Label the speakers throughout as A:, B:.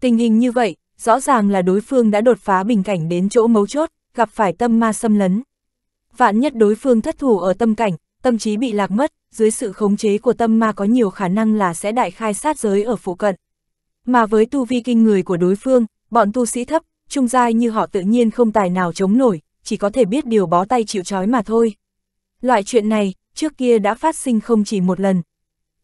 A: Tình hình như vậy, rõ ràng là đối phương đã đột phá bình cảnh đến chỗ mấu chốt, gặp phải tâm ma xâm lấn. Vạn nhất đối phương thất thủ ở tâm cảnh, tâm trí bị lạc mất, dưới sự khống chế của tâm ma có nhiều khả năng là sẽ đại khai sát giới ở phụ cận. Mà với tu vi kinh người của đối phương, bọn tu sĩ thấp, trung giai như họ tự nhiên không tài nào chống nổi, chỉ có thể biết điều bó tay chịu trói mà thôi. Loại chuyện này, trước kia đã phát sinh không chỉ một lần.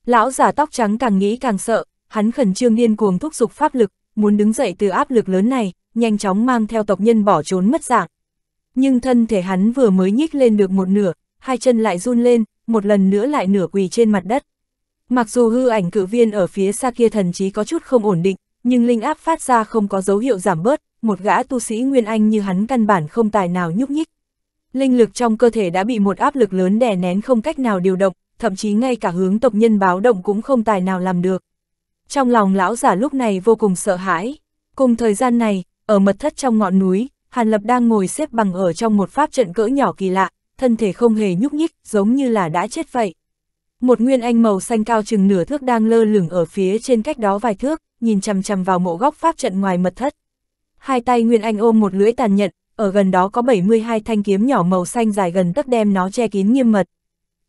A: Lão giả tóc trắng càng nghĩ càng sợ, hắn khẩn trương điên cuồng thúc giục pháp lực, muốn đứng dậy từ áp lực lớn này, nhanh chóng mang theo tộc nhân bỏ trốn mất dạng. Nhưng thân thể hắn vừa mới nhích lên được một nửa, hai chân lại run lên, một lần nữa lại nửa quỳ trên mặt đất. Mặc dù hư ảnh cự viên ở phía xa kia thần trí có chút không ổn định, nhưng linh áp phát ra không có dấu hiệu giảm bớt, một gã tu sĩ Nguyên Anh như hắn căn bản không tài nào nhúc nhích. Linh lực trong cơ thể đã bị một áp lực lớn đè nén không cách nào điều động, thậm chí ngay cả hướng tộc nhân báo động cũng không tài nào làm được. Trong lòng lão giả lúc này vô cùng sợ hãi. Cùng thời gian này, ở mật thất trong ngọn núi, Hàn Lập đang ngồi xếp bằng ở trong một pháp trận cỡ nhỏ kỳ lạ, thân thể không hề nhúc nhích, giống như là đã chết vậy. Một nguyên anh màu xanh cao chừng nửa thước đang lơ lửng ở phía trên cách đó vài thước, nhìn chằm chằm vào mộ góc pháp trận ngoài mật thất. Hai tay nguyên anh ôm một lưỡi tàn nhận, ở gần đó có 72 thanh kiếm nhỏ màu xanh dài gần tấc đem nó che kín nghiêm mật.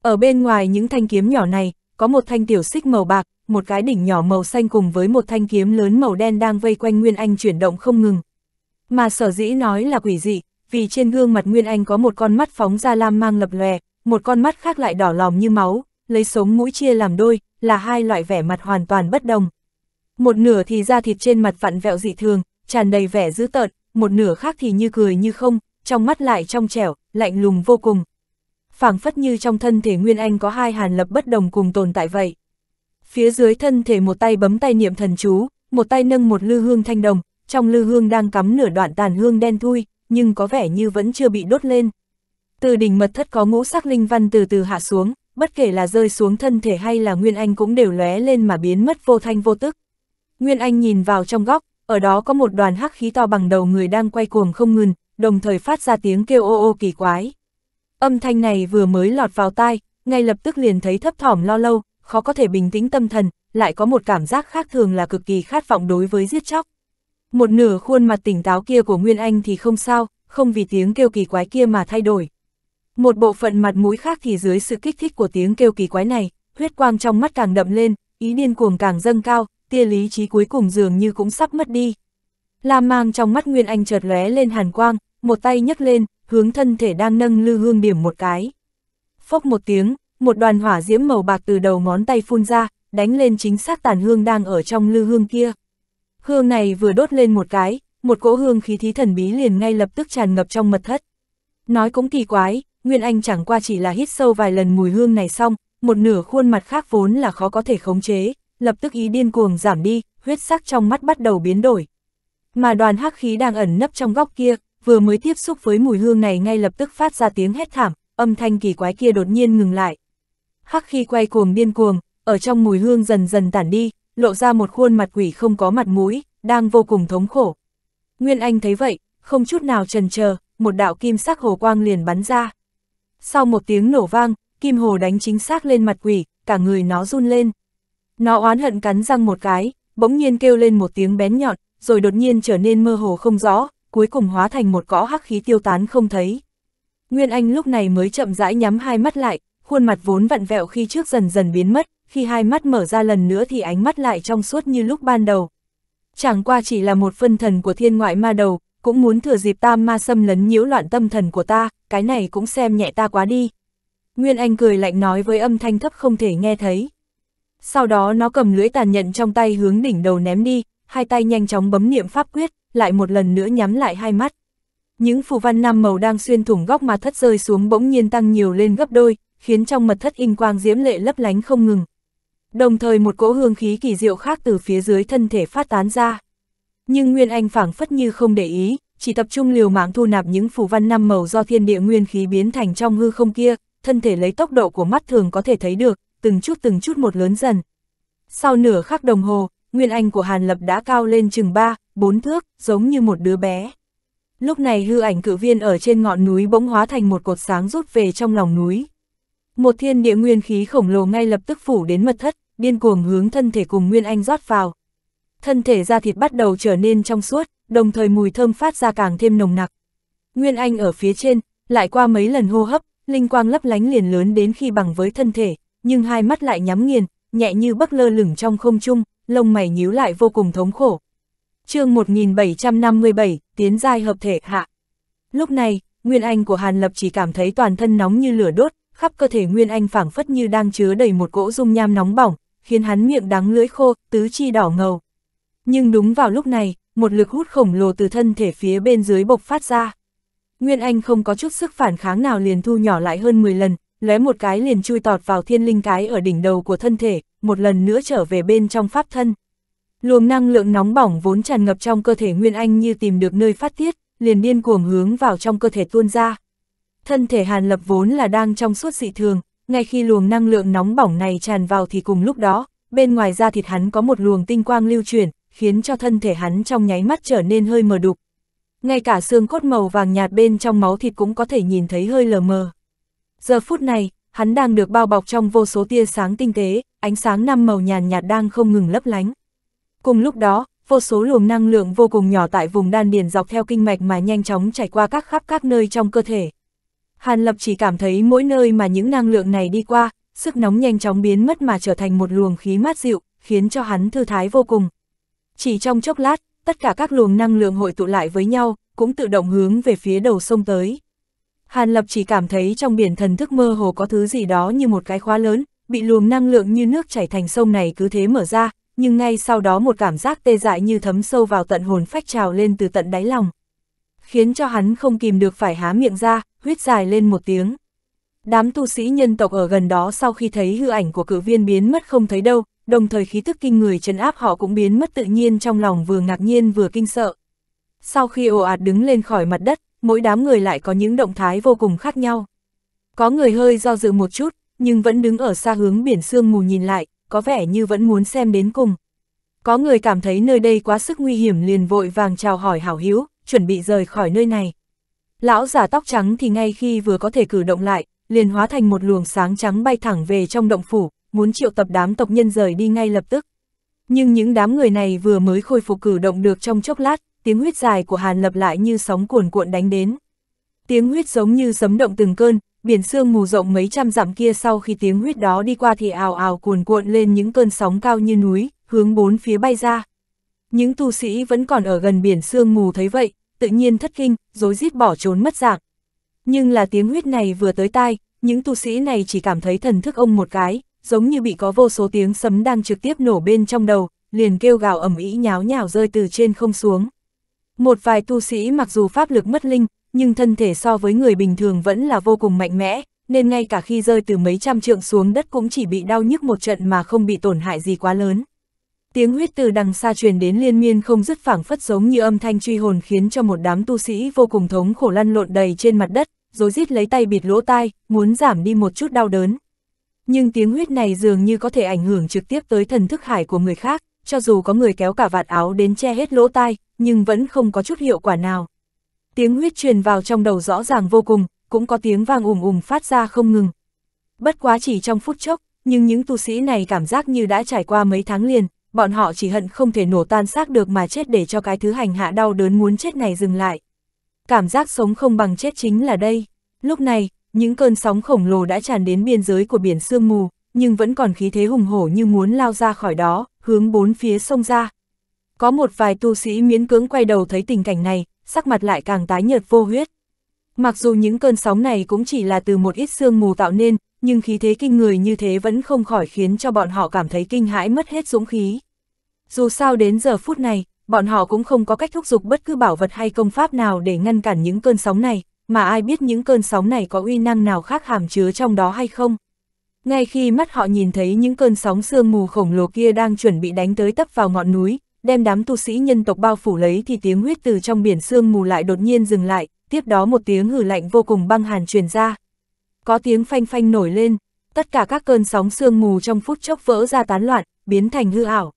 A: Ở bên ngoài những thanh kiếm nhỏ này, có một thanh tiểu xích màu bạc, một cái đỉnh nhỏ màu xanh cùng với một thanh kiếm lớn màu đen đang vây quanh Nguyên Anh chuyển động không ngừng. Mà sở dĩ nói là quỷ dị, vì trên gương mặt Nguyên Anh có một con mắt phóng ra lam mang lập lòe, một con mắt khác lại đỏ lòm như máu, lấy sống mũi chia làm đôi, là hai loại vẻ mặt hoàn toàn bất đồng. Một nửa thì da thịt trên mặt vặn vẹo dị thường, tràn đầy vẻ dữ tợn, một nửa khác thì như cười như không, trong mắt lại trong trẻo, lạnh lùng vô cùng. phảng phất như trong thân thể Nguyên Anh có hai hàn lập bất đồng cùng tồn tại vậy phía dưới thân thể một tay bấm tay niệm thần chú, một tay nâng một lư hương thanh đồng, trong lư hương đang cắm nửa đoạn tàn hương đen thui, nhưng có vẻ như vẫn chưa bị đốt lên. Từ đỉnh mật thất có ngũ sắc linh văn từ từ hạ xuống, bất kể là rơi xuống thân thể hay là Nguyên Anh cũng đều lóe lên mà biến mất vô thanh vô tức. Nguyên Anh nhìn vào trong góc, ở đó có một đoàn hắc khí to bằng đầu người đang quay cuồng không ngừng, đồng thời phát ra tiếng kêu ô ô kỳ quái. Âm thanh này vừa mới lọt vào tai, ngay lập tức liền thấy thấp thỏm lo lâu, khó có thể bình tĩnh tâm thần, lại có một cảm giác khác thường là cực kỳ khát vọng đối với giết chóc. Một nửa khuôn mặt tỉnh táo kia của Nguyên Anh thì không sao, không vì tiếng kêu kỳ quái kia mà thay đổi. Một bộ phận mặt mũi khác thì dưới sự kích thích của tiếng kêu kỳ quái này, huyết quang trong mắt càng đậm lên, ý điên cuồng càng dâng cao, tia lý trí cuối cùng dường như cũng sắp mất đi. Lam mang trong mắt Nguyên Anh chợt lóe lên hàn quang, một tay nhấc lên, hướng thân thể đang nâng lư hương điểm một cái. Phốc một tiếng, một đoàn hỏa diễm màu bạc từ đầu ngón tay phun ra, đánh lên chính xác tàn hương đang ở trong lư hương kia. Hương này vừa đốt lên một cái, một cỗ hương khí thí thần bí liền ngay lập tức tràn ngập trong mật thất. Nói cũng kỳ quái, Nguyên Anh chẳng qua chỉ là hít sâu vài lần mùi hương này xong, một nửa khuôn mặt khác vốn là khó có thể khống chế, lập tức ý điên cuồng giảm đi, huyết sắc trong mắt bắt đầu biến đổi. Mà đoàn hắc khí đang ẩn nấp trong góc kia, vừa mới tiếp xúc với mùi hương này ngay lập tức phát ra tiếng hét thảm, âm thanh kỳ quái kia đột nhiên ngừng lại, hắc khi quay cuồng điên cuồng, ở trong mùi hương dần dần tản đi, lộ ra một khuôn mặt quỷ không có mặt mũi, đang vô cùng thống khổ. Nguyên Anh thấy vậy, không chút nào trần chờ, một đạo kim sắc hồ quang liền bắn ra. Sau một tiếng nổ vang, kim hồ đánh chính xác lên mặt quỷ, cả người nó run lên. Nó oán hận cắn răng một cái, bỗng nhiên kêu lên một tiếng bén nhọn, rồi đột nhiên trở nên mơ hồ không rõ, cuối cùng hóa thành một cõ hắc khí tiêu tán không thấy. Nguyên Anh lúc này mới chậm rãi nhắm hai mắt lại, khuôn mặt vốn vặn vẹo khi trước dần dần biến mất, khi hai mắt mở ra lần nữa thì ánh mắt lại trong suốt như lúc ban đầu. Chẳng qua chỉ là một phân thần của thiên ngoại ma đầu, cũng muốn thừa dịp tam ma xâm lấn nhiễu loạn tâm thần của ta, cái này cũng xem nhẹ ta quá đi. Nguyên Anh cười lạnh nói với âm thanh thấp không thể nghe thấy. Sau đó nó cầm lưỡi tàn nhận trong tay hướng đỉnh đầu ném đi, hai tay nhanh chóng bấm niệm pháp quyết, lại một lần nữa nhắm lại hai mắt. Những phù văn năm màu đang xuyên thủng góc mà thất rơi xuống bỗng nhiên tăng nhiều lên gấp đôi, khiến trong mật thất in quang diễm lệ lấp lánh không ngừng. Đồng thời một cỗ hương khí kỳ diệu khác từ phía dưới thân thể phát tán ra. Nhưng Nguyên Anh phảng phất như không để ý, chỉ tập trung liều mạng thu nạp những phù văn năm màu do thiên địa nguyên khí biến thành trong hư không kia, thân thể lấy tốc độ của mắt thường có thể thấy được, từng chút từng chút một lớn dần. Sau nửa khắc đồng hồ, Nguyên Anh của Hàn Lập đã cao lên chừng 3, 4 thước, giống như một đứa bé. Lúc này hư ảnh cự viên ở trên ngọn núi bỗng hóa thành một cột sáng rút về trong lòng núi. Một thiên địa nguyên khí khổng lồ ngay lập tức phủ đến mật thất, điên cuồng hướng thân thể cùng Nguyên Anh rót vào. Thân thể da thịt bắt đầu trở nên trong suốt, đồng thời mùi thơm phát ra càng thêm nồng nặc. Nguyên Anh ở phía trên, lại qua mấy lần hô hấp, linh quang lấp lánh liền lớn đến khi bằng với thân thể, nhưng hai mắt lại nhắm nghiền, nhẹ như bấc lơ lửng trong không trung, lông mày nhíu lại vô cùng thống khổ. chương 1757, tiến giai hợp thể hạ. Lúc này, Nguyên Anh của Hàn Lập chỉ cảm thấy toàn thân nóng như lửa đốt, khắp cơ thể Nguyên Anh phảng phất như đang chứa đầy một cỗ dung nham nóng bỏng, khiến hắn miệng đắng lưỡi khô, tứ chi đỏ ngầu. Nhưng đúng vào lúc này, một lực hút khổng lồ từ thân thể phía bên dưới bộc phát ra. Nguyên Anh không có chút sức phản kháng nào liền thu nhỏ lại hơn 10 lần, lóe một cái liền chui tọt vào thiên linh cái ở đỉnh đầu của thân thể, một lần nữa trở về bên trong pháp thân. Luồng năng lượng nóng bỏng vốn tràn ngập trong cơ thể Nguyên Anh như tìm được nơi phát tiết, liền điên cuồng hướng vào trong cơ thể tuôn ra. Thân thể Hàn Lập vốn là đang trong suốt dị thường, ngay khi luồng năng lượng nóng bỏng này tràn vào thì cùng lúc đó, bên ngoài da thịt hắn có một luồng tinh quang lưu chuyển, khiến cho thân thể hắn trong nháy mắt trở nên hơi mờ đục. Ngay cả xương cốt màu vàng nhạt bên trong máu thịt cũng có thể nhìn thấy hơi lờ mờ. Giờ phút này, hắn đang được bao bọc trong vô số tia sáng tinh tế, ánh sáng năm màu nhàn nhạt đang không ngừng lấp lánh. Cùng lúc đó, vô số luồng năng lượng vô cùng nhỏ tại vùng đan điền dọc theo kinh mạch mà nhanh chóng chảy qua các khắp các nơi trong cơ thể. Hàn Lập chỉ cảm thấy mỗi nơi mà những năng lượng này đi qua, sức nóng nhanh chóng biến mất mà trở thành một luồng khí mát dịu, khiến cho hắn thư thái vô cùng. Chỉ trong chốc lát, tất cả các luồng năng lượng hội tụ lại với nhau, cũng tự động hướng về phía đầu sông tới. Hàn Lập chỉ cảm thấy trong biển thần thức mơ hồ có thứ gì đó như một cái khóa lớn, bị luồng năng lượng như nước chảy thành sông này cứ thế mở ra, nhưng ngay sau đó một cảm giác tê dại như thấm sâu vào tận hồn phách trào lên từ tận đáy lòng. Khiến cho hắn không kìm được phải há miệng ra, huyết dài lên một tiếng. Đám tu sĩ nhân tộc ở gần đó sau khi thấy hư ảnh của cử viên biến mất không thấy đâu, đồng thời khí thức kinh người chấn áp họ cũng biến mất tự nhiên trong lòng vừa ngạc nhiên vừa kinh sợ. Sau khi ồ ạt đứng lên khỏi mặt đất, mỗi đám người lại có những động thái vô cùng khác nhau. Có người hơi do dự một chút, nhưng vẫn đứng ở xa hướng biển sương mù nhìn lại, có vẻ như vẫn muốn xem đến cùng. Có người cảm thấy nơi đây quá sức nguy hiểm liền vội vàng chào hỏi hảo hữu, chuẩn bị rời khỏi nơi này. Lão giả tóc trắng thì ngay khi vừa có thể cử động lại, liền hóa thành một luồng sáng trắng bay thẳng về trong động phủ, muốn triệu tập đám tộc nhân rời đi ngay lập tức. Nhưng những đám người này vừa mới khôi phục cử động được trong chốc lát, tiếng huyết dài của Hàn lập lại như sóng cuồn cuộn đánh đến. Tiếng huyết giống như sấm động từng cơn, biển sương mù rộng mấy trăm dặm kia sau khi tiếng huyết đó đi qua thì ào ào cuồn cuộn lên những cơn sóng cao như núi, hướng bốn phía bay ra. Những tu sĩ vẫn còn ở gần biển sương mù thấy vậy, tự nhiên thất kinh, rối rít bỏ trốn mất dạng. Nhưng là tiếng huyết này vừa tới tai, những tu sĩ này chỉ cảm thấy thần thức ông một cái, giống như bị có vô số tiếng sấm đang trực tiếp nổ bên trong đầu, liền kêu gào ẩm ý nháo nhào rơi từ trên không xuống. Một vài tu sĩ mặc dù pháp lực mất linh, nhưng thân thể so với người bình thường vẫn là vô cùng mạnh mẽ, nên ngay cả khi rơi từ mấy trăm trượng xuống đất cũng chỉ bị đau nhức một trận mà không bị tổn hại gì quá lớn. Tiếng huyết từ đằng xa truyền đến liên miên không dứt phảng phất giống như âm thanh truy hồn khiến cho một đám tu sĩ vô cùng thống khổ lăn lộn đầy trên mặt đất, rồi rít lấy tay bịt lỗ tai, muốn giảm đi một chút đau đớn. Nhưng tiếng huyết này dường như có thể ảnh hưởng trực tiếp tới thần thức hải của người khác, cho dù có người kéo cả vạt áo đến che hết lỗ tai, nhưng vẫn không có chút hiệu quả nào. Tiếng huyết truyền vào trong đầu rõ ràng vô cùng, cũng có tiếng vang ùm ùm phát ra không ngừng. Bất quá chỉ trong phút chốc, nhưng những tu sĩ này cảm giác như đã trải qua mấy tháng liền, bọn họ chỉ hận không thể nổ tan xác được mà chết để cho cái thứ hành hạ đau đớn muốn chết này dừng lại. Cảm giác sống không bằng chết chính là đây. Lúc này, những cơn sóng khổng lồ đã tràn đến biên giới của biển sương mù, nhưng vẫn còn khí thế hùng hổ như muốn lao ra khỏi đó, hướng bốn phía sông ra. Có một vài tu sĩ miễn cưỡng quay đầu thấy tình cảnh này, sắc mặt lại càng tái nhợt vô huyết. Mặc dù những cơn sóng này cũng chỉ là từ một ít sương mù tạo nên, nhưng khí thế kinh người như thế vẫn không khỏi khiến cho bọn họ cảm thấy kinh hãi mất hết dũng khí. Dù sao đến giờ phút này, bọn họ cũng không có cách thúc giục bất cứ bảo vật hay công pháp nào để ngăn cản những cơn sóng này, mà ai biết những cơn sóng này có uy năng nào khác hàm chứa trong đó hay không. Ngay khi mắt họ nhìn thấy những cơn sóng sương mù khổng lồ kia đang chuẩn bị đánh tới tấp vào ngọn núi, đem đám tu sĩ nhân tộc bao phủ lấy thì tiếng huyết từ trong biển sương mù lại đột nhiên dừng lại, tiếp đó một tiếng hử lạnh vô cùng băng hàn truyền ra, có tiếng phanh phanh nổi lên, tất cả các cơn sóng sương mù trong phút chốc vỡ ra tán loạn, biến thành hư ảo.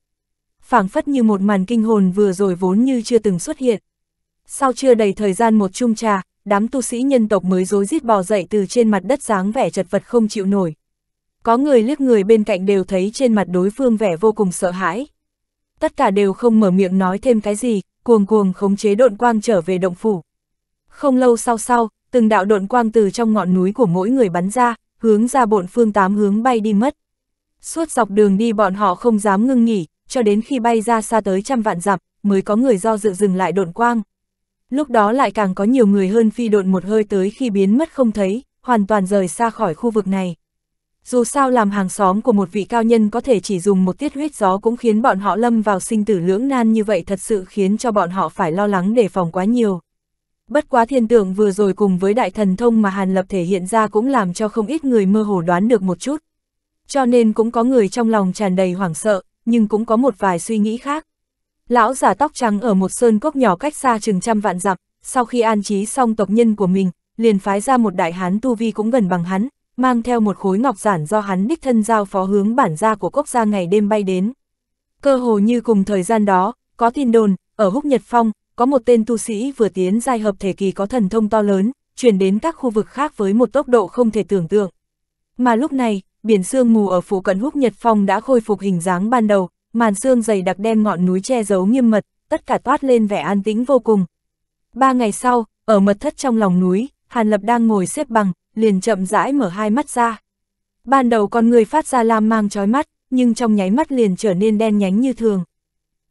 A: phảng phất như một màn kinh hồn vừa rồi vốn như chưa từng xuất hiện. Sau chưa đầy thời gian một chung trà, đám tu sĩ nhân tộc mới rối rít bò dậy từ trên mặt đất dáng vẻ chật vật không chịu nổi. Có người liếc người bên cạnh đều thấy trên mặt đối phương vẻ vô cùng sợ hãi. Tất cả đều không mở miệng nói thêm cái gì, cuồng cuồng khống chế độn quang trở về động phủ. Không lâu sau sau, từng đạo độn quang từ trong ngọn núi của mỗi người bắn ra, hướng ra bộn phương tám hướng bay đi mất. Suốt dọc đường đi bọn họ không dám ngưng nghỉ, cho đến khi bay ra xa tới trăm vạn dặm, mới có người do dự dừng lại độn quang. Lúc đó lại càng có nhiều người hơn phi độn một hơi tới khi biến mất không thấy, hoàn toàn rời xa khỏi khu vực này. Dù sao làm hàng xóm của một vị cao nhân có thể chỉ dùng một tiết huyết gió cũng khiến bọn họ lâm vào sinh tử lưỡng nan như vậy thật sự khiến cho bọn họ phải lo lắng đề phòng quá nhiều. Bất quá thiên tượng vừa rồi cùng với đại thần thông mà Hàn Lập thể hiện ra cũng làm cho không ít người mơ hồ đoán được một chút. Cho nên cũng có người trong lòng tràn đầy hoảng sợ, nhưng cũng có một vài suy nghĩ khác. Lão giả tóc trắng ở một sơn cốc nhỏ cách xa chừng trăm vạn dặm, sau khi an trí xong tộc nhân của mình, liền phái ra một đại hán tu vi cũng gần bằng hắn, mang theo một khối ngọc giản do hắn đích thân giao phó hướng bản gia của quốc gia ngày đêm bay đến. Cơ hồ như cùng thời gian đó, có tin đồn, ở Húc Nhật Phong, có một tên tu sĩ vừa tiến giai hợp thể kỳ có thần thông to lớn, chuyển đến các khu vực khác với một tốc độ không thể tưởng tượng. Mà lúc này, biển sương mù ở phụ cận húc Nhật Phong đã khôi phục hình dáng ban đầu, màn sương dày đặc đem ngọn núi che giấu nghiêm mật, tất cả toát lên vẻ an tĩnh vô cùng. Ba ngày sau, ở mật thất trong lòng núi, Hàn Lập đang ngồi xếp bằng, liền chậm rãi mở hai mắt ra. Ban đầu con người phát ra lam mang chói mắt, nhưng trong nháy mắt liền trở nên đen nhánh như thường.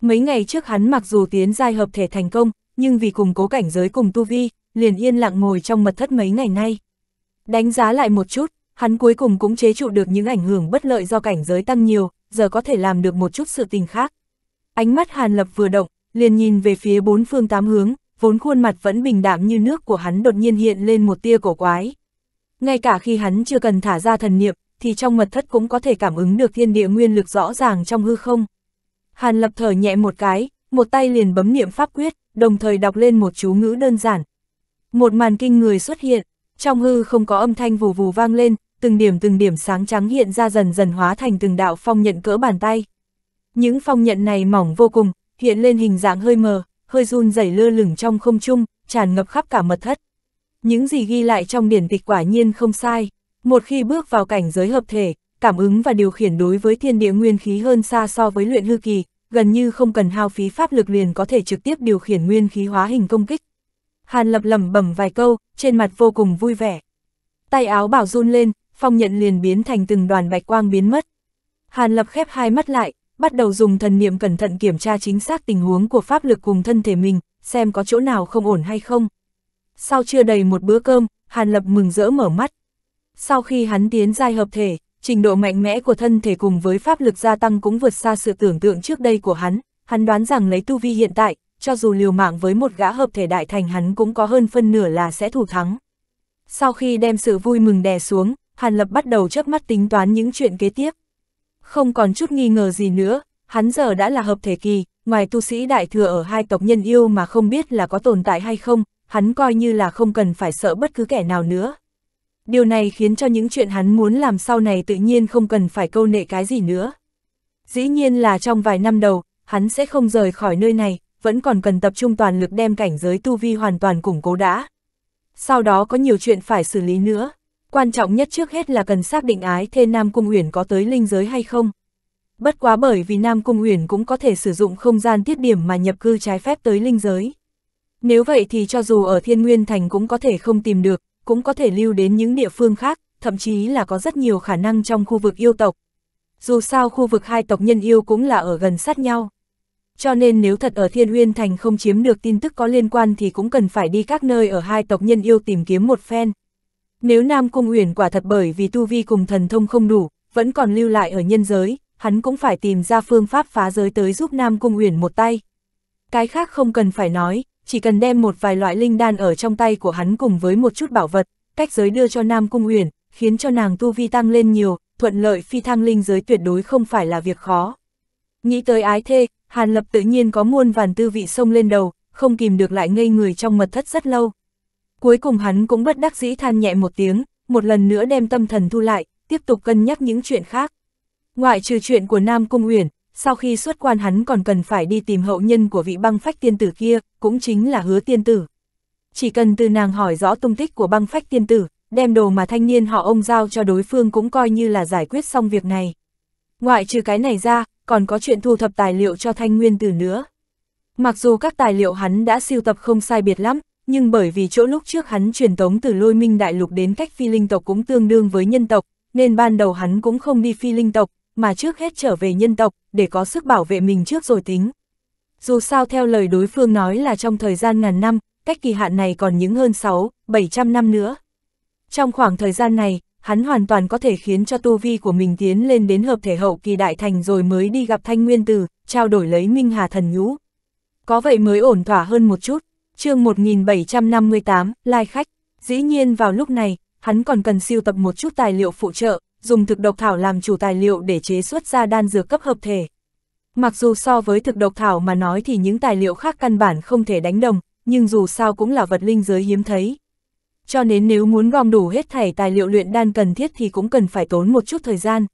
A: Mấy ngày trước hắn mặc dù tiến giai hợp thể thành công, nhưng vì củng cố cảnh giới cùng tu vi, liền yên lặng ngồi trong mật thất mấy ngày nay. Đánh giá lại một chút, hắn cuối cùng cũng chế trụ được những ảnh hưởng bất lợi do cảnh giới tăng nhiều, giờ có thể làm được một chút sự tình khác. Ánh mắt Hàn Lập vừa động, liền nhìn về phía bốn phương tám hướng, vốn khuôn mặt vẫn bình đạm như nước của hắn đột nhiên hiện lên một tia cổ quái. Ngay cả khi hắn chưa cần thả ra thần niệm, thì trong mật thất cũng có thể cảm ứng được thiên địa nguyên lực rõ ràng trong hư không. Hàn Lập thở nhẹ một cái, một tay liền bấm niệm pháp quyết, đồng thời đọc lên một chú ngữ đơn giản. Một màn kinh người xuất hiện, trong hư không có âm thanh vù vù vang lên, từng điểm từng điểm sáng trắng hiện ra dần dần hóa thành từng đạo phong nhận cỡ bàn tay. Những phong nhận này mỏng vô cùng, hiện lên hình dạng hơi mờ, hơi run rẩy lơ lửng trong không trung, tràn ngập khắp cả mật thất. Những gì ghi lại trong điển tịch quả nhiên không sai, một khi bước vào cảnh giới hợp thể, cảm ứng và điều khiển đối với thiên địa nguyên khí hơn xa so với luyện hư kỳ, gần như không cần hao phí pháp lực liền có thể trực tiếp điều khiển nguyên khí hóa hình công kích. Hàn lập lẩm bẩm vài câu, trên mặt vô cùng vui vẻ. Tay áo bảo run lên, phong nhận liền biến thành từng đoàn bạch quang biến mất. Hàn lập khép hai mắt lại, bắt đầu dùng thần niệm cẩn thận kiểm tra chính xác tình huống của pháp lực cùng thân thể mình, xem có chỗ nào không ổn hay không. Sau chưa đầy một bữa cơm, Hàn Lập mừng rỡ mở mắt. Sau khi hắn tiến giai hợp thể, trình độ mạnh mẽ của thân thể cùng với pháp lực gia tăng cũng vượt xa sự tưởng tượng trước đây của hắn, hắn đoán rằng lấy tu vi hiện tại, cho dù liều mạng với một gã hợp thể đại thành hắn cũng có hơn phân nửa là sẽ thủ thắng. Sau khi đem sự vui mừng đè xuống, Hàn Lập bắt đầu chớp mắt tính toán những chuyện kế tiếp. Không còn chút nghi ngờ gì nữa, hắn giờ đã là hợp thể kỳ, ngoài tu sĩ đại thừa ở hai tộc nhân yêu mà không biết là có tồn tại hay không, hắn coi như là không cần phải sợ bất cứ kẻ nào nữa điều này khiến cho những chuyện hắn muốn làm sau này tự nhiên không cần phải câu nệ cái gì nữa. Dĩ nhiên là trong vài năm đầu, hắn sẽ không rời khỏi nơi này, vẫn còn cần tập trung toàn lực đem cảnh giới tu vi hoàn toàn củng cố đã. Sau đó có nhiều chuyện phải xử lý nữa, quan trọng nhất trước hết là cần xác định ái thê Nam Cung Uyển có tới linh giới hay không. Bất quá bởi vì Nam Cung Uyển cũng có thể sử dụng không gian tiết điểm mà nhập cư trái phép tới linh giới. Nếu vậy thì cho dù ở Thiên Nguyên Thành cũng có thể không tìm được, cũng có thể lưu đến những địa phương khác, thậm chí là có rất nhiều khả năng trong khu vực yêu tộc. Dù sao khu vực hai tộc nhân yêu cũng là ở gần sát nhau. Cho nên nếu thật ở Thiên Uyên Thành không chiếm được tin tức có liên quan thì cũng cần phải đi các nơi ở hai tộc nhân yêu tìm kiếm một phen. Nếu Nam Cung Uyển quả thật bởi vì tu vi cùng thần thông không đủ, vẫn còn lưu lại ở nhân giới, hắn cũng phải tìm ra phương pháp phá giới tới giúp Nam Cung Uyển một tay. Cái khác không cần phải nói, chỉ cần đem một vài loại linh đan ở trong tay của hắn cùng với một chút bảo vật, cách giới đưa cho Nam Cung Uyển, khiến cho nàng tu vi tăng lên nhiều, thuận lợi phi thăng linh giới tuyệt đối không phải là việc khó. Nghĩ tới ái thê, Hàn Lập tự nhiên có muôn vàn tư vị sông lên đầu, không kìm được lại ngây người trong mật thất rất lâu. Cuối cùng hắn cũng bất đắc dĩ than nhẹ một tiếng, một lần nữa đem tâm thần thu lại, tiếp tục cân nhắc những chuyện khác. Ngoại trừ chuyện của Nam Cung Uyển, sau khi xuất quan hắn còn cần phải đi tìm hậu nhân của vị băng phách tiên tử kia, cũng chính là hứa tiên tử. Chỉ cần từ nàng hỏi rõ tung tích của băng phách tiên tử, đem đồ mà thanh niên họ ông giao cho đối phương cũng coi như là giải quyết xong việc này. Ngoại trừ cái này ra, còn có chuyện thu thập tài liệu cho thanh nguyên tử nữa. Mặc dù các tài liệu hắn đã siêu tập không sai biệt lắm, nhưng bởi vì chỗ lúc trước hắn truyền tống từ lôi minh đại lục đến cách phi linh tộc cũng tương đương với nhân tộc, nên ban đầu hắn cũng không đi phi linh tộc, mà trước hết trở về nhân tộc, để có sức bảo vệ mình trước rồi tính. Dù sao theo lời đối phương nói là trong thời gian ngàn năm, cách kỳ hạn này còn những hơn 6, 700 năm nữa. Trong khoảng thời gian này, hắn hoàn toàn có thể khiến cho tu vi của mình tiến lên đến hợp thể hậu kỳ đại thành rồi mới đi gặp thanh nguyên tử, trao đổi lấy Minh Hà Thần Nhũ. Có vậy mới ổn thỏa hơn một chút. chương 1758, Lai Khách. Dĩ nhiên vào lúc này, hắn còn cần siêu tập một chút tài liệu phụ trợ, dùng thực độc thảo làm chủ tài liệu để chế xuất ra đan dược cấp hợp thể. Mặc dù so với thực độc thảo mà nói thì những tài liệu khác căn bản không thể đánh đồng, nhưng dù sao cũng là vật linh giới hiếm thấy. Cho nên nếu muốn gom đủ hết thảy tài liệu luyện đan cần thiết thì cũng cần phải tốn một chút thời gian.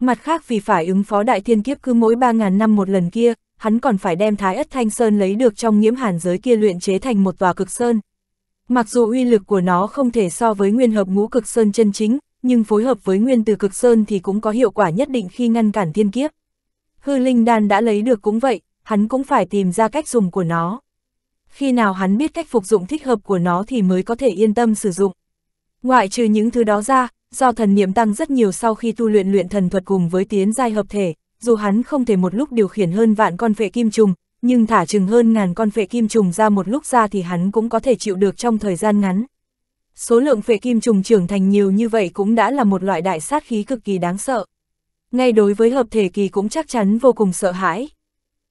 A: Mặt khác vì phải ứng phó đại thiên kiếp cứ mỗi 3.000 năm một lần kia, hắn còn phải đem thái ất thanh sơn lấy được trong nhiễm hàn giới kia luyện chế thành một tòa cực sơn. Mặc dù uy lực của nó không thể so với nguyên hợp ngũ cực sơn chân chính, nhưng phối hợp với nguyên từ cực sơn thì cũng có hiệu quả nhất định khi ngăn cản thiên kiếp. Hư linh đan đã lấy được cũng vậy, hắn cũng phải tìm ra cách dùng của nó. Khi nào hắn biết cách phục dụng thích hợp của nó thì mới có thể yên tâm sử dụng. Ngoại trừ những thứ đó ra, do thần niệm tăng rất nhiều sau khi tu luyện luyện thần thuật cùng với tiến giai hợp thể, dù hắn không thể một lúc điều khiển hơn vạn con phệ kim trùng, nhưng thả chừng hơn ngàn con phệ kim trùng ra một lúc ra thì hắn cũng có thể chịu được trong thời gian ngắn số lượng phệ kim trùng trưởng thành nhiều như vậy cũng đã là một loại đại sát khí cực kỳ đáng sợ. Ngay đối với hợp thể kỳ cũng chắc chắn vô cùng sợ hãi.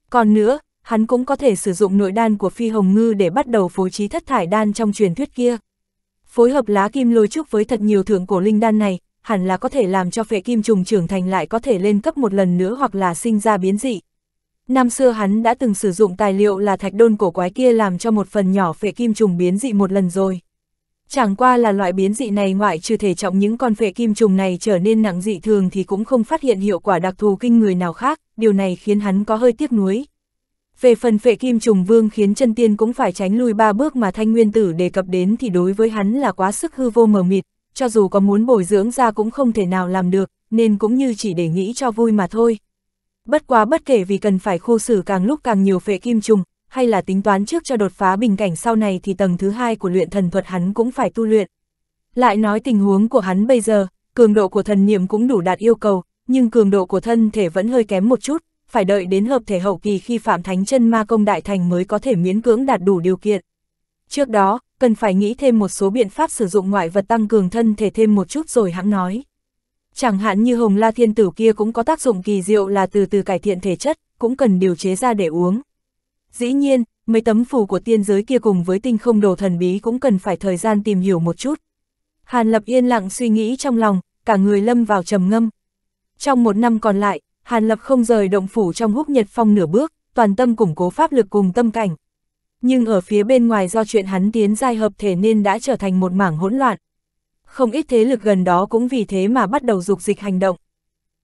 A: Còn nữa, hắn cũng có thể sử dụng nội đan của phi hồng ngư để bắt đầu phối trí thất thải đan trong truyền thuyết kia. Phối hợp lá kim lôi trúc với thật nhiều thượng cổ linh đan này, hẳn là có thể làm cho phệ kim trùng trưởng thành lại có thể lên cấp một lần nữa hoặc là sinh ra biến dị. Năm xưa hắn đã từng sử dụng tài liệu là thạch đôn cổ quái kia làm cho một phần nhỏ phệ kim trùng biến dị một lần rồi. Chẳng qua là loại biến dị này ngoại trừ thể trọng những con phệ kim trùng này trở nên nặng dị thường thì cũng không phát hiện hiệu quả đặc thù kinh người nào khác, điều này khiến hắn có hơi tiếc nuối. Về phần phệ kim trùng vương khiến chân tiên cũng phải tránh lui ba bước mà thanh nguyên tử đề cập đến thì đối với hắn là quá sức hư vô mờ mịt, cho dù có muốn bồi dưỡng ra cũng không thể nào làm được, nên cũng như chỉ để nghĩ cho vui mà thôi. Bất quá bất kể vì cần phải khu xử càng lúc càng nhiều phệ kim trùng, hay là tính toán trước cho đột phá bình cảnh sau này thì tầng thứ hai của luyện thần thuật hắn cũng phải tu luyện. Lại nói tình huống của hắn bây giờ, cường độ của thần niệm cũng đủ đạt yêu cầu, nhưng cường độ của thân thể vẫn hơi kém một chút, phải đợi đến hợp thể hậu kỳ khi phạm thánh chân ma công đại thành mới có thể miễn cưỡng đạt đủ điều kiện. Trước đó, cần phải nghĩ thêm một số biện pháp sử dụng ngoại vật tăng cường thân thể thêm một chút rồi hắn nói. Chẳng hạn như hồng la thiên tử kia cũng có tác dụng kỳ diệu là từ từ cải thiện thể chất, cũng cần điều chế ra để uống. Dĩ nhiên, mấy tấm phù của tiên giới kia cùng với tinh không đồ thần bí cũng cần phải thời gian tìm hiểu một chút. Hàn Lập yên lặng suy nghĩ trong lòng, cả người lâm vào trầm ngâm. Trong một năm còn lại, Hàn Lập không rời động phủ trong húc nhật phong nửa bước, toàn tâm củng cố pháp lực cùng tâm cảnh. Nhưng ở phía bên ngoài do chuyện hắn tiến giai hợp thể nên đã trở thành một mảng hỗn loạn. Không ít thế lực gần đó cũng vì thế mà bắt đầu dục dịch hành động.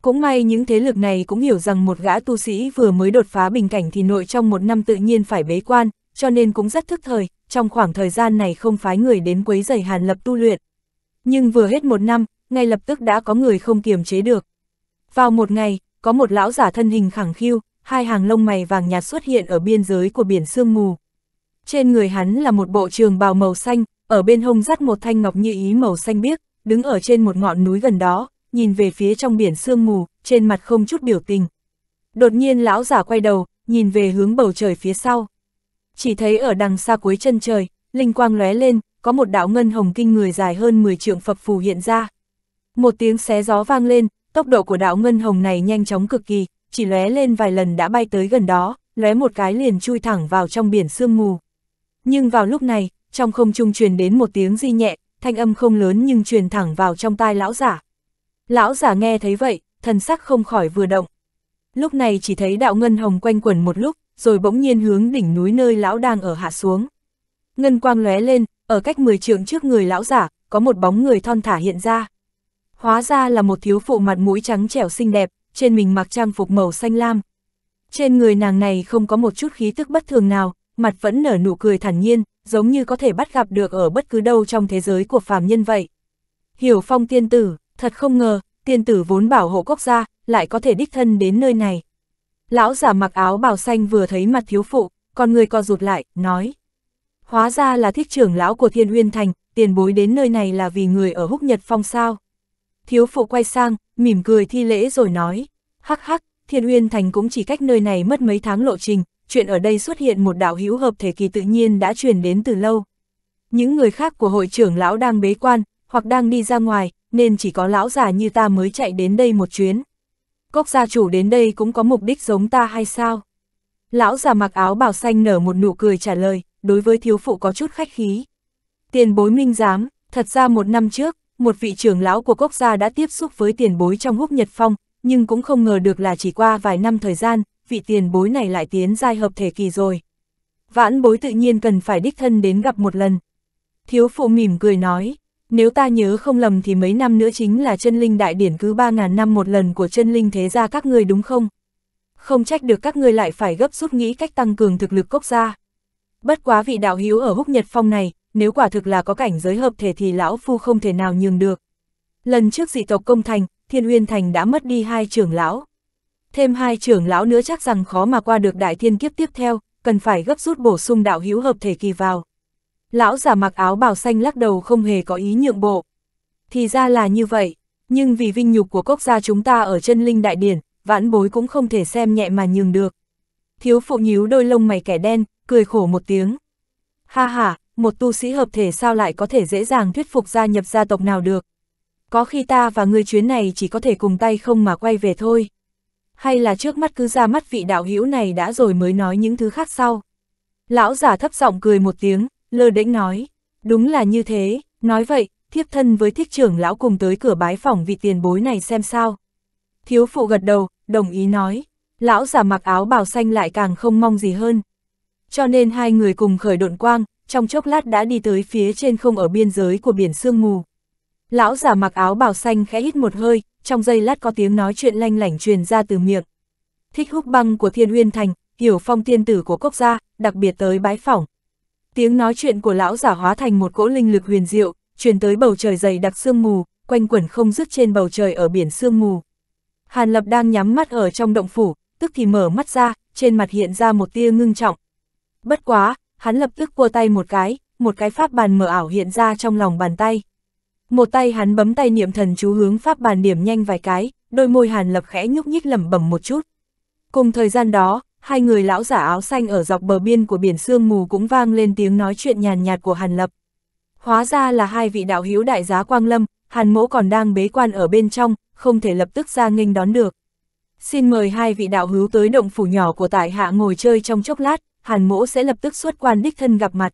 A: Cũng may những thế lực này cũng hiểu rằng một gã tu sĩ vừa mới đột phá bình cảnh thì nội trong một năm tự nhiên phải bế quan, cho nên cũng rất thức thời, trong khoảng thời gian này không phái người đến quấy giày Hàn Lập tu luyện. Nhưng vừa hết một năm, ngay lập tức đã có người không kiềm chế được. Vào một ngày, có một lão giả thân hình khẳng khiu, hai hàng lông mày vàng nhạt xuất hiện ở biên giới của biển sương mù. Trên người hắn là một bộ trường bào màu xanh, ở bên hông dắt một thanh ngọc như ý màu xanh biếc, đứng ở trên một ngọn núi gần đó, nhìn về phía trong biển sương mù, trên mặt không chút biểu tình. Đột nhiên lão giả quay đầu, nhìn về hướng bầu trời phía sau. Chỉ thấy ở đằng xa cuối chân trời, linh quang lóe lên, có một đạo ngân hồng kinh người dài hơn 10 trượng phập phù hiện ra. Một tiếng xé gió vang lên, tốc độ của đạo ngân hồng này nhanh chóng cực kỳ, chỉ lóe lên vài lần đã bay tới gần đó, lóe một cái liền chui thẳng vào trong biển sương mù. Nhưng vào lúc này, trong không trung truyền đến một tiếng di nhẹ, thanh âm không lớn nhưng truyền thẳng vào trong tai lão giả, Lão giả nghe thấy vậy, thần sắc không khỏi vừa động. Lúc này chỉ thấy đạo ngân hồng quanh quẩn một lúc, rồi bỗng nhiên hướng đỉnh núi nơi lão đang ở hạ xuống. Ngân quang lóe lên, ở cách 10 trượng trước người lão giả, có một bóng người thon thả hiện ra. Hóa ra là một thiếu phụ mặt mũi trắng trẻo xinh đẹp, trên mình mặc trang phục màu xanh lam. Trên người nàng này không có một chút khí tức bất thường nào, mặt vẫn nở nụ cười thản nhiên, giống như có thể bắt gặp được ở bất cứ đâu trong thế giới của phàm nhân vậy. Hiểu phong tiên tử thật không ngờ, tiên tử vốn bảo hộ quốc gia, lại có thể đích thân đến nơi này. Lão giả mặc áo bào xanh vừa thấy mặt thiếu phụ, còn người co rụt lại, nói. Hóa ra là thích trưởng lão của thiên uyên thành, tiền bối đến nơi này là vì người ở húc nhật phong sao. Thiếu phụ quay sang, mỉm cười thi lễ rồi nói. Hắc hắc, thiên uyên thành cũng chỉ cách nơi này mất mấy tháng lộ trình, chuyện ở đây xuất hiện một đạo hữu hợp thể kỳ tự nhiên đã truyền đến từ lâu. Những người khác của hội trưởng lão đang bế quan, hoặc đang đi ra ngoài, nên chỉ có lão già như ta mới chạy đến đây một chuyến. Cốc gia chủ đến đây cũng có mục đích giống ta hay sao? Lão già mặc áo bào xanh nở một nụ cười trả lời, đối với thiếu phụ có chút khách khí. Tiền bối minh giám, thật ra một năm trước, một vị trưởng lão của cốc gia đã tiếp xúc với tiền bối trong húc nhật phong, nhưng cũng không ngờ được là chỉ qua vài năm thời gian, vị tiền bối này lại tiến giai hợp thể kỳ rồi. Vãn bối tự nhiên cần phải đích thân đến gặp một lần. Thiếu phụ mỉm cười nói, nếu ta nhớ không lầm thì mấy năm nữa chính là chân linh đại điển cứ 3.000 năm một lần của chân linh thế gia các ngươi đúng không? Không trách được các ngươi lại phải gấp rút nghĩ cách tăng cường thực lực quốc gia. Bất quá vị đạo hiếu ở húc nhật phong này, nếu quả thực là có cảnh giới hợp thể thì lão phu không thể nào nhường được. Lần trước dị tộc công thành, thiên uyên thành đã mất đi hai trưởng lão. Thêm hai trưởng lão nữa chắc rằng khó mà qua được đại thiên kiếp tiếp theo, cần phải gấp rút bổ sung đạo hiếu hợp thể kỳ vào. Lão già mặc áo bào xanh lắc đầu không hề có ý nhượng bộ. Thì ra là như vậy, nhưng vì vinh nhục của quốc gia chúng ta ở chân linh đại điển, vãn bối cũng không thể xem nhẹ mà nhường được. Thiếu phụ nhíu đôi lông mày kẻ đen, cười khổ một tiếng. Ha ha, một tu sĩ hợp thể sao lại có thể dễ dàng thuyết phục gia nhập gia tộc nào được. Có khi ta và người chuyến này chỉ có thể cùng tay không mà quay về thôi. Hay là trước mắt cứ ra mắt vị đạo hữu này đã rồi mới nói những thứ khác sau. Lão già thấp giọng cười một tiếng, lơ đễnh nói, đúng là như thế, nói vậy, thiếp thân với thích trưởng lão cùng tới cửa bái phòng vị tiền bối này xem sao. Thiếu phụ gật đầu, đồng ý nói, lão già mặc áo bào xanh lại càng không mong gì hơn. Cho nên hai người cùng khởi độn quang, trong chốc lát đã đi tới phía trên không ở biên giới của biển sương mù. Lão già mặc áo bào xanh khẽ hít một hơi, trong giây lát có tiếng nói chuyện lanh lảnh truyền ra từ miệng. Thích húc băng của thiên uyên thành, hiểu phong tiên tử của quốc gia, đặc biệt tới bái phỏng. Tiếng nói chuyện của lão giả hóa thành một cỗ linh lực huyền diệu, truyền tới bầu trời dày đặc sương mù, quanh quẩn không dứt trên bầu trời ở biển sương mù. Hàn Lập đang nhắm mắt ở trong động phủ, tức thì mở mắt ra, trên mặt hiện ra một tia ngưng trọng. Bất quá, hắn lập tức cua tay một cái, một cái pháp bàn mở ảo hiện ra trong lòng bàn tay. Một tay hắn bấm tay niệm thần chú hướng pháp bàn điểm nhanh vài cái, đôi môi Hàn Lập khẽ nhúc nhích lẩm bẩm một chút. Cùng thời gian đó, hai người lão giả áo xanh ở dọc bờ biên của biển sương mù cũng vang lên tiếng nói chuyện nhàn nhạt của Hàn Lập. Hóa ra là hai vị đạo hữu đại giá Quang Lâm, Hàn Mỗ còn đang bế quan ở bên trong, không thể lập tức ra nghênh đón được. Xin mời hai vị đạo hữu tới động phủ nhỏ của tại hạ ngồi chơi trong chốc lát, Hàn Mỗ sẽ lập tức xuất quan đích thân gặp mặt.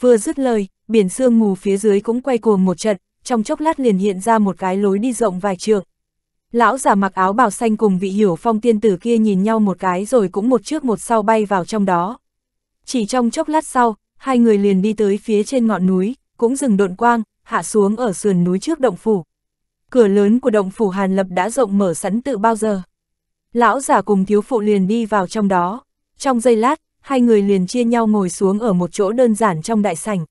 A: Vừa dứt lời, biển sương mù phía dưới cũng quay cuồng một trận, trong chốc lát liền hiện ra một cái lối đi rộng vài trượng Lão già mặc áo bào xanh cùng vị hiểu phong tiên tử kia nhìn nhau một cái rồi cũng một trước một sau bay vào trong đó. Chỉ trong chốc lát sau, hai người liền đi tới phía trên ngọn núi, cũng dừng độn quang, hạ xuống ở sườn núi trước động phủ. Cửa lớn của động phủ Hàn Lập đã rộng mở sẵn từ bao giờ. Lão già cùng thiếu phụ liền đi vào trong đó. Trong giây lát, hai người liền chia nhau ngồi xuống ở một chỗ đơn giản trong đại sảnh.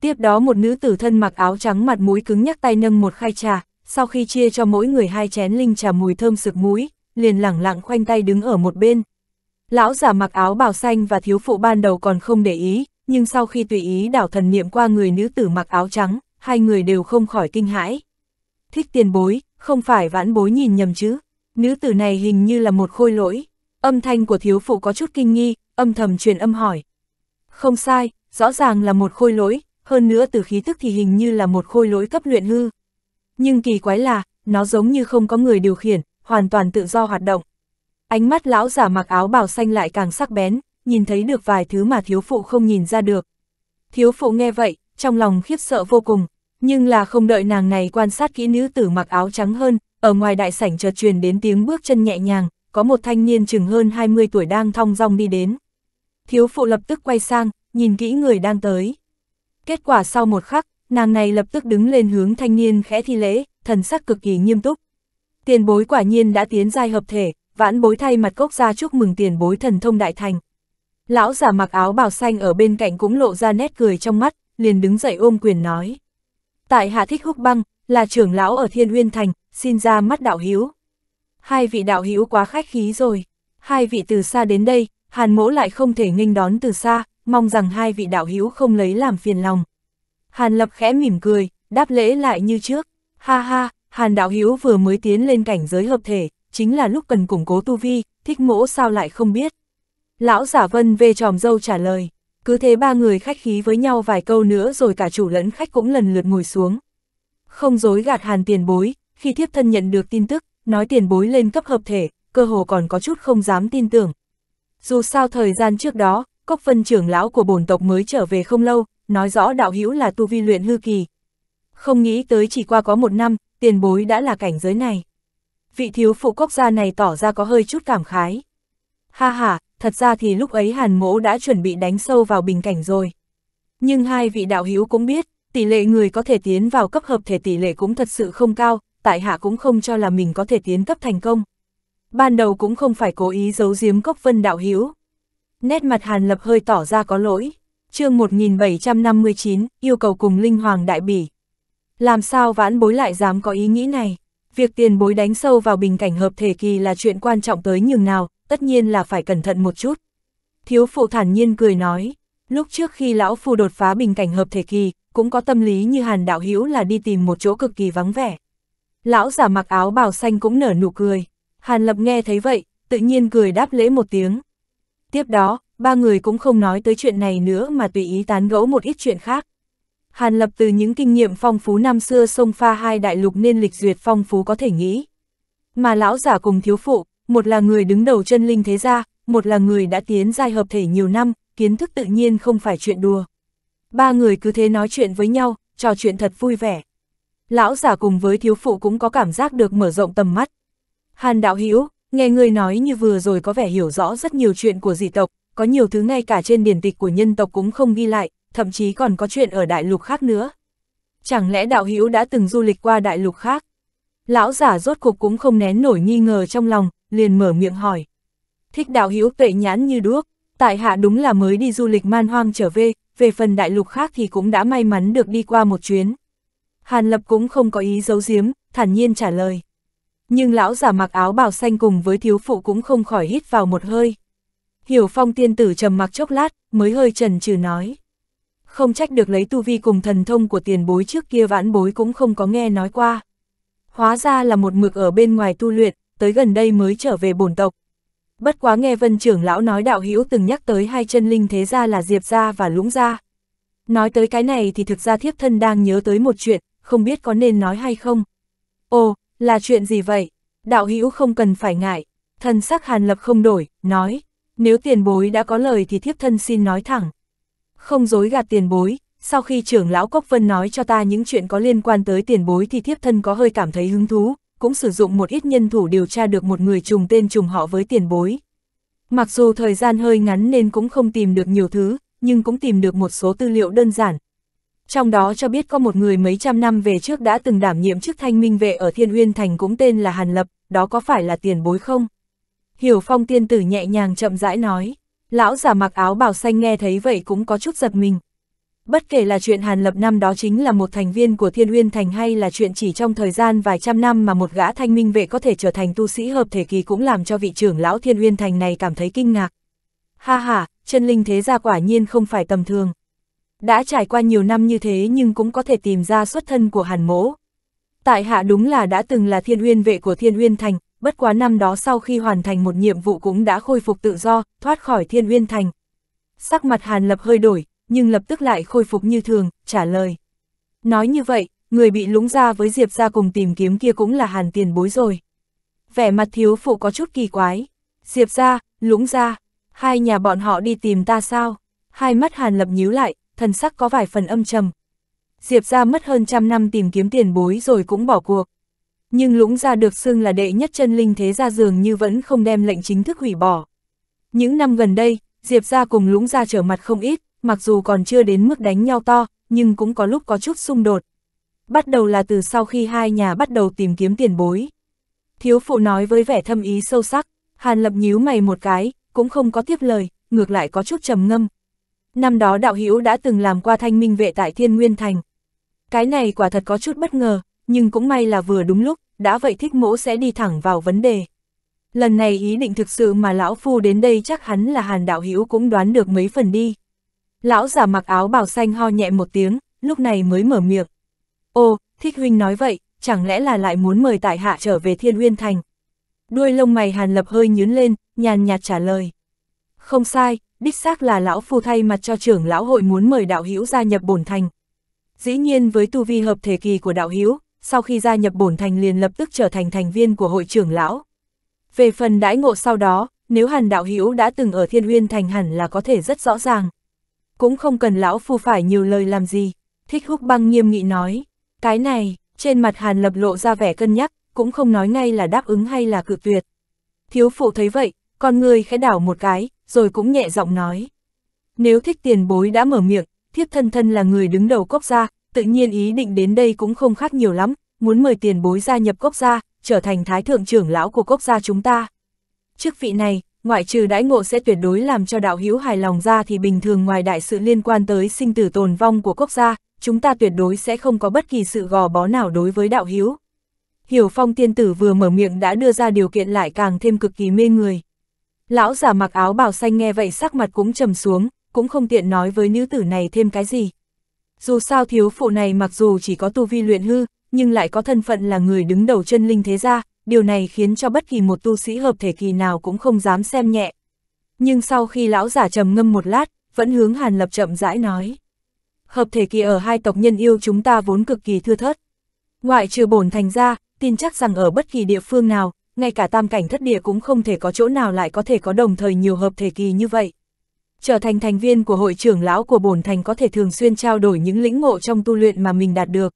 A: Tiếp đó một nữ tử thân mặc áo trắng mặt mũi cứng nhắc tay nâng một khay trà, sau khi chia cho mỗi người hai chén linh trà mùi thơm sực mũi, liền lẳng lặng khoanh tay đứng ở một bên. Lão giả mặc áo bào xanh và thiếu phụ ban đầu còn không để ý, nhưng sau khi tùy ý đảo thần niệm qua người nữ tử mặc áo trắng, hai người đều không khỏi kinh hãi. Thích tiền bối, không phải vãn bối nhìn nhầm chứ, nữ tử này hình như là một khôi lỗi. Âm thanh của thiếu phụ có chút kinh nghi, âm thầm truyền âm hỏi. Không sai, rõ ràng là một khôi lỗi, hơn nữa từ khí thức thì hình như là một khôi lỗi cấp luyện hư nhưng kỳ quái là, nó giống như không có người điều khiển, hoàn toàn tự do hoạt động. Ánh mắt lão giả mặc áo bào xanh lại càng sắc bén, nhìn thấy được vài thứ mà thiếu phụ không nhìn ra được. Thiếu phụ nghe vậy, trong lòng khiếp sợ vô cùng, nhưng là không đợi nàng này quan sát kỹ nữ tử mặc áo trắng hơn, ở ngoài đại sảnh chợt truyền đến tiếng bước chân nhẹ nhàng, có một thanh niên chừng hơn 20 tuổi đang thong dong đi đến. Thiếu phụ lập tức quay sang, nhìn kỹ người đang tới. Kết quả sau một khắc, nàng này lập tức đứng lên hướng thanh niên khẽ thi lễ, thần sắc cực kỳ nghiêm túc. Tiền bối quả nhiên đã tiến giai hợp thể, vãn bối thay mặt cốc gia chúc mừng tiền bối thần thông đại thành. Lão giả mặc áo bào xanh ở bên cạnh cũng lộ ra nét cười trong mắt, liền đứng dậy ôm quyền nói. Tại hạ thích húc băng, là trưởng lão ở thiên uyên thành, xin ra mắt đạo hiếu. Hai vị đạo hiếu quá khách khí rồi, hai vị từ xa đến đây, hàn mỗ lại không thể nghênh đón từ xa, mong rằng hai vị đạo hiếu không lấy làm phiền lòng. Hàn Lập khẽ mỉm cười, đáp lễ lại như trước. Ha ha, Hàn Đạo Hiếu vừa mới tiến lên cảnh giới hợp thể, chính là lúc cần củng cố tu vi, thích mỗ sao lại không biết. Lão giả vân về tròm dâu trả lời, cứ thế ba người khách khí với nhau vài câu nữa rồi cả chủ lẫn khách cũng lần lượt ngồi xuống. Không dối gạt Hàn tiền bối, khi thiếp thân nhận được tin tức, nói tiền bối lên cấp hợp thể, cơ hồ còn có chút không dám tin tưởng. Dù sao thời gian trước đó, Cốc Vân trưởng lão của bổn tộc mới trở về không lâu, nói rõ đạo hữu là tu vi luyện hư kỳ. Không nghĩ tới chỉ qua có một năm, tiền bối đã là cảnh giới này. Vị thiếu phụ quốc gia này tỏ ra có hơi chút cảm khái. Ha ha, thật ra thì lúc ấy hàn mỗ đã chuẩn bị đánh sâu vào bình cảnh rồi. Nhưng hai vị đạo hữu cũng biết, tỷ lệ người có thể tiến vào cấp hợp thể tỷ lệ cũng thật sự không cao, tại hạ cũng không cho là mình có thể tiến cấp thành công. Ban đầu cũng không phải cố ý giấu giếm Cốc Vân đạo hữu. Nét mặt Hàn Lập hơi tỏ ra có lỗi chương 1759, yêu cầu cùng Linh Hoàng Đại Bỉ. Làm sao vãn bối lại dám có ý nghĩ này? Việc tiền bối đánh sâu vào bình cảnh hợp thể kỳ là chuyện quan trọng tới nhường nào, tất nhiên là phải cẩn thận một chút. Thiếu phụ thản nhiên cười nói, lúc trước khi lão phù đột phá bình cảnh hợp thể kỳ, cũng có tâm lý như hàn đạo hữu là đi tìm một chỗ cực kỳ vắng vẻ. Lão giả mặc áo bào xanh cũng nở nụ cười. Hàn lập nghe thấy vậy, tự nhiên cười đáp lễ một tiếng. Tiếp đó, ba người cũng không nói tới chuyện này nữa mà tùy ý tán gẫu một ít chuyện khác. Hàn Lập từ những kinh nghiệm phong phú năm xưa sông pha hai đại lục nên lịch duyệt phong phú có thể nghĩ. Mà lão giả cùng thiếu phụ, một là người đứng đầu chân linh thế gia, một là người đã tiến giai hợp thể nhiều năm, kiến thức tự nhiên không phải chuyện đùa. Ba người cứ thế nói chuyện với nhau, trò chuyện thật vui vẻ. Lão giả cùng với thiếu phụ cũng có cảm giác được mở rộng tầm mắt. Hàn đạo Hiếu nghe người nói như vừa rồi có vẻ hiểu rõ rất nhiều chuyện của dị tộc, có nhiều thứ ngay cả trên điển tịch của nhân tộc cũng không ghi lại, thậm chí còn có chuyện ở đại lục khác nữa. Chẳng lẽ đạo hữu đã từng du lịch qua đại lục khác? Lão giả rốt cuộc cũng không nén nổi nghi ngờ trong lòng, liền mở miệng hỏi. Thích đạo hữu tệ nhãn như đuốc, tại hạ đúng là mới đi du lịch man hoang trở về, về phần đại lục khác thì cũng đã may mắn được đi qua một chuyến. Hàn Lập cũng không có ý giấu giếm, thản nhiên trả lời. Nhưng lão giả mặc áo bào xanh cùng với thiếu phụ cũng không khỏi hít vào một hơi. Hiểu phong tiên tử trầm mặc chốc lát, mới hơi trần trừ nói. Không trách được lấy tu vi cùng thần thông của tiền bối trước kia vãn bối cũng không có nghe nói qua. Hóa ra là một mực ở bên ngoài tu luyện, tới gần đây mới trở về bổn tộc. Bất quá nghe vân trưởng lão nói đạo hữu từng nhắc tới hai chân linh thế gia là Diệp gia và Lũng gia. Nói tới cái này thì thực ra thiếp thân đang nhớ tới một chuyện, không biết có nên nói hay không. Ồ, là chuyện gì vậy? Đạo hữu không cần phải ngại. Thần sắc Hàn Lập không đổi, nói, nếu tiền bối đã có lời thì thiếp thân xin nói thẳng. Không dối gạt tiền bối, sau khi trưởng lão Cốc Vân nói cho ta những chuyện có liên quan tới tiền bối thì thiếp thân có hơi cảm thấy hứng thú, cũng sử dụng một ít nhân thủ điều tra được một người trùng tên trùng họ với tiền bối. Mặc dù thời gian hơi ngắn nên cũng không tìm được nhiều thứ, nhưng cũng tìm được một số tư liệu đơn giản. Trong đó cho biết có một người mấy trăm năm về trước đã từng đảm nhiệm chức thanh minh vệ ở Thiên Uyên Thành cũng tên là Hàn Lập, đó có phải là tiền bối không? Hiểu phong tiên tử nhẹ nhàng chậm rãi nói, lão giả mặc áo bào xanh nghe thấy vậy cũng có chút giật mình. Bất kể là chuyện Hàn Lập năm đó chính là một thành viên của Thiên Uyên Thành hay là chuyện chỉ trong thời gian vài trăm năm mà một gã thanh minh vệ có thể trở thành tu sĩ hợp thể kỳ cũng làm cho vị trưởng lão Thiên Uyên Thành này cảm thấy kinh ngạc. Ha ha, chân linh thế gia quả nhiên không phải tầm thường. Đã trải qua nhiều năm như thế nhưng cũng có thể tìm ra xuất thân của Hàn Mỗ. Tại hạ đúng là đã từng là Thiên Uyên vệ của Thiên Uyên Thành, bất quá năm đó sau khi hoàn thành một nhiệm vụ cũng đã khôi phục tự do, thoát khỏi thiên uyên thành. Sắc mặt Hàn Lập hơi đổi, nhưng lập tức lại khôi phục như thường, trả lời. Nói như vậy, người bị lũng ra với Diệp ra cùng tìm kiếm kia cũng là Hàn tiền bối rồi. Vẻ mặt thiếu phụ có chút kỳ quái. Diệp ra, lũng ra, hai nhà bọn họ đi tìm ta sao? Hai mắt Hàn Lập nhíu lại, thần sắc có vài phần âm trầm. Diệp ra mất hơn trăm năm tìm kiếm tiền bối rồi cũng bỏ cuộc. Nhưng lũng gia được xưng là đệ nhất chân linh thế gia dường như vẫn không đem lệnh chính thức hủy bỏ. Những năm gần đây, Diệp gia cùng lũng gia trở mặt không ít, mặc dù còn chưa đến mức đánh nhau to, nhưng cũng có lúc có chút xung đột. Bắt đầu là từ sau khi hai nhà bắt đầu tìm kiếm tiền bối. Thiếu phụ nói với vẻ thâm ý sâu sắc, Hàn Lập nhíu mày một cái, cũng không có tiếp lời, ngược lại có chút trầm ngâm. Năm đó đạo hữu đã từng làm qua thanh minh vệ tại Thiên Nguyên Thành. Cái này quả thật có chút bất ngờ, nhưng cũng may là vừa đúng lúc, đã vậy thích mỗ sẽ đi thẳng vào vấn đề. Lần này ý định thực sự mà lão phu đến đây chắc hắn là hàn đạo hữu cũng đoán được mấy phần đi. Lão giả mặc áo bào xanh ho nhẹ một tiếng, lúc này mới mở miệng. Ô, thích huynh nói vậy, chẳng lẽ là lại muốn mời tại hạ trở về thiên huyên thành. Đuôi lông mày hàn lập hơi nhướng lên, nhàn nhạt trả lời. Không sai, đích xác là lão phu thay mặt cho trưởng lão hội muốn mời đạo hữu gia nhập bổn thành. Dĩ nhiên với tu vi hợp thể kỳ của đạo hữu, sau khi gia nhập bổn thành liền lập tức trở thành thành viên của hội trưởng lão. Về phần đãi ngộ sau đó, nếu hàn đạo hữu đã từng ở thiên uyên thành hẳn là có thể rất rõ ràng. Cũng không cần lão phu phải nhiều lời làm gì, thích húc băng nghiêm nghị nói. Cái này, trên mặt hàn lập lộ ra vẻ cân nhắc, cũng không nói ngay là đáp ứng hay là cự tuyệt. Thiếu phụ thấy vậy, con người khẽ đảo một cái, rồi cũng nhẹ giọng nói. Nếu thích tiền bối đã mở miệng, thiếp thân thân là người đứng đầu quốc gia, tự nhiên ý định đến đây cũng không khác nhiều lắm, muốn mời tiền bối gia nhập quốc gia, trở thành thái thượng trưởng lão của quốc gia chúng ta. Chức vị này, ngoại trừ đãi ngộ sẽ tuyệt đối làm cho đạo hữu hài lòng ra thì bình thường ngoài đại sự liên quan tới sinh tử tồn vong của quốc gia, chúng ta tuyệt đối sẽ không có bất kỳ sự gò bó nào đối với đạo hữu. Hiểu phong tiên tử vừa mở miệng đã đưa ra điều kiện lại càng thêm cực kỳ mê người. Lão già mặc áo bào xanh nghe vậy sắc mặt cũng trầm xuống, cũng không tiện nói với nữ tử này thêm cái gì. Dù sao thiếu phụ này mặc dù chỉ có tu vi luyện hư, nhưng lại có thân phận là người đứng đầu chân linh thế gia, điều này khiến cho bất kỳ một tu sĩ hợp thể kỳ nào cũng không dám xem nhẹ. Nhưng sau khi lão giả trầm ngâm một lát, vẫn hướng Hàn Lập chậm rãi nói. Hợp thể kỳ ở hai tộc nhân yêu chúng ta vốn cực kỳ thưa thớt. Ngoại trừ bổn thành ra, tin chắc rằng ở bất kỳ địa phương nào, ngay cả tam cảnh thất địa cũng không thể có chỗ nào lại có thể có đồng thời nhiều hợp thể kỳ như vậy trở thành thành viên của hội trưởng lão của bổn thành có thể thường xuyên trao đổi những lĩnh ngộ trong tu luyện mà mình đạt được.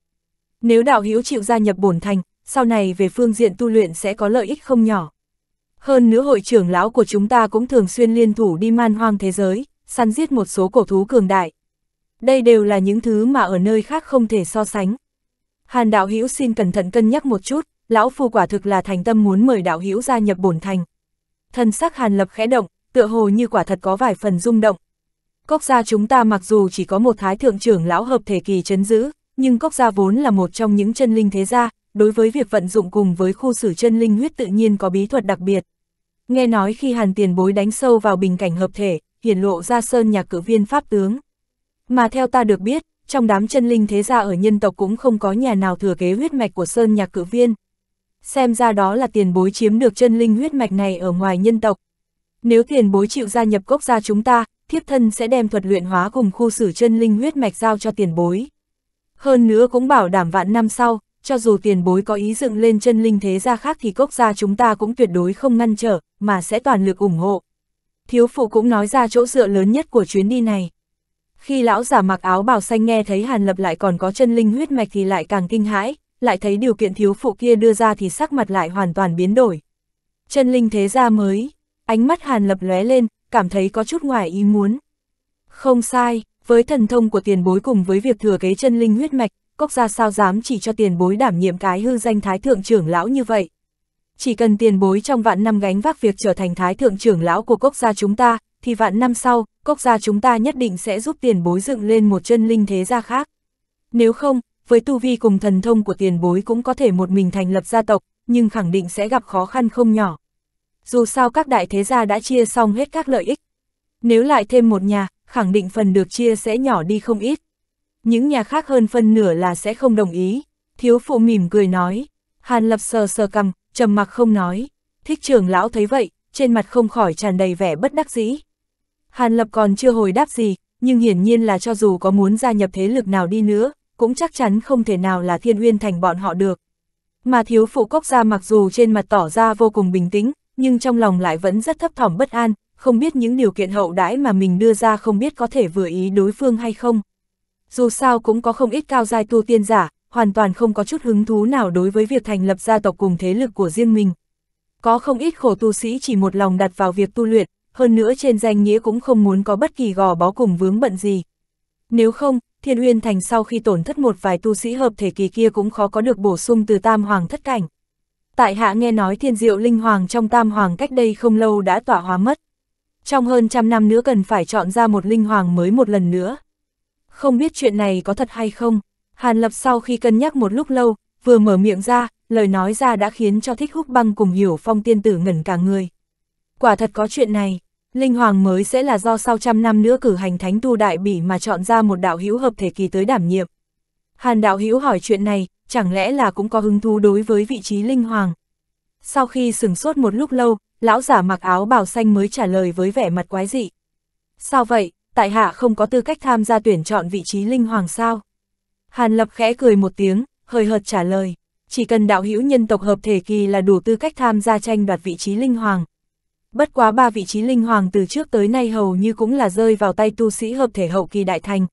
A: Nếu đạo hữu chịu gia nhập bổn thành, sau này về phương diện tu luyện sẽ có lợi ích không nhỏ. Hơn nữa hội trưởng lão của chúng ta cũng thường xuyên liên thủ đi man hoang thế giới, săn giết một số cổ thú cường đại. Đây đều là những thứ mà ở nơi khác không thể so sánh. Hàn đạo hữu xin cẩn thận cân nhắc một chút, lão phu quả thực là thành tâm muốn mời đạo hữu gia nhập bổn thành. thân sắc Hàn Lập khẽ động, tựa hồ như quả thật có vài phần rung động. Cốc gia chúng ta mặc dù chỉ có một thái thượng trưởng lão hợp thể kỳ chấn giữ, nhưng cốc gia vốn là một trong những chân linh thế gia, đối với việc vận dụng cùng với khu sử chân linh huyết tự nhiên có bí thuật đặc biệt. Nghe nói khi hàn tiền bối đánh sâu vào bình cảnh hợp thể, hiển lộ ra sơn nhà cử viên pháp tướng. Mà theo ta được biết, trong đám chân linh thế gia ở nhân tộc cũng không có nhà nào thừa kế huyết mạch của sơn nhà cử viên. Xem ra đó là tiền bối chiếm được chân linh huyết mạch này ở ngoài nhân tộc, nếu tiền bối chịu gia nhập cốc gia chúng ta, thiếp thân sẽ đem thuật luyện hóa cùng khu sử chân linh huyết mạch giao cho tiền bối. Hơn nữa cũng bảo đảm vạn năm sau, cho dù tiền bối có ý dựng lên chân linh thế gia khác thì cốc gia chúng ta cũng tuyệt đối không ngăn trở, mà sẽ toàn lực ủng hộ. Thiếu phụ cũng nói ra chỗ dựa lớn nhất của chuyến đi này. Khi lão giả mặc áo bào xanh nghe thấy Hàn Lập lại còn có chân linh huyết mạch thì lại càng kinh hãi, lại thấy điều kiện thiếu phụ kia đưa ra thì sắc mặt lại hoàn toàn biến đổi. Chân linh thế gia mới, ánh mắt Hàn Lập lóe lên, cảm thấy có chút ngoài ý muốn. Không sai, với thần thông của tiền bối cùng với việc thừa kế chân linh huyết mạch, cốc gia sao dám chỉ cho tiền bối đảm nhiệm cái hư danh thái thượng trưởng lão như vậy. Chỉ cần tiền bối trong vạn năm gánh vác việc trở thành thái thượng trưởng lão của cốc gia chúng ta, thì vạn năm sau, cốc gia chúng ta nhất định sẽ giúp tiền bối dựng lên một chân linh thế gia khác. Nếu không, với tu vi cùng thần thông của tiền bối cũng có thể một mình thành lập gia tộc, nhưng khẳng định sẽ gặp khó khăn không nhỏ dù sao các đại thế gia đã chia xong hết các lợi ích. Nếu lại thêm một nhà, khẳng định phần được chia sẽ nhỏ đi không ít. Những nhà khác hơn phân nửa là sẽ không đồng ý. Thiếu phụ mỉm cười nói. Hàn lập sờ sờ cầm, trầm mặc không nói. Thích trưởng lão thấy vậy, trên mặt không khỏi tràn đầy vẻ bất đắc dĩ. Hàn lập còn chưa hồi đáp gì, nhưng hiển nhiên là cho dù có muốn gia nhập thế lực nào đi nữa, cũng chắc chắn không thể nào là thiên uyên thành bọn họ được. Mà thiếu phụ cốc gia mặc dù trên mặt tỏ ra vô cùng bình tĩnh, nhưng trong lòng lại vẫn rất thấp thỏm bất an, không biết những điều kiện hậu đãi mà mình đưa ra không biết có thể vừa ý đối phương hay không. Dù sao cũng có không ít cao giai tu tiên giả, hoàn toàn không có chút hứng thú nào đối với việc thành lập gia tộc cùng thế lực của riêng mình. Có không ít khổ tu sĩ chỉ một lòng đặt vào việc tu luyện, hơn nữa trên danh nghĩa cũng không muốn có bất kỳ gò bó cùng vướng bận gì. Nếu không, Thiên Uyên Thành sau khi tổn thất một vài tu sĩ hợp thể kỳ kia cũng khó có được bổ sung từ tam hoàng thất cảnh tại hạ nghe nói thiên diệu linh hoàng trong tam hoàng cách đây không lâu đã tỏa hóa mất. Trong hơn trăm năm nữa cần phải chọn ra một linh hoàng mới một lần nữa. Không biết chuyện này có thật hay không, Hàn Lập sau khi cân nhắc một lúc lâu, vừa mở miệng ra, lời nói ra đã khiến cho thích húc băng cùng hiểu phong tiên tử ngẩn cả người. Quả thật có chuyện này, linh hoàng mới sẽ là do sau trăm năm nữa cử hành thánh tu đại bỉ mà chọn ra một đạo hữu hợp thể kỳ tới đảm nhiệm. Hàn đạo hữu hỏi chuyện này, chẳng lẽ là cũng có hứng thú đối với vị trí linh hoàng. Sau khi sửng sốt một lúc lâu, lão giả mặc áo bào xanh mới trả lời với vẻ mặt quái dị. Sao vậy, tại hạ không có tư cách tham gia tuyển chọn vị trí linh hoàng sao? Hàn Lập khẽ cười một tiếng, hơi hợt trả lời, chỉ cần đạo hữu nhân tộc hợp thể kỳ là đủ tư cách tham gia tranh đoạt vị trí linh hoàng. Bất quá ba vị trí linh hoàng từ trước tới nay hầu như cũng là rơi vào tay tu sĩ hợp thể hậu kỳ đại thành.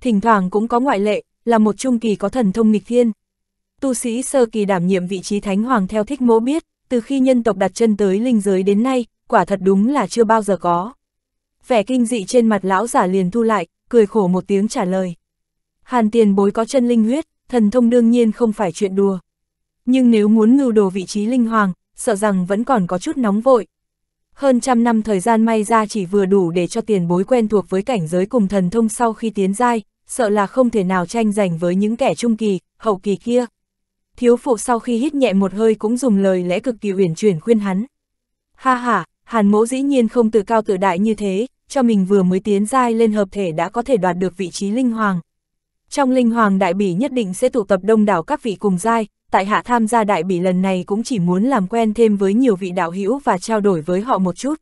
A: Thỉnh thoảng cũng có ngoại lệ, là một trung kỳ có thần thông nghịch thiên, tu sĩ sơ kỳ đảm nhiệm vị trí thánh hoàng theo thích mỗ biết, từ khi nhân tộc đặt chân tới linh giới đến nay, quả thật đúng là chưa bao giờ có. Vẻ kinh dị trên mặt lão giả liền thu lại, cười khổ một tiếng trả lời. Hàn tiền bối có chân linh huyết, thần thông đương nhiên không phải chuyện đùa. Nhưng nếu muốn ngưu đồ vị trí linh hoàng, sợ rằng vẫn còn có chút nóng vội. Hơn trăm năm thời gian may ra chỉ vừa đủ để cho tiền bối quen thuộc với cảnh giới cùng thần thông sau khi tiến giai, sợ là không thể nào tranh giành với những kẻ trung kỳ, hậu kỳ kia thiếu phụ sau khi hít nhẹ một hơi cũng dùng lời lẽ cực kỳ uyển chuyển khuyên hắn. Ha ha, hàn mỗ dĩ nhiên không tự cao tự đại như thế, cho mình vừa mới tiến giai lên hợp thể đã có thể đoạt được vị trí linh hoàng. Trong linh hoàng đại bỉ nhất định sẽ tụ tập đông đảo các vị cùng giai, tại hạ tham gia đại bỉ lần này cũng chỉ muốn làm quen thêm với nhiều vị đạo hữu và trao đổi với họ một chút.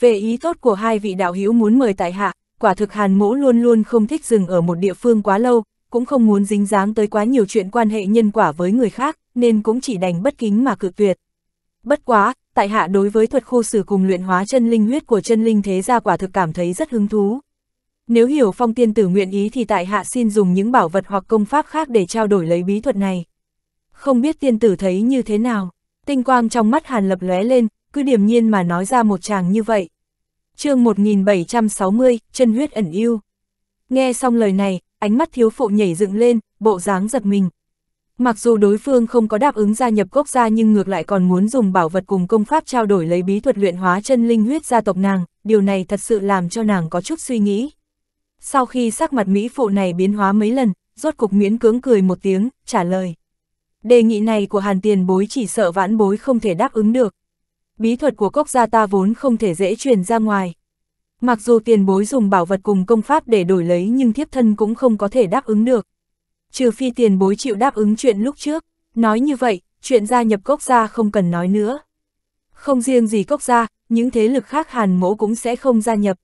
A: Về ý tốt của hai vị đạo hữu muốn mời tại hạ, quả thực hàn mỗ luôn luôn không thích dừng ở một địa phương quá lâu, cũng không muốn dính dáng tới quá nhiều chuyện quan hệ nhân quả với người khác, nên cũng chỉ đành bất kính mà cự tuyệt. Bất quá, tại hạ đối với thuật khô sử cùng luyện hóa chân linh huyết của chân linh thế gia quả thực cảm thấy rất hứng thú. Nếu hiểu phong tiên tử nguyện ý thì tại hạ xin dùng những bảo vật hoặc công pháp khác để trao đổi lấy bí thuật này. Không biết tiên tử thấy như thế nào, tinh quang trong mắt hàn lập lóe lên, cứ điềm nhiên mà nói ra một chàng như vậy. chương 1760, chân huyết ẩn yêu. Nghe xong lời này, ánh mắt thiếu phụ nhảy dựng lên, bộ dáng giật mình. Mặc dù đối phương không có đáp ứng gia nhập quốc gia nhưng ngược lại còn muốn dùng bảo vật cùng công pháp trao đổi lấy bí thuật luyện hóa chân linh huyết gia tộc nàng, điều này thật sự làm cho nàng có chút suy nghĩ. Sau khi sắc mặt mỹ phụ này biến hóa mấy lần, rốt cục miễn cưỡng cười một tiếng, trả lời. Đề nghị này của hàn tiền bối chỉ sợ vãn bối không thể đáp ứng được. Bí thuật của quốc gia ta vốn không thể dễ truyền ra ngoài. Mặc dù tiền bối dùng bảo vật cùng công pháp để đổi lấy nhưng thiếp thân cũng không có thể đáp ứng được. Trừ phi tiền bối chịu đáp ứng chuyện lúc trước, nói như vậy, chuyện gia nhập cốc gia không cần nói nữa. Không riêng gì cốc gia, những thế lực khác hàn mỗ cũng sẽ không gia nhập.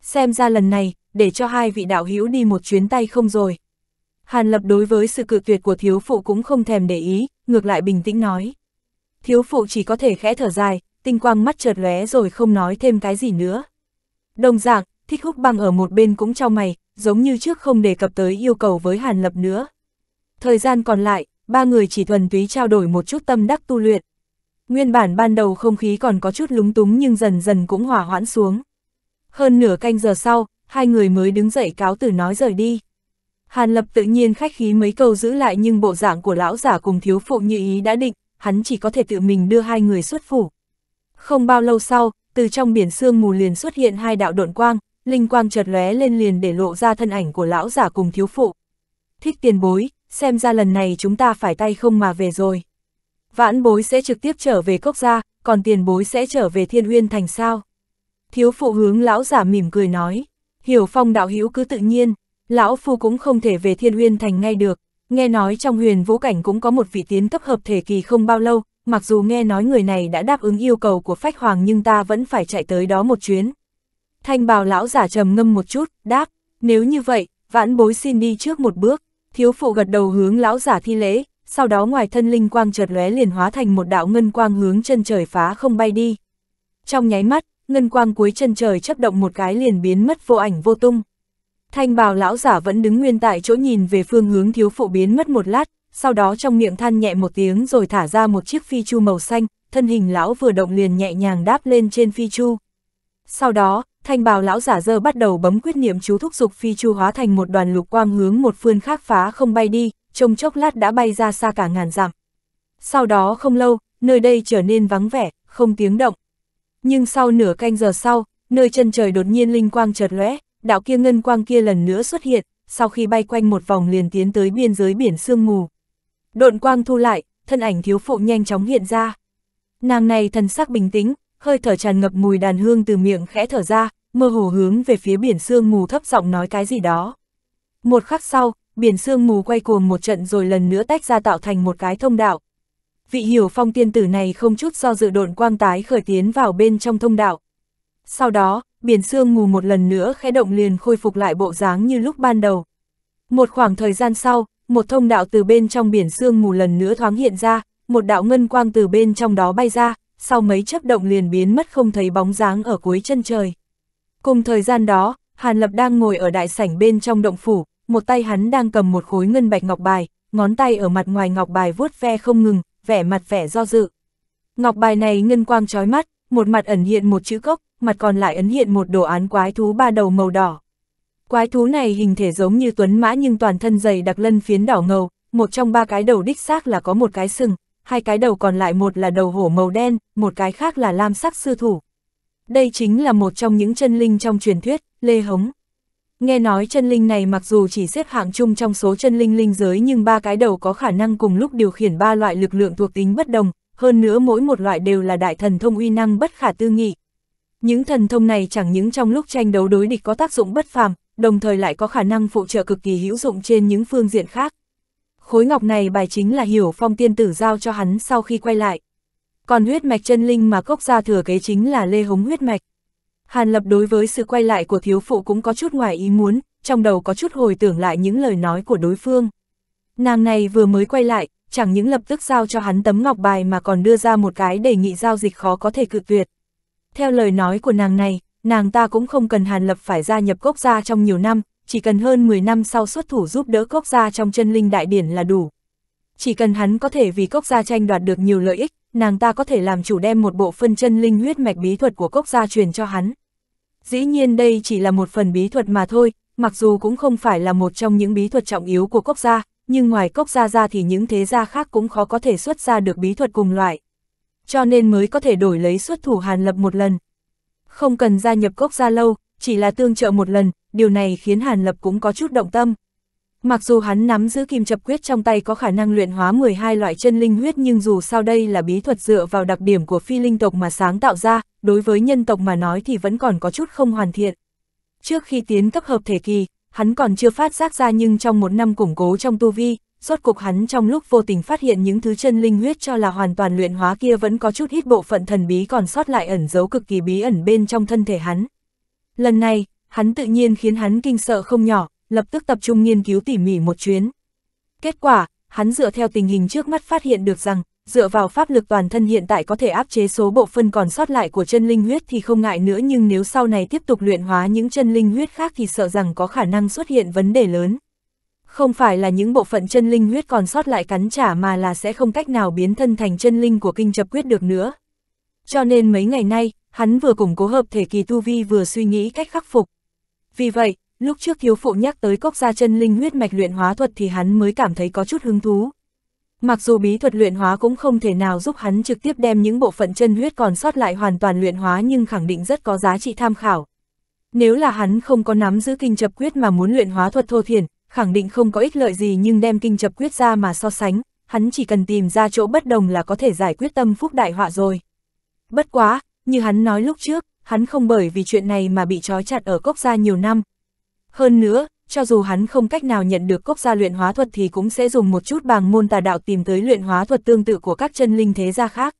A: Xem ra lần này, để cho hai vị đạo hữu đi một chuyến tay không rồi. Hàn lập đối với sự cự tuyệt của thiếu phụ cũng không thèm để ý, ngược lại bình tĩnh nói. Thiếu phụ chỉ có thể khẽ thở dài, tinh quang mắt chợt lóe rồi không nói thêm cái gì nữa. Đồng dạng, thích húc băng ở một bên cũng trao mày, giống như trước không đề cập tới yêu cầu với Hàn Lập nữa. Thời gian còn lại, ba người chỉ thuần túy trao đổi một chút tâm đắc tu luyện. Nguyên bản ban đầu không khí còn có chút lúng túng nhưng dần dần cũng hỏa hoãn xuống. Hơn nửa canh giờ sau, hai người mới đứng dậy cáo từ nói rời đi. Hàn Lập tự nhiên khách khí mấy câu giữ lại nhưng bộ dạng của lão giả cùng thiếu phụ như ý đã định, hắn chỉ có thể tự mình đưa hai người xuất phủ. Không bao lâu sau, từ trong biển sương mù liền xuất hiện hai đạo độn quang, linh quang chợt lóe lên liền để lộ ra thân ảnh của lão giả cùng thiếu phụ. Thích tiền bối, xem ra lần này chúng ta phải tay không mà về rồi. Vãn bối sẽ trực tiếp trở về cốc gia, còn tiền bối sẽ trở về thiên uyên thành sao. Thiếu phụ hướng lão giả mỉm cười nói, hiểu phong đạo hữu cứ tự nhiên, lão phu cũng không thể về thiên uyên thành ngay được, nghe nói trong huyền vũ cảnh cũng có một vị tiến cấp hợp thể kỳ không bao lâu, mặc dù nghe nói người này đã đáp ứng yêu cầu của phách hoàng nhưng ta vẫn phải chạy tới đó một chuyến. Thanh bào lão giả trầm ngâm một chút, đáp, nếu như vậy, vãn bối xin đi trước một bước, thiếu phụ gật đầu hướng lão giả thi lễ, sau đó ngoài thân linh quang chợt lóe liền hóa thành một đạo ngân quang hướng chân trời phá không bay đi. Trong nháy mắt, ngân quang cuối chân trời chấp động một cái liền biến mất vô ảnh vô tung. Thanh bào lão giả vẫn đứng nguyên tại chỗ nhìn về phương hướng thiếu phụ biến mất một lát, sau đó trong miệng than nhẹ một tiếng rồi thả ra một chiếc phi chu màu xanh, thân hình lão vừa động liền nhẹ nhàng đáp lên trên phi chu. Sau đó, thanh bào lão giả dơ bắt đầu bấm quyết niệm chú thúc dục phi chu hóa thành một đoàn lục quang hướng một phương khác phá không bay đi, trông chốc lát đã bay ra xa cả ngàn dặm. Sau đó không lâu, nơi đây trở nên vắng vẻ, không tiếng động. Nhưng sau nửa canh giờ sau, nơi chân trời đột nhiên linh quang chợt lóe, đạo kia ngân quang kia lần nữa xuất hiện, sau khi bay quanh một vòng liền tiến tới biên giới biển sương mù. Độn quang thu lại, thân ảnh thiếu phụ nhanh chóng hiện ra. Nàng này thần sắc bình tĩnh, hơi thở tràn ngập mùi đàn hương từ miệng khẽ thở ra, mơ hồ hướng về phía biển sương mù thấp giọng nói cái gì đó. Một khắc sau, biển sương mù quay cuồng một trận rồi lần nữa tách ra tạo thành một cái thông đạo. Vị hiểu phong tiên tử này không chút do dự độn quang tái khởi tiến vào bên trong thông đạo. Sau đó, biển sương mù một lần nữa khẽ động liền khôi phục lại bộ dáng như lúc ban đầu. Một khoảng thời gian sau, một thông đạo từ bên trong biển sương mù lần nữa thoáng hiện ra, một đạo ngân quang từ bên trong đó bay ra, sau mấy chấp động liền biến mất không thấy bóng dáng ở cuối chân trời. Cùng thời gian đó, Hàn Lập đang ngồi ở đại sảnh bên trong động phủ, một tay hắn đang cầm một khối ngân bạch ngọc bài, ngón tay ở mặt ngoài ngọc bài vuốt ve không ngừng, vẻ mặt vẻ do dự. Ngọc bài này ngân quang chói mắt, một mặt ẩn hiện một chữ cốc, mặt còn lại ấn hiện một đồ án quái thú ba đầu màu đỏ. Quái thú này hình thể giống như tuấn mã nhưng toàn thân dày đặc lân phiến đỏ ngầu, một trong ba cái đầu đích xác là có một cái sừng, hai cái đầu còn lại một là đầu hổ màu đen, một cái khác là lam sắc sư thủ. Đây chính là một trong những chân linh trong truyền thuyết, Lê Hống. Nghe nói chân linh này mặc dù chỉ xếp hạng chung trong số chân linh linh giới nhưng ba cái đầu có khả năng cùng lúc điều khiển ba loại lực lượng thuộc tính bất đồng, hơn nữa mỗi một loại đều là đại thần thông uy năng bất khả tư nghị. Những thần thông này chẳng những trong lúc tranh đấu đối địch có tác dụng bất phàm, đồng thời lại có khả năng phụ trợ cực kỳ hữu dụng trên những phương diện khác. Khối ngọc này bài chính là hiểu phong tiên tử giao cho hắn sau khi quay lại. Còn huyết mạch chân linh mà cốc gia thừa kế chính là lê hống huyết mạch. Hàn lập đối với sự quay lại của thiếu phụ cũng có chút ngoài ý muốn, trong đầu có chút hồi tưởng lại những lời nói của đối phương. Nàng này vừa mới quay lại, chẳng những lập tức giao cho hắn tấm ngọc bài mà còn đưa ra một cái đề nghị giao dịch khó có thể cự tuyệt. Theo lời nói của nàng này, nàng ta cũng không cần Hàn Lập phải gia nhập cốc gia trong nhiều năm, chỉ cần hơn 10 năm sau xuất thủ giúp đỡ cốc gia trong chân linh đại điển là đủ. Chỉ cần hắn có thể vì cốc gia tranh đoạt được nhiều lợi ích, nàng ta có thể làm chủ đem một bộ phân chân linh huyết mạch bí thuật của cốc gia truyền cho hắn. Dĩ nhiên đây chỉ là một phần bí thuật mà thôi, mặc dù cũng không phải là một trong những bí thuật trọng yếu của cốc gia, nhưng ngoài cốc gia ra thì những thế gia khác cũng khó có thể xuất ra được bí thuật cùng loại. Cho nên mới có thể đổi lấy xuất thủ Hàn Lập một lần, không cần gia nhập cốc gia lâu, chỉ là tương trợ một lần, điều này khiến Hàn Lập cũng có chút động tâm. Mặc dù hắn nắm giữ kim chập quyết trong tay có khả năng luyện hóa 12 loại chân linh huyết nhưng dù sao đây là bí thuật dựa vào đặc điểm của phi linh tộc mà sáng tạo ra, đối với nhân tộc mà nói thì vẫn còn có chút không hoàn thiện. Trước khi tiến cấp hợp thể kỳ, hắn còn chưa phát giác ra nhưng trong một năm củng cố trong tu vi, rốt cuộc hắn trong lúc vô tình phát hiện những thứ chân linh huyết cho là hoàn toàn luyện hóa kia vẫn có chút ít bộ phận thần bí còn sót lại ẩn giấu cực kỳ bí ẩn bên trong thân thể hắn. Lần này, hắn tự nhiên khiến hắn kinh sợ không nhỏ, lập tức tập trung nghiên cứu tỉ mỉ một chuyến. Kết quả, hắn dựa theo tình hình trước mắt phát hiện được rằng, dựa vào pháp lực toàn thân hiện tại có thể áp chế số bộ phân còn sót lại của chân linh huyết thì không ngại nữa nhưng nếu sau này tiếp tục luyện hóa những chân linh huyết khác thì sợ rằng có khả năng xuất hiện vấn đề lớn. Không phải là những bộ phận chân linh huyết còn sót lại cắn trả mà là sẽ không cách nào biến thân thành chân linh của kinh chập quyết được nữa. Cho nên mấy ngày nay, hắn vừa củng cố hợp thể kỳ tu vi vừa suy nghĩ cách khắc phục. Vì vậy, lúc trước thiếu phụ nhắc tới cốc gia chân linh huyết mạch luyện hóa thuật thì hắn mới cảm thấy có chút hứng thú. Mặc dù bí thuật luyện hóa cũng không thể nào giúp hắn trực tiếp đem những bộ phận chân huyết còn sót lại hoàn toàn luyện hóa nhưng khẳng định rất có giá trị tham khảo. Nếu là hắn không có nắm giữ kinh chập quyết mà muốn luyện hóa thuật thô thiển, khẳng định không có ích lợi gì nhưng đem kinh chập quyết ra mà so sánh, hắn chỉ cần tìm ra chỗ bất đồng là có thể giải quyết tâm phúc đại họa rồi. Bất quá, như hắn nói lúc trước, hắn không bởi vì chuyện này mà bị trói chặt ở cốc gia nhiều năm. Hơn nữa, cho dù hắn không cách nào nhận được cốc gia luyện hóa thuật thì cũng sẽ dùng một chút bàng môn tà đạo tìm tới luyện hóa thuật tương tự của các chân linh thế gia khác.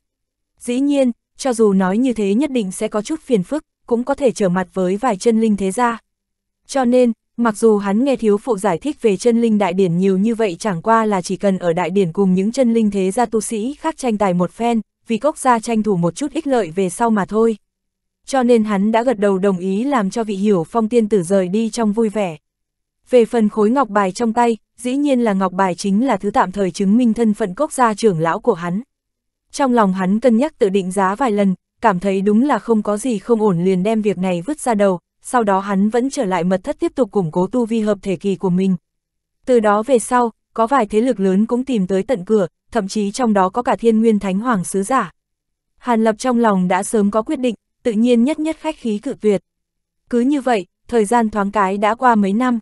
A: Dĩ nhiên, cho dù nói như thế nhất định sẽ có chút phiền phức, cũng có thể trở mặt với vài chân linh thế gia. Cho nên, mặc dù hắn nghe thiếu phụ giải thích về chân linh đại điển nhiều như vậy chẳng qua là chỉ cần ở đại điển cùng những chân linh thế gia tu sĩ khác tranh tài một phen, vì cốc gia tranh thủ một chút ích lợi về sau mà thôi. Cho nên hắn đã gật đầu đồng ý làm cho vị hiểu phong tiên tử rời đi trong vui vẻ. Về phần khối ngọc bài trong tay, dĩ nhiên là ngọc bài chính là thứ tạm thời chứng minh thân phận cốc gia trưởng lão của hắn. Trong lòng hắn cân nhắc tự định giá vài lần, cảm thấy đúng là không có gì không ổn liền đem việc này vứt ra đầu, sau đó hắn vẫn trở lại mật thất tiếp tục củng cố tu vi hợp thể kỳ của mình. Từ đó về sau, có vài thế lực lớn cũng tìm tới tận cửa, thậm chí trong đó có cả thiên nguyên thánh hoàng sứ giả. Hàn Lập trong lòng đã sớm có quyết định, tự nhiên nhất nhất khách khí cự tuyệt. Cứ như vậy, thời gian thoáng cái đã qua mấy năm.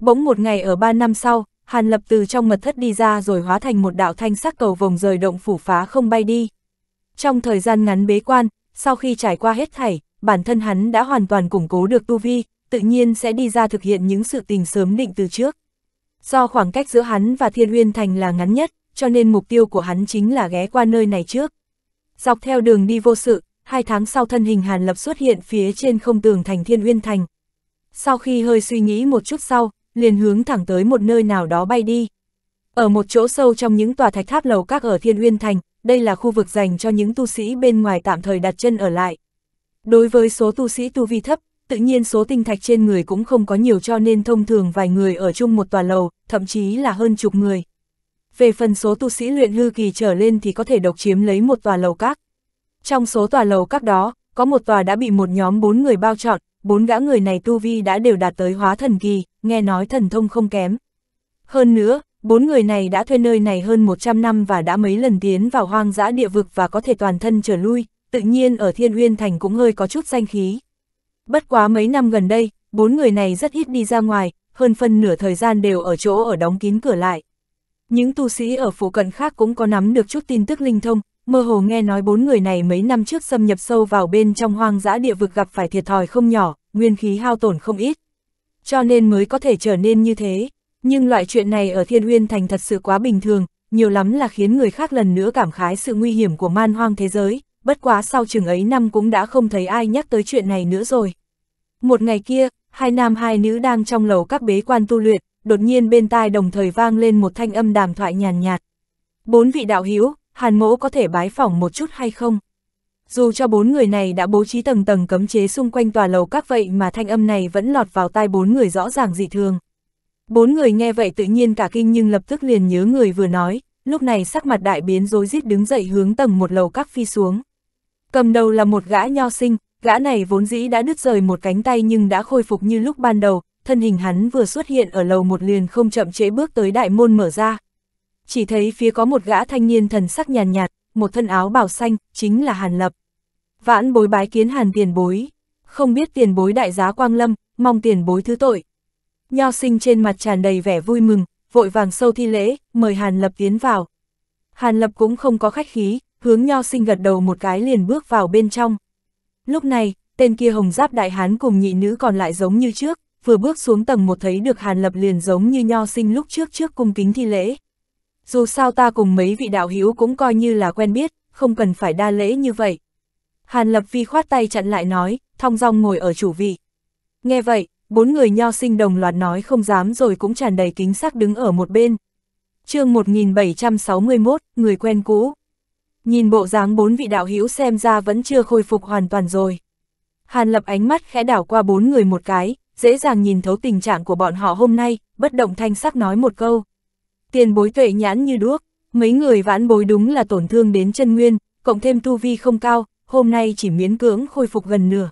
A: Bỗng một ngày ở ba năm sau, Hàn Lập từ trong mật thất đi ra rồi hóa thành một đạo thanh sắc cầu vòng rời động phủ phá không bay đi. Trong thời gian ngắn bế quan, sau khi trải qua hết thảy, bản thân hắn đã hoàn toàn củng cố được tu vi, tự nhiên sẽ đi ra thực hiện những sự tình sớm định từ trước. Do khoảng cách giữa hắn và Thiên Uyên Thành là ngắn nhất, cho nên mục tiêu của hắn chính là ghé qua nơi này trước. Dọc theo đường đi vô sự, hai tháng sau thân hình Hàn Lập xuất hiện phía trên không tường thành Thiên Uyên Thành. Sau khi hơi suy nghĩ một chút sau, liền hướng thẳng tới một nơi nào đó bay đi. Ở một chỗ sâu trong những tòa thạch tháp lầu các ở Thiên Uyên Thành, đây là khu vực dành cho những tu sĩ bên ngoài tạm thời đặt chân ở lại, Đối với số tu sĩ tu vi thấp, tự nhiên số tinh thạch trên người cũng không có nhiều cho nên thông thường vài người ở chung một tòa lầu, thậm chí là hơn chục người. Về phần số tu sĩ luyện hư kỳ trở lên thì có thể độc chiếm lấy một tòa lầu các. Trong số tòa lầu các đó, có một tòa đã bị một nhóm bốn người bao trọn, bốn gã người này tu vi đã đều đạt tới hóa thần kỳ, nghe nói thần thông không kém. Hơn nữa, bốn người này đã thuê nơi này hơn 100 năm và đã mấy lần tiến vào hoang dã địa vực và có thể toàn thân trở lui, tự nhiên ở Thiên Uyên Thành cũng hơi có chút danh khí. Bất quá mấy năm gần đây, bốn người này rất ít đi ra ngoài, hơn phân nửa thời gian đều ở chỗ ở đóng kín cửa lại. Những tu sĩ ở phủ cận khác cũng có nắm được chút tin tức linh thông, mơ hồ nghe nói bốn người này mấy năm trước xâm nhập sâu vào bên trong hoang dã địa vực gặp phải thiệt thòi không nhỏ, nguyên khí hao tổn không ít. Cho nên mới có thể trở nên như thế. Nhưng loại chuyện này ở Thiên Uyên Thành thật sự quá bình thường, nhiều lắm là khiến người khác lần nữa cảm khái sự nguy hiểm của man hoang thế giới bất quá sau chừng ấy năm cũng đã không thấy ai nhắc tới chuyện này nữa rồi. Một ngày kia, hai nam hai nữ đang trong lầu các bế quan tu luyện, đột nhiên bên tai đồng thời vang lên một thanh âm đàm thoại nhàn nhạt, Bốn vị đạo hữu Hàn Mỗ có thể bái phỏng một chút hay không? Dù cho bốn người này đã bố trí tầng tầng cấm chế xung quanh tòa lầu các vậy mà thanh âm này vẫn lọt vào tai bốn người rõ ràng dị thường. Bốn người nghe vậy tự nhiên cả kinh nhưng lập tức liền nhớ người vừa nói, lúc này sắc mặt đại biến rối rít đứng dậy hướng tầng một lầu các phi xuống. Cầm đầu là một gã nho sinh, gã này vốn dĩ đã đứt rời một cánh tay nhưng đã khôi phục như lúc ban đầu, thân hình hắn vừa xuất hiện ở lầu một liền không chậm trễ bước tới đại môn mở ra. Chỉ thấy phía có một gã thanh niên thần sắc nhàn nhạt, một thân áo bào xanh, chính là Hàn Lập. Vãn bối bái kiến Hàn tiền bối, không biết tiền bối đại giá Quang Lâm, mong tiền bối thứ tội. Nho sinh trên mặt tràn đầy vẻ vui mừng, vội vàng sâu thi lễ, mời Hàn Lập tiến vào. Hàn Lập cũng không có khách khí, hướng nho sinh gật đầu một cái liền bước vào bên trong. Lúc này, tên kia hồng giáp đại hán cùng nhị nữ còn lại giống như trước, vừa bước xuống tầng một thấy được hàn lập liền giống như nho sinh lúc trước trước cung kính thi lễ. Dù sao ta cùng mấy vị đạo hữu cũng coi như là quen biết, không cần phải đa lễ như vậy. Hàn lập vi khoát tay chặn lại nói, thong dong ngồi ở chủ vị. Nghe vậy, bốn người nho sinh đồng loạt nói không dám rồi cũng tràn đầy kính sắc đứng ở một bên. chương 1761, người quen cũ. Nhìn bộ dáng bốn vị đạo hữu xem ra vẫn chưa khôi phục hoàn toàn rồi. Hàn lập ánh mắt khẽ đảo qua bốn người một cái, dễ dàng nhìn thấu tình trạng của bọn họ hôm nay, bất động thanh sắc nói một câu. Tiền bối tuệ nhãn như đuốc, mấy người vãn bối đúng là tổn thương đến chân nguyên, cộng thêm tu vi không cao, hôm nay chỉ miễn cưỡng khôi phục gần nửa.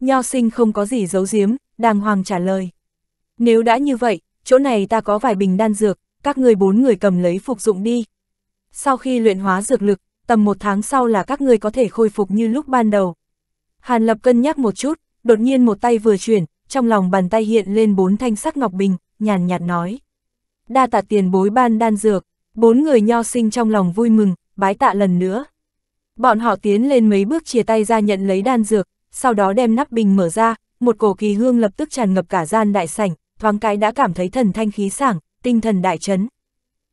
A: Nho sinh không có gì giấu giếm, đàng hoàng trả lời. Nếu đã như vậy, chỗ này ta có vài bình đan dược, các người bốn người cầm lấy phục dụng đi. Sau khi luyện hóa dược lực, tầm một tháng sau là các người có thể khôi phục như lúc ban đầu. Hàn Lập cân nhắc một chút, đột nhiên một tay vừa chuyển, trong lòng bàn tay hiện lên bốn thanh sắc ngọc bình, nhàn nhạt nói. Đa tạ tiền bối ban đan dược, bốn người nho sinh trong lòng vui mừng, bái tạ lần nữa. Bọn họ tiến lên mấy bước chia tay ra nhận lấy đan dược, sau đó đem nắp bình mở ra, một cổ kỳ hương lập tức tràn ngập cả gian đại sảnh, thoáng cái đã cảm thấy thần thanh khí sảng, tinh thần đại chấn.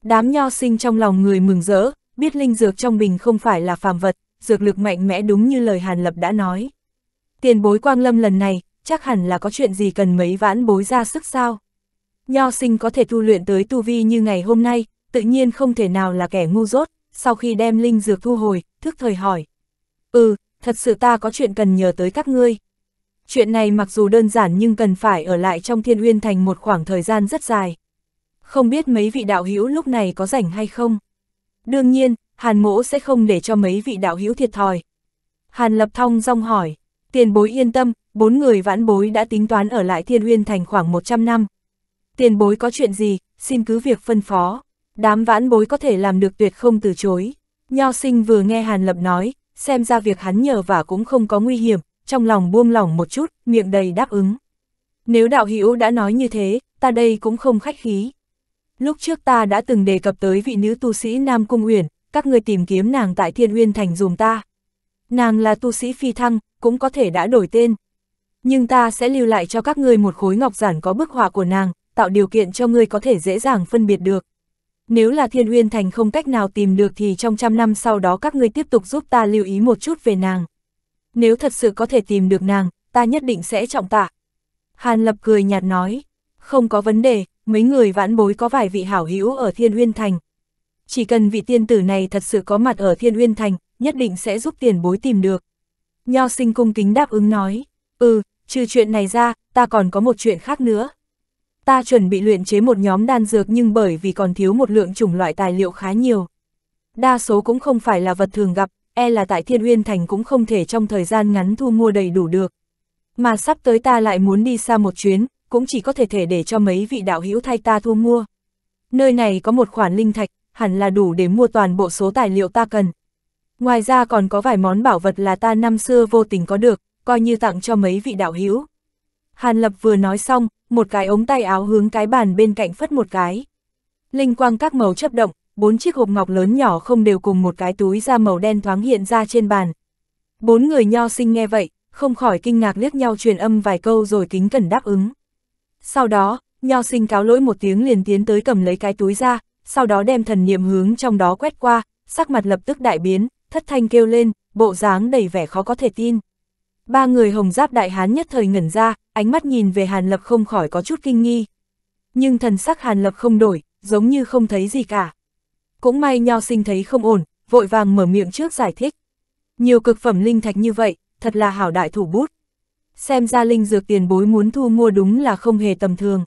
A: Đám nho sinh trong lòng người mừng rỡ, biết linh dược trong bình không phải là phàm vật, dược lực mạnh mẽ đúng như lời Hàn Lập đã nói. Tiền bối quang lâm lần này, chắc hẳn là có chuyện gì cần mấy vãn bối ra sức sao. Nho sinh có thể tu luyện tới tu vi như ngày hôm nay, tự nhiên không thể nào là kẻ ngu dốt, sau khi đem linh dược thu hồi, thức thời hỏi. Ừ, thật sự ta có chuyện cần nhờ tới các ngươi. Chuyện này mặc dù đơn giản nhưng cần phải ở lại trong thiên uyên thành một khoảng thời gian rất dài. Không biết mấy vị đạo hữu lúc này có rảnh hay không? Đương nhiên, Hàn mỗ sẽ không để cho mấy vị đạo hữu thiệt thòi. Hàn lập thong rong hỏi, tiền bối yên tâm, bốn người vãn bối đã tính toán ở lại thiên uyên thành khoảng 100 năm. Tiền bối có chuyện gì, xin cứ việc phân phó, đám vãn bối có thể làm được tuyệt không từ chối. Nho sinh vừa nghe Hàn lập nói, xem ra việc hắn nhờ và cũng không có nguy hiểm, trong lòng buông lỏng một chút, miệng đầy đáp ứng. Nếu đạo hữu đã nói như thế, ta đây cũng không khách khí. Lúc trước ta đã từng đề cập tới vị nữ tu sĩ Nam Cung Uyển, các người tìm kiếm nàng tại Thiên Uyên Thành dùm ta. Nàng là tu sĩ phi thăng, cũng có thể đã đổi tên. Nhưng ta sẽ lưu lại cho các ngươi một khối ngọc giản có bức họa của nàng, tạo điều kiện cho ngươi có thể dễ dàng phân biệt được. Nếu là Thiên Uyên Thành không cách nào tìm được thì trong trăm năm sau đó các ngươi tiếp tục giúp ta lưu ý một chút về nàng. Nếu thật sự có thể tìm được nàng, ta nhất định sẽ trọng tạ. Hàn Lập cười nhạt nói, không có vấn đề, mấy người vãn bối có vài vị hảo hữu ở Thiên Uyên Thành. Chỉ cần vị tiên tử này thật sự có mặt ở Thiên Uyên Thành, nhất định sẽ giúp tiền bối tìm được. Nho sinh cung kính đáp ứng nói, ừ, trừ chuyện này ra, ta còn có một chuyện khác nữa. Ta chuẩn bị luyện chế một nhóm đan dược nhưng bởi vì còn thiếu một lượng chủng loại tài liệu khá nhiều. Đa số cũng không phải là vật thường gặp, e là tại Thiên Uyên Thành cũng không thể trong thời gian ngắn thu mua đầy đủ được. Mà sắp tới ta lại muốn đi xa một chuyến, cũng chỉ có thể thể để cho mấy vị đạo hữu thay ta thu mua. Nơi này có một khoản linh thạch, hẳn là đủ để mua toàn bộ số tài liệu ta cần. Ngoài ra còn có vài món bảo vật là ta năm xưa vô tình có được, coi như tặng cho mấy vị đạo hữu. Hàn Lập vừa nói xong, một cái ống tay áo hướng cái bàn bên cạnh phất một cái. Linh quang các màu chấp động, bốn chiếc hộp ngọc lớn nhỏ không đều cùng một cái túi da màu đen thoáng hiện ra trên bàn. Bốn người nho sinh nghe vậy, không khỏi kinh ngạc liếc nhau truyền âm vài câu rồi kính cẩn đáp ứng. Sau đó, nho sinh cáo lỗi một tiếng liền tiến tới cầm lấy cái túi ra, sau đó đem thần niệm hướng trong đó quét qua, sắc mặt lập tức đại biến, thất thanh kêu lên, bộ dáng đầy vẻ khó có thể tin. Ba người hồng giáp đại hán nhất thời ngẩn ra, ánh mắt nhìn về Hàn Lập không khỏi có chút kinh nghi. Nhưng thần sắc Hàn Lập không đổi, giống như không thấy gì cả. Cũng may nho sinh thấy không ổn, vội vàng mở miệng trước giải thích. Nhiều cực phẩm linh thạch như vậy, thật là hảo đại thủ bút xem ra linh dược tiền bối muốn thu mua đúng là không hề tầm thường.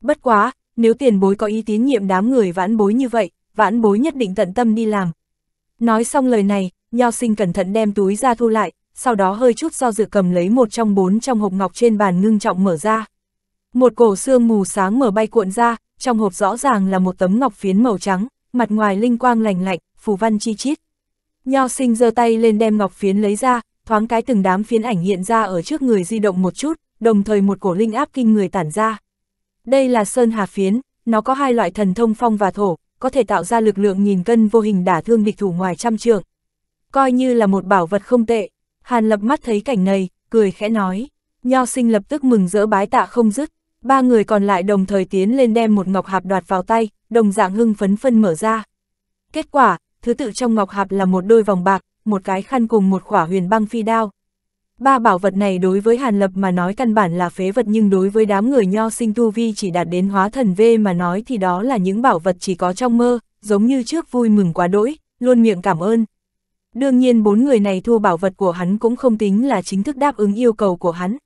A: Bất quá, nếu tiền bối có ý tín nhiệm đám người vãn bối như vậy, vãn bối nhất định tận tâm đi làm. Nói xong lời này, nho sinh cẩn thận đem túi ra thu lại, sau đó hơi chút do dự cầm lấy một trong bốn trong hộp ngọc trên bàn ngưng trọng mở ra. Một cổ xương mù sáng mở bay cuộn ra, trong hộp rõ ràng là một tấm ngọc phiến màu trắng, mặt ngoài linh quang lành lạnh, phù văn chi chít. Nho sinh giơ tay lên đem ngọc phiến lấy ra, thoáng cái từng đám phiến ảnh hiện ra ở trước người di động một chút, đồng thời một cổ linh áp kinh người tản ra. Đây là sơn hà phiến, nó có hai loại thần thông phong và thổ, có thể tạo ra lực lượng nghìn cân vô hình đả thương địch thủ ngoài trăm trường. Coi như là một bảo vật không tệ, Hàn lập mắt thấy cảnh này, cười khẽ nói, nho sinh lập tức mừng rỡ bái tạ không dứt, ba người còn lại đồng thời tiến lên đem một ngọc hạp đoạt vào tay, đồng dạng hưng phấn phân mở ra. Kết quả, thứ tự trong ngọc hạp là một đôi vòng bạc, một cái khăn cùng một khỏa huyền băng phi đao. Ba bảo vật này đối với Hàn Lập mà nói căn bản là phế vật nhưng đối với đám người nho sinh tu vi chỉ đạt đến hóa thần V mà nói thì đó là những bảo vật chỉ có trong mơ, giống như trước vui mừng quá đỗi, luôn miệng cảm ơn. Đương nhiên bốn người này thua bảo vật của hắn cũng không tính là chính thức đáp ứng yêu cầu của hắn.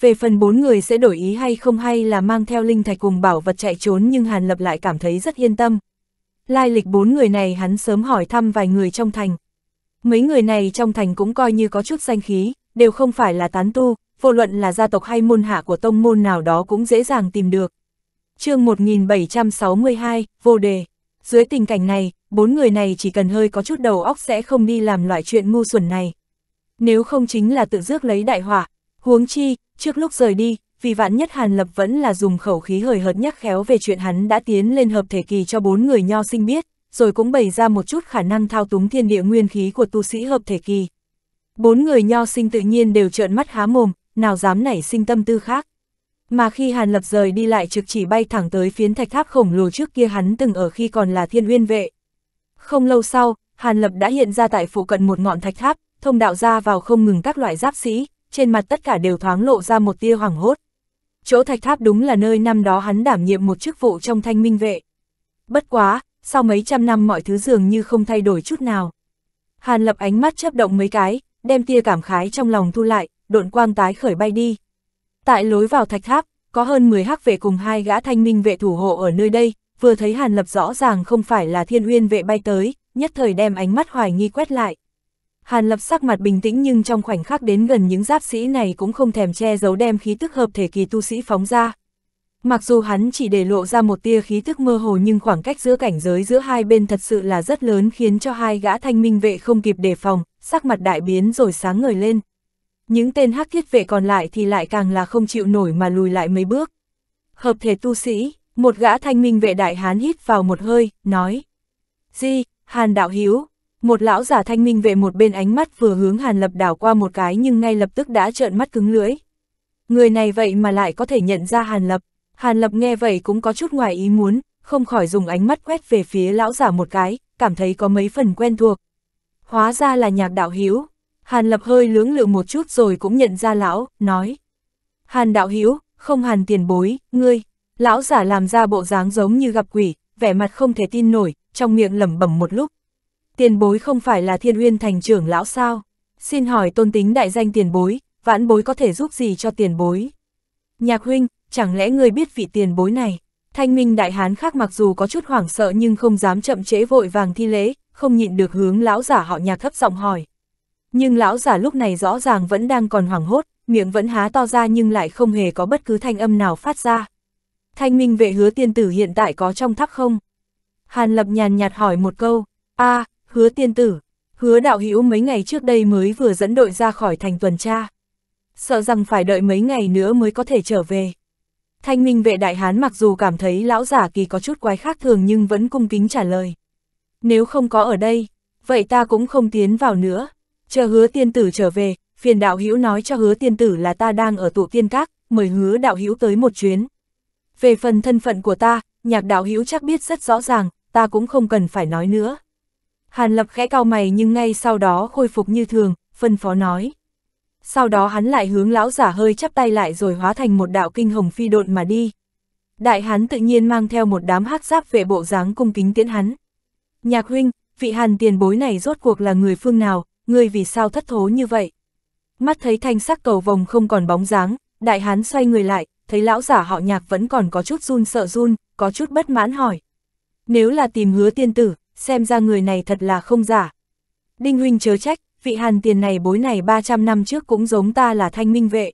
A: Về phần bốn người sẽ đổi ý hay không hay là mang theo linh thạch cùng bảo vật chạy trốn nhưng Hàn Lập lại cảm thấy rất yên tâm. Lai lịch bốn người này hắn sớm hỏi thăm vài người trong thành, Mấy người này trong thành cũng coi như có chút danh khí, đều không phải là tán tu, vô luận là gia tộc hay môn hạ của tông môn nào đó cũng dễ dàng tìm được. chương 1762, vô đề. Dưới tình cảnh này, bốn người này chỉ cần hơi có chút đầu óc sẽ không đi làm loại chuyện ngu xuẩn này. Nếu không chính là tự dước lấy đại hỏa, huống chi, trước lúc rời đi, vì vạn nhất Hàn Lập vẫn là dùng khẩu khí hời hợt nhắc khéo về chuyện hắn đã tiến lên hợp thể kỳ cho bốn người nho sinh biết, rồi cũng bày ra một chút khả năng thao túng thiên địa nguyên khí của tu sĩ hợp thể kỳ. Bốn người nho sinh tự nhiên đều trợn mắt há mồm, nào dám nảy sinh tâm tư khác. Mà khi Hàn Lập rời đi lại trực chỉ bay thẳng tới phiến thạch tháp khổng lồ trước kia hắn từng ở khi còn là thiên uyên vệ. Không lâu sau, Hàn Lập đã hiện ra tại phụ cận một ngọn thạch tháp, thông đạo ra vào không ngừng các loại giáp sĩ, trên mặt tất cả đều thoáng lộ ra một tia hoảng hốt. Chỗ thạch tháp đúng là nơi năm đó hắn đảm nhiệm một chức vụ trong thanh minh vệ. Bất quá, sau mấy trăm năm mọi thứ dường như không thay đổi chút nào. Hàn lập ánh mắt chấp động mấy cái, đem tia cảm khái trong lòng thu lại, độn quang tái khởi bay đi. Tại lối vào thạch tháp, có hơn 10 hắc vệ cùng hai gã thanh minh vệ thủ hộ ở nơi đây, vừa thấy Hàn Lập rõ ràng không phải là thiên Huyên vệ bay tới, nhất thời đem ánh mắt hoài nghi quét lại. Hàn Lập sắc mặt bình tĩnh nhưng trong khoảnh khắc đến gần những giáp sĩ này cũng không thèm che giấu đem khí tức hợp thể kỳ tu sĩ phóng ra. Mặc dù hắn chỉ để lộ ra một tia khí thức mơ hồ nhưng khoảng cách giữa cảnh giới giữa hai bên thật sự là rất lớn khiến cho hai gã thanh minh vệ không kịp đề phòng, sắc mặt đại biến rồi sáng ngời lên. Những tên hắc thiết vệ còn lại thì lại càng là không chịu nổi mà lùi lại mấy bước. Hợp thể tu sĩ, một gã thanh minh vệ đại hán hít vào một hơi, nói. Di, Hàn đạo hiếu, một lão giả thanh minh vệ một bên ánh mắt vừa hướng Hàn lập đảo qua một cái nhưng ngay lập tức đã trợn mắt cứng lưỡi. Người này vậy mà lại có thể nhận ra Hàn lập. Hàn Lập nghe vậy cũng có chút ngoài ý muốn, không khỏi dùng ánh mắt quét về phía lão giả một cái, cảm thấy có mấy phần quen thuộc. Hóa ra là nhạc đạo Hiếu. Hàn Lập hơi lưỡng lự một chút rồi cũng nhận ra lão, nói. Hàn đạo Hiếu, không hàn tiền bối, ngươi. Lão giả làm ra bộ dáng giống như gặp quỷ, vẻ mặt không thể tin nổi, trong miệng lẩm bẩm một lúc. Tiền bối không phải là thiên uyên thành trưởng lão sao? Xin hỏi tôn tính đại danh tiền bối, vãn bối có thể giúp gì cho tiền bối? Nhạc huynh, chẳng lẽ ngươi biết vị tiền bối này? Thanh minh đại hán khác mặc dù có chút hoảng sợ nhưng không dám chậm trễ vội vàng thi lễ, không nhịn được hướng lão giả họ nhạc thấp giọng hỏi. Nhưng lão giả lúc này rõ ràng vẫn đang còn hoảng hốt, miệng vẫn há to ra nhưng lại không hề có bất cứ thanh âm nào phát ra. Thanh minh vệ hứa tiên tử hiện tại có trong tháp không? Hàn lập nhàn nhạt hỏi một câu, a à, hứa tiên tử, hứa đạo hữu mấy ngày trước đây mới vừa dẫn đội ra khỏi thành tuần tra. Sợ rằng phải đợi mấy ngày nữa mới có thể trở về. Thanh minh vệ đại hán mặc dù cảm thấy lão giả kỳ có chút quái khác thường nhưng vẫn cung kính trả lời. Nếu không có ở đây, vậy ta cũng không tiến vào nữa. Chờ hứa tiên tử trở về, phiền đạo hữu nói cho hứa tiên tử là ta đang ở tụ tiên các, mời hứa đạo hữu tới một chuyến. Về phần thân phận của ta, nhạc đạo hữu chắc biết rất rõ ràng, ta cũng không cần phải nói nữa. Hàn lập khẽ cao mày nhưng ngay sau đó khôi phục như thường, phân phó nói sau đó hắn lại hướng lão giả hơi chắp tay lại rồi hóa thành một đạo kinh hồng phi độn mà đi. Đại hắn tự nhiên mang theo một đám hát giáp về bộ dáng cung kính tiễn hắn. Nhạc huynh, vị hàn tiền bối này rốt cuộc là người phương nào, người vì sao thất thố như vậy? Mắt thấy thanh sắc cầu vồng không còn bóng dáng, đại hắn xoay người lại, thấy lão giả họ nhạc vẫn còn có chút run sợ run, có chút bất mãn hỏi. Nếu là tìm hứa tiên tử, xem ra người này thật là không giả. Đinh huynh chớ trách, vị hàn tiền này bối này 300 năm trước cũng giống ta là thanh minh vệ.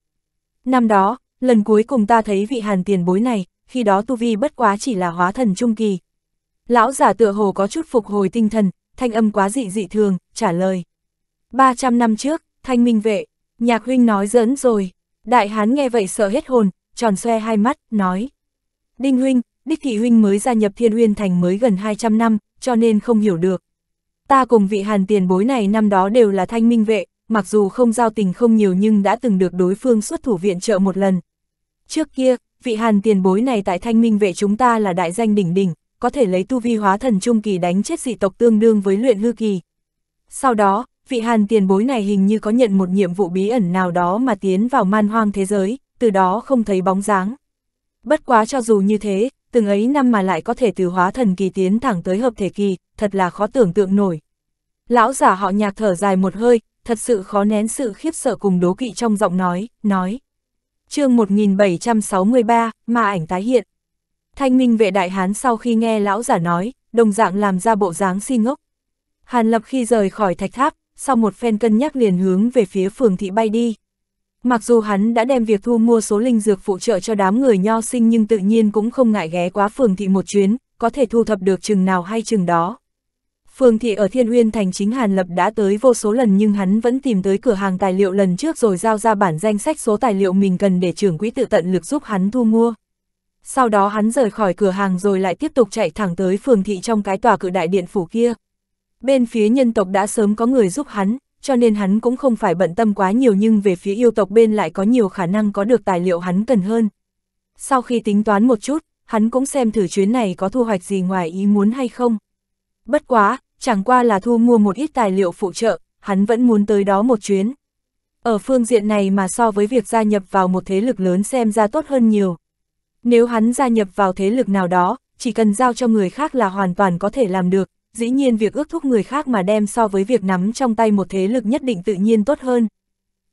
A: Năm đó, lần cuối cùng ta thấy vị hàn tiền bối này, khi đó tu vi bất quá chỉ là hóa thần trung kỳ. Lão giả tựa hồ có chút phục hồi tinh thần, thanh âm quá dị dị thường, trả lời. 300 năm trước, thanh minh vệ, nhạc huynh nói giỡn rồi. Đại hán nghe vậy sợ hết hồn, tròn xoe hai mắt, nói. Đinh huynh, đích thị huynh mới gia nhập thiên uyên thành mới gần 200 năm, cho nên không hiểu được ta cùng vị hàn tiền bối này năm đó đều là thanh minh vệ, mặc dù không giao tình không nhiều nhưng đã từng được đối phương xuất thủ viện trợ một lần. Trước kia, vị hàn tiền bối này tại thanh minh vệ chúng ta là đại danh đỉnh đỉnh, có thể lấy tu vi hóa thần trung kỳ đánh chết dị tộc tương đương với luyện hư kỳ. Sau đó, vị hàn tiền bối này hình như có nhận một nhiệm vụ bí ẩn nào đó mà tiến vào man hoang thế giới, từ đó không thấy bóng dáng. Bất quá cho dù như thế, từng ấy năm mà lại có thể từ hóa thần kỳ tiến thẳng tới hợp thể kỳ, thật là khó tưởng tượng nổi. Lão giả họ nhạc thở dài một hơi, thật sự khó nén sự khiếp sợ cùng đố kỵ trong giọng nói, nói. chương 1763, mà ảnh tái hiện. Thanh minh vệ đại hán sau khi nghe lão giả nói, đồng dạng làm ra bộ dáng si ngốc. Hàn lập khi rời khỏi thạch tháp, sau một phen cân nhắc liền hướng về phía phường thị bay đi. Mặc dù hắn đã đem việc thu mua số linh dược phụ trợ cho đám người nho sinh nhưng tự nhiên cũng không ngại ghé quá phường thị một chuyến, có thể thu thập được chừng nào hay chừng đó. Phường thị ở Thiên Uyên thành chính Hàn Lập đã tới vô số lần nhưng hắn vẫn tìm tới cửa hàng tài liệu lần trước rồi giao ra bản danh sách số tài liệu mình cần để trưởng quỹ tự tận lực giúp hắn thu mua. Sau đó hắn rời khỏi cửa hàng rồi lại tiếp tục chạy thẳng tới phường thị trong cái tòa cự đại điện phủ kia. Bên phía nhân tộc đã sớm có người giúp hắn, cho nên hắn cũng không phải bận tâm quá nhiều nhưng về phía yêu tộc bên lại có nhiều khả năng có được tài liệu hắn cần hơn. Sau khi tính toán một chút, hắn cũng xem thử chuyến này có thu hoạch gì ngoài ý muốn hay không. Bất quá, chẳng qua là thu mua một ít tài liệu phụ trợ, hắn vẫn muốn tới đó một chuyến. Ở phương diện này mà so với việc gia nhập vào một thế lực lớn xem ra tốt hơn nhiều. Nếu hắn gia nhập vào thế lực nào đó, chỉ cần giao cho người khác là hoàn toàn có thể làm được, dĩ nhiên việc ước thúc người khác mà đem so với việc nắm trong tay một thế lực nhất định tự nhiên tốt hơn.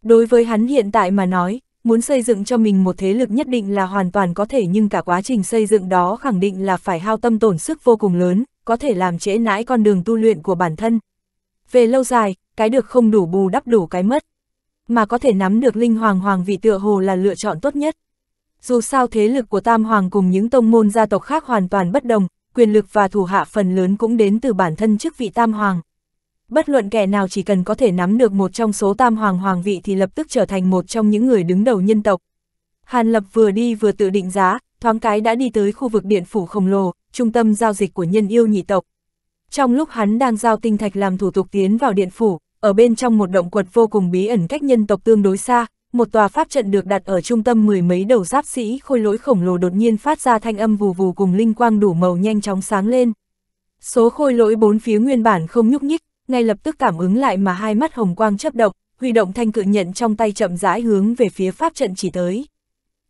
A: Đối với hắn hiện tại mà nói, muốn xây dựng cho mình một thế lực nhất định là hoàn toàn có thể nhưng cả quá trình xây dựng đó khẳng định là phải hao tâm tổn sức vô cùng lớn, có thể làm trễ nãi con đường tu luyện của bản thân. Về lâu dài, cái được không đủ bù đắp đủ cái mất. Mà có thể nắm được linh hoàng hoàng vị tựa hồ là lựa chọn tốt nhất. Dù sao thế lực của Tam Hoàng cùng những tông môn gia tộc khác hoàn toàn bất đồng, quyền lực và thủ hạ phần lớn cũng đến từ bản thân chức vị tam hoàng. Bất luận kẻ nào chỉ cần có thể nắm được một trong số tam hoàng hoàng vị thì lập tức trở thành một trong những người đứng đầu nhân tộc. Hàn Lập vừa đi vừa tự định giá, thoáng cái đã đi tới khu vực điện phủ khổng lồ, trung tâm giao dịch của nhân yêu nhị tộc. Trong lúc hắn đang giao tinh thạch làm thủ tục tiến vào điện phủ, ở bên trong một động quật vô cùng bí ẩn cách nhân tộc tương đối xa, một tòa pháp trận được đặt ở trung tâm mười mấy đầu giáp sĩ khôi lỗi khổng lồ đột nhiên phát ra thanh âm vù vù cùng linh quang đủ màu nhanh chóng sáng lên. Số khôi lỗi bốn phía nguyên bản không nhúc nhích, ngay lập tức cảm ứng lại mà hai mắt hồng quang chấp động, huy động thanh cự nhận trong tay chậm rãi hướng về phía pháp trận chỉ tới.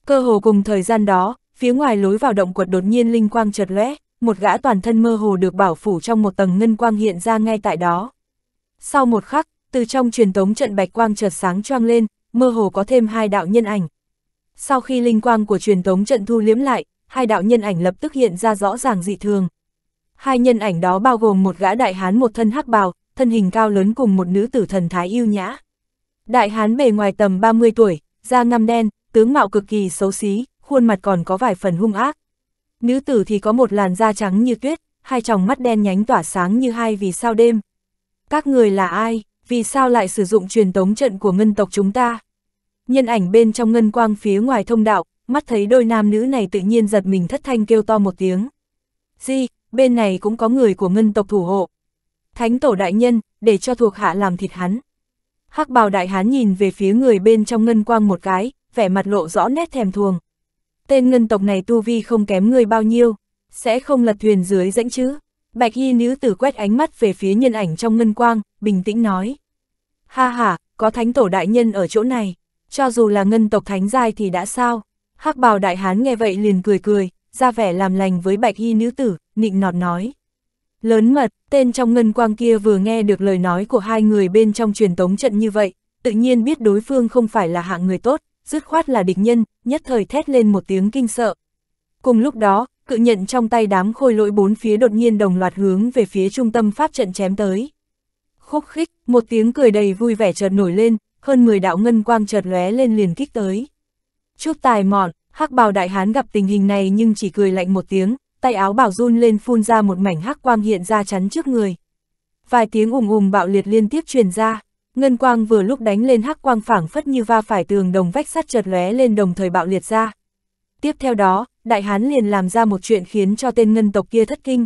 A: Cơ hồ cùng thời gian đó, phía ngoài lối vào động quật đột nhiên linh quang chợt lóe, một gã toàn thân mơ hồ được bảo phủ trong một tầng ngân quang hiện ra ngay tại đó. Sau một khắc, từ trong truyền tống trận bạch quang chợt sáng choang lên, mơ hồ có thêm hai đạo nhân ảnh. Sau khi linh quang của truyền tống trận thu liếm lại, hai đạo nhân ảnh lập tức hiện ra rõ ràng dị thường. Hai nhân ảnh đó bao gồm một gã đại hán một thân hắc bào, thân hình cao lớn cùng một nữ tử thần thái yêu nhã. Đại hán bề ngoài tầm 30 tuổi, da ngăm đen, tướng mạo cực kỳ xấu xí, khuôn mặt còn có vài phần hung ác. Nữ tử thì có một làn da trắng như tuyết, hai tròng mắt đen nhánh tỏa sáng như hai vì sao đêm. Các người là ai? vì sao lại sử dụng truyền tống trận của ngân tộc chúng ta? Nhân ảnh bên trong ngân quang phía ngoài thông đạo, mắt thấy đôi nam nữ này tự nhiên giật mình thất thanh kêu to một tiếng. Di, bên này cũng có người của ngân tộc thủ hộ. Thánh tổ đại nhân, để cho thuộc hạ làm thịt hắn. hắc bào đại hán nhìn về phía người bên trong ngân quang một cái, vẻ mặt lộ rõ nét thèm thuồng. Tên ngân tộc này tu vi không kém người bao nhiêu, sẽ không lật thuyền dưới rãnh chứ. Bạch y nữ tử quét ánh mắt về phía nhân ảnh trong ngân quang, bình tĩnh nói. Ha ha, có thánh tổ đại nhân ở chỗ này, cho dù là ngân tộc thánh giai thì đã sao? hắc bào đại hán nghe vậy liền cười cười, ra vẻ làm lành với bạch y nữ tử, nịnh nọt nói. Lớn mật, tên trong ngân quang kia vừa nghe được lời nói của hai người bên trong truyền tống trận như vậy, tự nhiên biết đối phương không phải là hạng người tốt, dứt khoát là địch nhân, nhất thời thét lên một tiếng kinh sợ. Cùng lúc đó, cự nhận trong tay đám khôi lỗi bốn phía đột nhiên đồng loạt hướng về phía trung tâm pháp trận chém tới khúc khích, một tiếng cười đầy vui vẻ chợt nổi lên, hơn 10 đạo ngân quang chợt lóe lên liền kích tới. Chút tài mọn, hắc bào đại hán gặp tình hình này nhưng chỉ cười lạnh một tiếng, tay áo bảo run lên phun ra một mảnh hắc quang hiện ra chắn trước người. Vài tiếng ùm ùm bạo liệt liên tiếp truyền ra, ngân quang vừa lúc đánh lên hắc quang phảng phất như va phải tường đồng vách sắt chợt lóe lên đồng thời bạo liệt ra. Tiếp theo đó, đại hán liền làm ra một chuyện khiến cho tên ngân tộc kia thất kinh.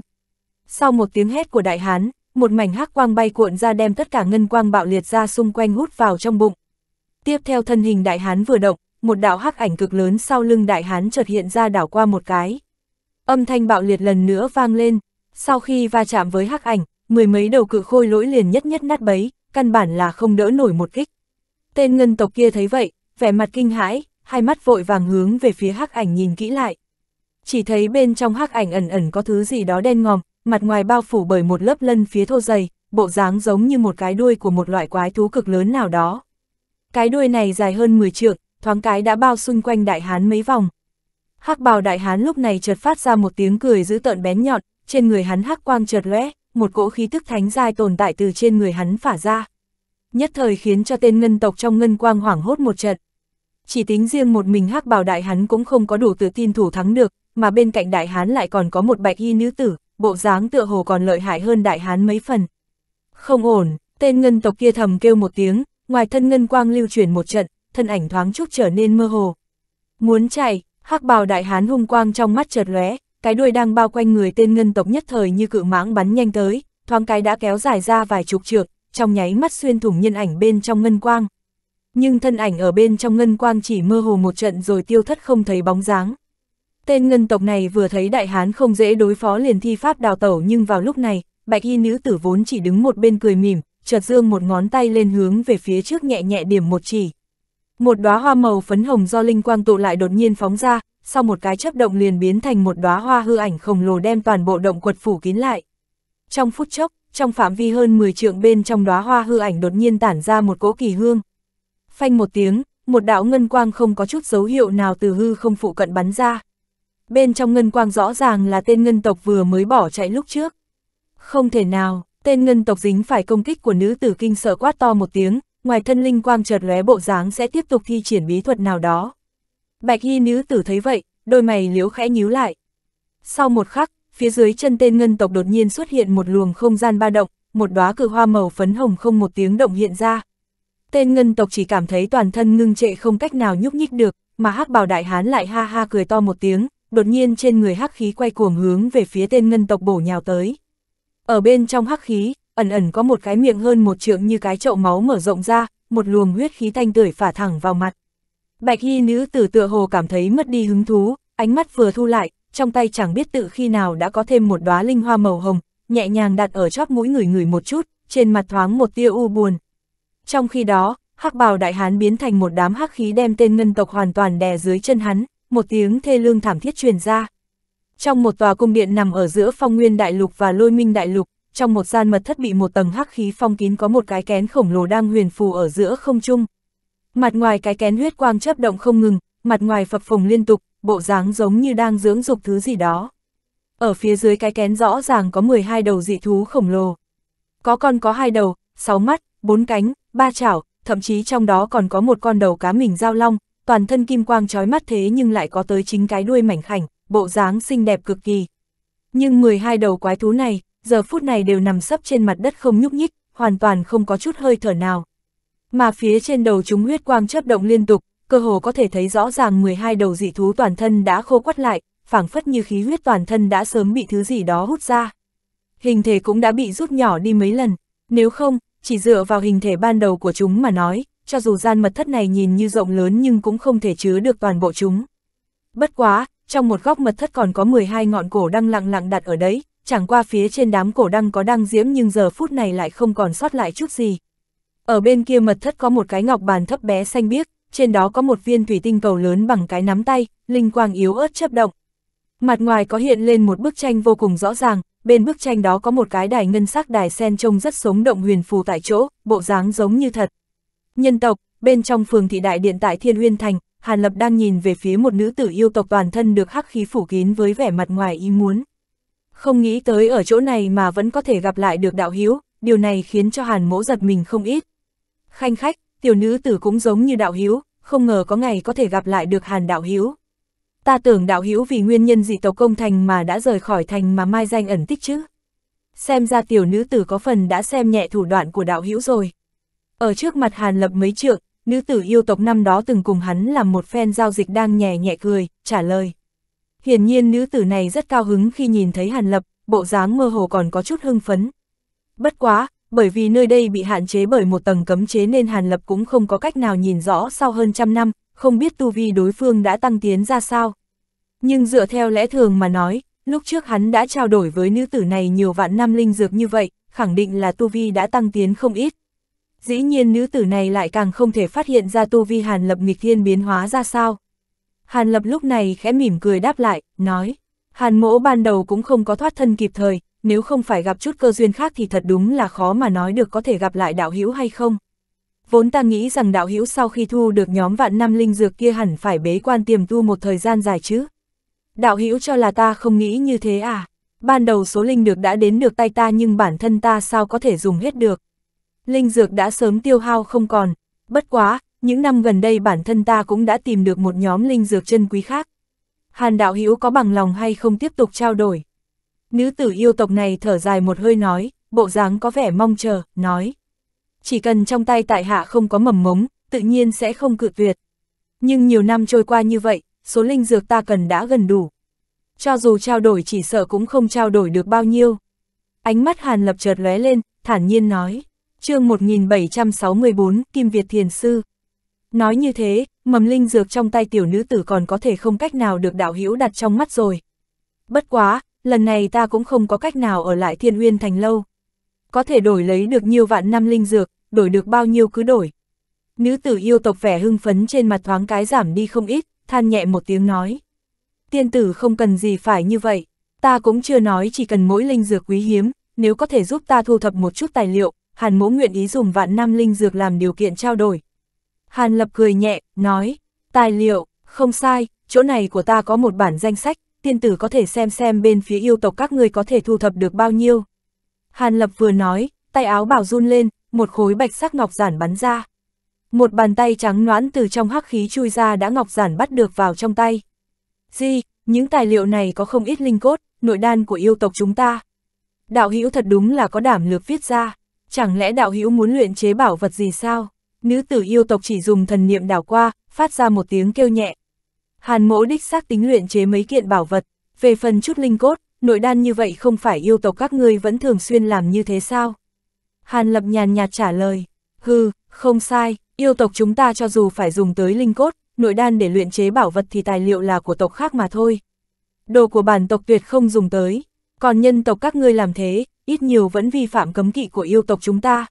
A: Sau một tiếng hét của đại hán, một mảnh hắc quang bay cuộn ra đem tất cả ngân quang bạo liệt ra xung quanh hút vào trong bụng. Tiếp theo thân hình đại hán vừa động, một đạo hắc ảnh cực lớn sau lưng đại hán chợt hiện ra đảo qua một cái. Âm thanh bạo liệt lần nữa vang lên, sau khi va chạm với hắc ảnh, mười mấy đầu cự khôi lỗi liền nhất nhất nát bấy, căn bản là không đỡ nổi một kích. Tên ngân tộc kia thấy vậy, vẻ mặt kinh hãi, hai mắt vội vàng hướng về phía hắc ảnh nhìn kỹ lại. Chỉ thấy bên trong hắc ảnh ẩn ẩn có thứ gì đó đen ngòm, mặt ngoài bao phủ bởi một lớp lân phía thô dày, bộ dáng giống như một cái đuôi của một loại quái thú cực lớn nào đó. Cái đuôi này dài hơn 10 trượng, thoáng cái đã bao xung quanh đại hán mấy vòng. Hắc bào đại hán lúc này chợt phát ra một tiếng cười dữ tợn bén nhọn, trên người hắn hắc quang chợt lóe, một cỗ khí tức thánh giai tồn tại từ trên người hắn phả ra. Nhất thời khiến cho tên ngân tộc trong ngân quang hoảng hốt một trận. Chỉ tính riêng một mình hắc bào đại hán cũng không có đủ tự tin thủ thắng được, mà bên cạnh đại hán lại còn có một bạch y nữ tử, bộ dáng tựa hồ còn lợi hại hơn đại hán mấy phần. Không ổn, tên ngân tộc kia thầm kêu một tiếng, ngoài thân ngân quang lưu chuyển một trận, thân ảnh thoáng chút trở nên mơ hồ. Muốn chạy, hắc bào đại hán hung quang trong mắt chợt lóe, cái đuôi đang bao quanh người tên ngân tộc nhất thời như cự mãng bắn nhanh tới, thoáng cái đã kéo dài ra vài chục trượng, trong nháy mắt xuyên thủng nhân ảnh bên trong ngân quang. Nhưng thân ảnh ở bên trong ngân quang chỉ mơ hồ một trận rồi tiêu thất không thấy bóng dáng. Tên ngân tộc này vừa thấy đại hán không dễ đối phó liền thi pháp đào tẩu nhưng vào lúc này, bạch y nữ tử vốn chỉ đứng một bên cười mỉm, chợt dương một ngón tay lên hướng về phía trước nhẹ nhẹ điểm một chỉ. Một đóa hoa màu phấn hồng do linh quang tụ lại đột nhiên phóng ra, sau một cái chấp động liền biến thành một đóa hoa hư ảnh khổng lồ đem toàn bộ động quật phủ kín lại. Trong phút chốc, trong phạm vi hơn 10 trượng bên trong đóa hoa hư ảnh đột nhiên tản ra một cỗ kỳ hương. Phanh một tiếng, một đạo ngân quang không có chút dấu hiệu nào từ hư không phụ cận bắn ra bên trong ngân quang rõ ràng là tên ngân tộc vừa mới bỏ chạy lúc trước. Không thể nào, tên ngân tộc dính phải công kích của nữ tử kinh sợ quát to một tiếng, ngoài thân linh quang chợt lóe bộ dáng sẽ tiếp tục thi triển bí thuật nào đó. Bạch y nữ tử thấy vậy, đôi mày liếu khẽ nhíu lại. Sau một khắc, phía dưới chân tên ngân tộc đột nhiên xuất hiện một luồng không gian ba động, một đóa cử hoa màu phấn hồng không một tiếng động hiện ra. Tên ngân tộc chỉ cảm thấy toàn thân ngưng trệ không cách nào nhúc nhích được, mà hắc bào đại hán lại ha ha cười to một tiếng, đột nhiên trên người hắc khí quay cuồng hướng về phía tên ngân tộc bổ nhào tới. Ở bên trong hắc khí, ẩn ẩn có một cái miệng hơn một trượng như cái chậu máu mở rộng ra, một luồng huyết khí thanh tưởi phả thẳng vào mặt. Bạch y nữ tử tựa hồ cảm thấy mất đi hứng thú, ánh mắt vừa thu lại, trong tay chẳng biết tự khi nào đã có thêm một đóa linh hoa màu hồng, nhẹ nhàng đặt ở chóp mũi người người một chút, trên mặt thoáng một tia u buồn. Trong khi đó, hắc bào đại hán biến thành một đám hắc khí đem tên ngân tộc hoàn toàn đè dưới chân hắn, một tiếng thê lương thảm thiết truyền ra. Trong một tòa cung điện nằm ở giữa phong nguyên đại lục và lôi minh đại lục, trong một gian mật thất bị một tầng hắc khí phong kín có một cái kén khổng lồ đang huyền phù ở giữa không trung. Mặt ngoài cái kén huyết quang chấp động không ngừng, mặt ngoài phập phồng liên tục, bộ dáng giống như đang dưỡng dục thứ gì đó. Ở phía dưới cái kén rõ ràng có 12 đầu dị thú khổng lồ. Có con có hai đầu, sáu mắt, bốn cánh, ba chảo, thậm chí trong đó còn có một con đầu cá mình giao long, toàn thân kim quang trói mắt thế nhưng lại có tới chính cái đuôi mảnh khảnh, bộ dáng xinh đẹp cực kỳ. Nhưng 12 đầu quái thú này, giờ phút này đều nằm sấp trên mặt đất không nhúc nhích, hoàn toàn không có chút hơi thở nào. Mà phía trên đầu chúng huyết quang chớp động liên tục, cơ hồ có thể thấy rõ ràng 12 đầu dị thú toàn thân đã khô quắt lại, phảng phất như khí huyết toàn thân đã sớm bị thứ gì đó hút ra. Hình thể cũng đã bị rút nhỏ đi mấy lần, nếu không, chỉ dựa vào hình thể ban đầu của chúng mà nói, cho dù gian mật thất này nhìn như rộng lớn nhưng cũng không thể chứa được toàn bộ chúng. Bất quá, trong một góc mật thất còn có 12 ngọn cổ đăng lặng lặng đặt ở đấy, chẳng qua phía trên đám cổ đăng có đăng diễm nhưng giờ phút này lại không còn sót lại chút gì. Ở bên kia mật thất có một cái ngọc bàn thấp bé xanh biếc, trên đó có một viên thủy tinh cầu lớn bằng cái nắm tay, linh quang yếu ớt chấp động. Mặt ngoài có hiện lên một bức tranh vô cùng rõ ràng, bên bức tranh đó có một cái đài ngân sắc đài sen trông rất sống động huyền phù tại chỗ, bộ dáng giống như thật. Nhân tộc, bên trong phường thị đại điện tại Thiên Uyên Thành, Hàn Lập đang nhìn về phía một nữ tử yêu tộc toàn thân được hắc khí phủ kín với vẻ mặt ngoài ý muốn. Không nghĩ tới ở chỗ này mà vẫn có thể gặp lại được đạo hiếu, điều này khiến cho Hàn mỗ giật mình không ít. Khanh khách, tiểu nữ tử cũng giống như đạo hiếu, không ngờ có ngày có thể gặp lại được Hàn đạo hiếu. Ta tưởng đạo hiếu vì nguyên nhân dị tộc công thành mà đã rời khỏi thành mà mai danh ẩn tích chứ. Xem ra tiểu nữ tử có phần đã xem nhẹ thủ đoạn của đạo hiếu rồi. Ở trước mặt Hàn Lập mấy trượng, nữ tử yêu tộc năm đó từng cùng hắn làm một phen giao dịch đang nhẹ nhẹ cười, trả lời. Hiển nhiên nữ tử này rất cao hứng khi nhìn thấy Hàn Lập, bộ dáng mơ hồ còn có chút hưng phấn. Bất quá, bởi vì nơi đây bị hạn chế bởi một tầng cấm chế nên Hàn Lập cũng không có cách nào nhìn rõ sau hơn trăm năm, không biết tu vi đối phương đã tăng tiến ra sao. Nhưng dựa theo lẽ thường mà nói, lúc trước hắn đã trao đổi với nữ tử này nhiều vạn năm linh dược như vậy, khẳng định là tu vi đã tăng tiến không ít dĩ nhiên nữ tử này lại càng không thể phát hiện ra tu vi Hàn Lập nghịch thiên biến hóa ra sao. Hàn Lập lúc này khẽ mỉm cười đáp lại, nói, Hàn mỗ ban đầu cũng không có thoát thân kịp thời, nếu không phải gặp chút cơ duyên khác thì thật đúng là khó mà nói được có thể gặp lại đạo hữu hay không. Vốn ta nghĩ rằng đạo hữu sau khi thu được nhóm vạn năm linh dược kia hẳn phải bế quan tiềm tu một thời gian dài chứ. Đạo hữu cho là ta không nghĩ như thế à? Ban đầu số linh được đã đến được tay ta nhưng bản thân ta sao có thể dùng hết được? linh dược đã sớm tiêu hao không còn. Bất quá, những năm gần đây bản thân ta cũng đã tìm được một nhóm linh dược chân quý khác. Hàn đạo hữu có bằng lòng hay không tiếp tục trao đổi. Nữ tử yêu tộc này thở dài một hơi nói, bộ dáng có vẻ mong chờ, nói. Chỉ cần trong tay tại hạ không có mầm mống, tự nhiên sẽ không cự tuyệt. Nhưng nhiều năm trôi qua như vậy, số linh dược ta cần đã gần đủ. Cho dù trao đổi chỉ sợ cũng không trao đổi được bao nhiêu. Ánh mắt Hàn lập chợt lóe lên, thản nhiên nói chương 1764, Kim Việt Thiền Sư. Nói như thế, mầm linh dược trong tay tiểu nữ tử còn có thể không cách nào được đạo hữu đặt trong mắt rồi. Bất quá, lần này ta cũng không có cách nào ở lại thiên uyên thành lâu. Có thể đổi lấy được nhiều vạn năm linh dược, đổi được bao nhiêu cứ đổi. Nữ tử yêu tộc vẻ hưng phấn trên mặt thoáng cái giảm đi không ít, than nhẹ một tiếng nói. Tiên tử không cần gì phải như vậy, ta cũng chưa nói chỉ cần mỗi linh dược quý hiếm, nếu có thể giúp ta thu thập một chút tài liệu, Hàn mỗ nguyện ý dùng vạn năm linh dược làm điều kiện trao đổi. Hàn lập cười nhẹ, nói, tài liệu, không sai, chỗ này của ta có một bản danh sách, tiên tử có thể xem xem bên phía yêu tộc các người có thể thu thập được bao nhiêu. Hàn lập vừa nói, tay áo bảo run lên, một khối bạch sắc ngọc giản bắn ra. Một bàn tay trắng noãn từ trong hắc khí chui ra đã ngọc giản bắt được vào trong tay. Di, những tài liệu này có không ít linh cốt, nội đan của yêu tộc chúng ta. Đạo hữu thật đúng là có đảm lược viết ra chẳng lẽ đạo hữu muốn luyện chế bảo vật gì sao? Nữ tử yêu tộc chỉ dùng thần niệm đảo qua, phát ra một tiếng kêu nhẹ. Hàn mỗ đích xác tính luyện chế mấy kiện bảo vật, về phần chút linh cốt, nội đan như vậy không phải yêu tộc các ngươi vẫn thường xuyên làm như thế sao? Hàn lập nhàn nhạt trả lời, hừ, không sai, yêu tộc chúng ta cho dù phải dùng tới linh cốt, nội đan để luyện chế bảo vật thì tài liệu là của tộc khác mà thôi. Đồ của bản tộc tuyệt không dùng tới, còn nhân tộc các ngươi làm thế, ít nhiều vẫn vi phạm cấm kỵ của yêu tộc chúng ta.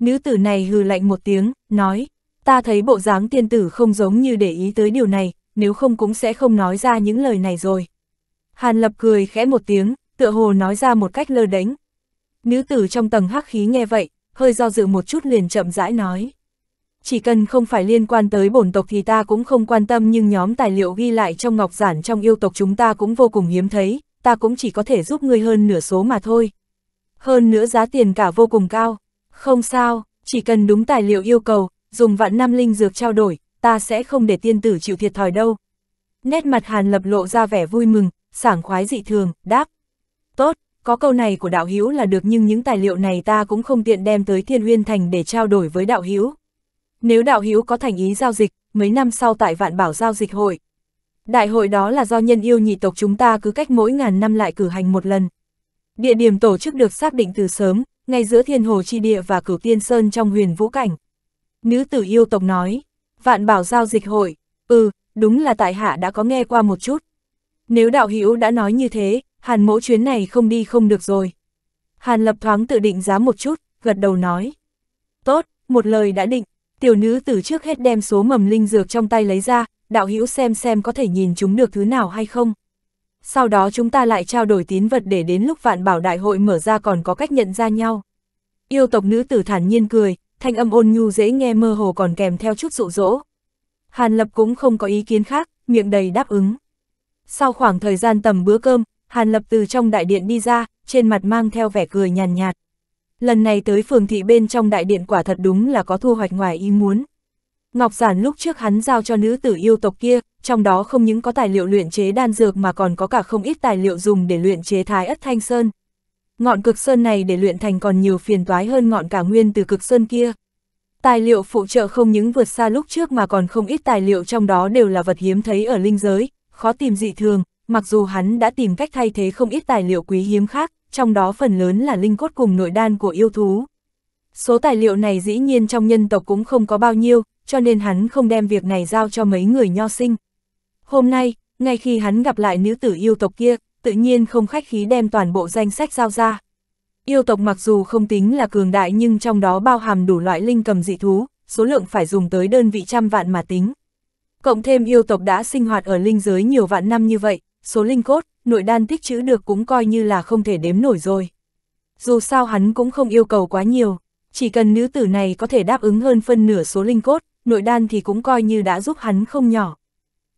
A: Nữ tử này hừ lạnh một tiếng, nói, ta thấy bộ dáng tiên tử không giống như để ý tới điều này, nếu không cũng sẽ không nói ra những lời này rồi. Hàn lập cười khẽ một tiếng, tựa hồ nói ra một cách lơ đánh. Nữ tử trong tầng hắc khí nghe vậy, hơi do dự một chút liền chậm rãi nói. Chỉ cần không phải liên quan tới bổn tộc thì ta cũng không quan tâm nhưng nhóm tài liệu ghi lại trong ngọc giản trong yêu tộc chúng ta cũng vô cùng hiếm thấy, ta cũng chỉ có thể giúp ngươi hơn nửa số mà thôi, hơn nữa giá tiền cả vô cùng cao. Không sao, chỉ cần đúng tài liệu yêu cầu, dùng vạn năm linh dược trao đổi, ta sẽ không để tiên tử chịu thiệt thòi đâu. Nét mặt Hàn Lập lộ ra vẻ vui mừng, sảng khoái dị thường, đáp. Tốt, có câu này của đạo hữu là được nhưng những tài liệu này ta cũng không tiện đem tới thiên huyên thành để trao đổi với đạo hữu. Nếu đạo hữu có thành ý giao dịch, mấy năm sau tại vạn bảo giao dịch hội. Đại hội đó là do nhân yêu nhị tộc chúng ta cứ cách mỗi ngàn năm lại cử hành một lần, Địa điểm tổ chức được xác định từ sớm, ngay giữa thiên hồ chi địa và cửu tiên sơn trong huyền vũ cảnh. Nữ tử yêu tộc nói, vạn bảo giao dịch hội, ừ, đúng là tại hạ đã có nghe qua một chút. Nếu đạo hữu đã nói như thế, hàn mẫu chuyến này không đi không được rồi. Hàn lập thoáng tự định giá một chút, gật đầu nói. Tốt, một lời đã định, tiểu nữ tử trước hết đem số mầm linh dược trong tay lấy ra, đạo hữu xem xem có thể nhìn chúng được thứ nào hay không sau đó chúng ta lại trao đổi tín vật để đến lúc vạn bảo đại hội mở ra còn có cách nhận ra nhau. Yêu tộc nữ tử thản nhiên cười, thanh âm ôn nhu dễ nghe mơ hồ còn kèm theo chút dụ dỗ. Hàn Lập cũng không có ý kiến khác, miệng đầy đáp ứng. Sau khoảng thời gian tầm bữa cơm, Hàn Lập từ trong đại điện đi ra, trên mặt mang theo vẻ cười nhàn nhạt, Lần này tới phường thị bên trong đại điện quả thật đúng là có thu hoạch ngoài ý muốn. Ngọc Giản lúc trước hắn giao cho nữ tử yêu tộc kia, trong đó không những có tài liệu luyện chế đan dược mà còn có cả không ít tài liệu dùng để luyện chế thái ất thanh sơn. Ngọn cực sơn này để luyện thành còn nhiều phiền toái hơn ngọn cả nguyên từ cực sơn kia. Tài liệu phụ trợ không những vượt xa lúc trước mà còn không ít tài liệu trong đó đều là vật hiếm thấy ở linh giới, khó tìm dị thường, mặc dù hắn đã tìm cách thay thế không ít tài liệu quý hiếm khác, trong đó phần lớn là linh cốt cùng nội đan của yêu thú. Số tài liệu này dĩ nhiên trong nhân tộc cũng không có bao nhiêu, cho nên hắn không đem việc này giao cho mấy người nho sinh. Hôm nay, ngay khi hắn gặp lại nữ tử yêu tộc kia, tự nhiên không khách khí đem toàn bộ danh sách giao ra. Yêu tộc mặc dù không tính là cường đại nhưng trong đó bao hàm đủ loại linh cầm dị thú, số lượng phải dùng tới đơn vị trăm vạn mà tính. Cộng thêm yêu tộc đã sinh hoạt ở linh giới nhiều vạn năm như vậy, số linh cốt, nội đan tích trữ được cũng coi như là không thể đếm nổi rồi. Dù sao hắn cũng không yêu cầu quá nhiều, chỉ cần nữ tử này có thể đáp ứng hơn phân nửa số linh cốt, nội đan thì cũng coi như đã giúp hắn không nhỏ.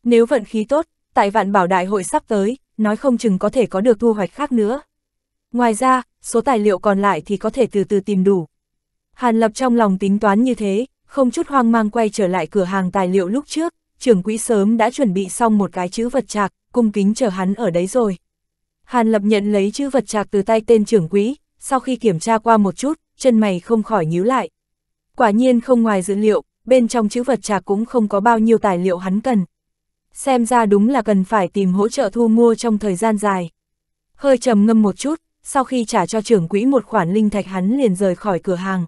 A: Nếu vận khí tốt, tại vạn bảo đại hội sắp tới, nói không chừng có thể có được thu hoạch khác nữa. Ngoài ra, số tài liệu còn lại thì có thể từ từ tìm đủ. Hàn Lập trong lòng tính toán như thế, không chút hoang mang quay trở lại cửa hàng tài liệu lúc trước, trưởng quỹ sớm đã chuẩn bị xong một cái chữ vật trạc, cung kính chờ hắn ở đấy rồi. Hàn Lập nhận lấy chữ vật trạc từ tay tên trưởng quỹ, sau khi kiểm tra qua một chút, chân mày không khỏi nhíu lại. Quả nhiên không ngoài dữ liệu, bên trong chữ vật trạc cũng không có bao nhiêu tài liệu hắn cần. Xem ra đúng là cần phải tìm hỗ trợ thu mua trong thời gian dài. Hơi trầm ngâm một chút, sau khi trả cho trưởng quỹ một khoản linh thạch hắn liền rời khỏi cửa hàng.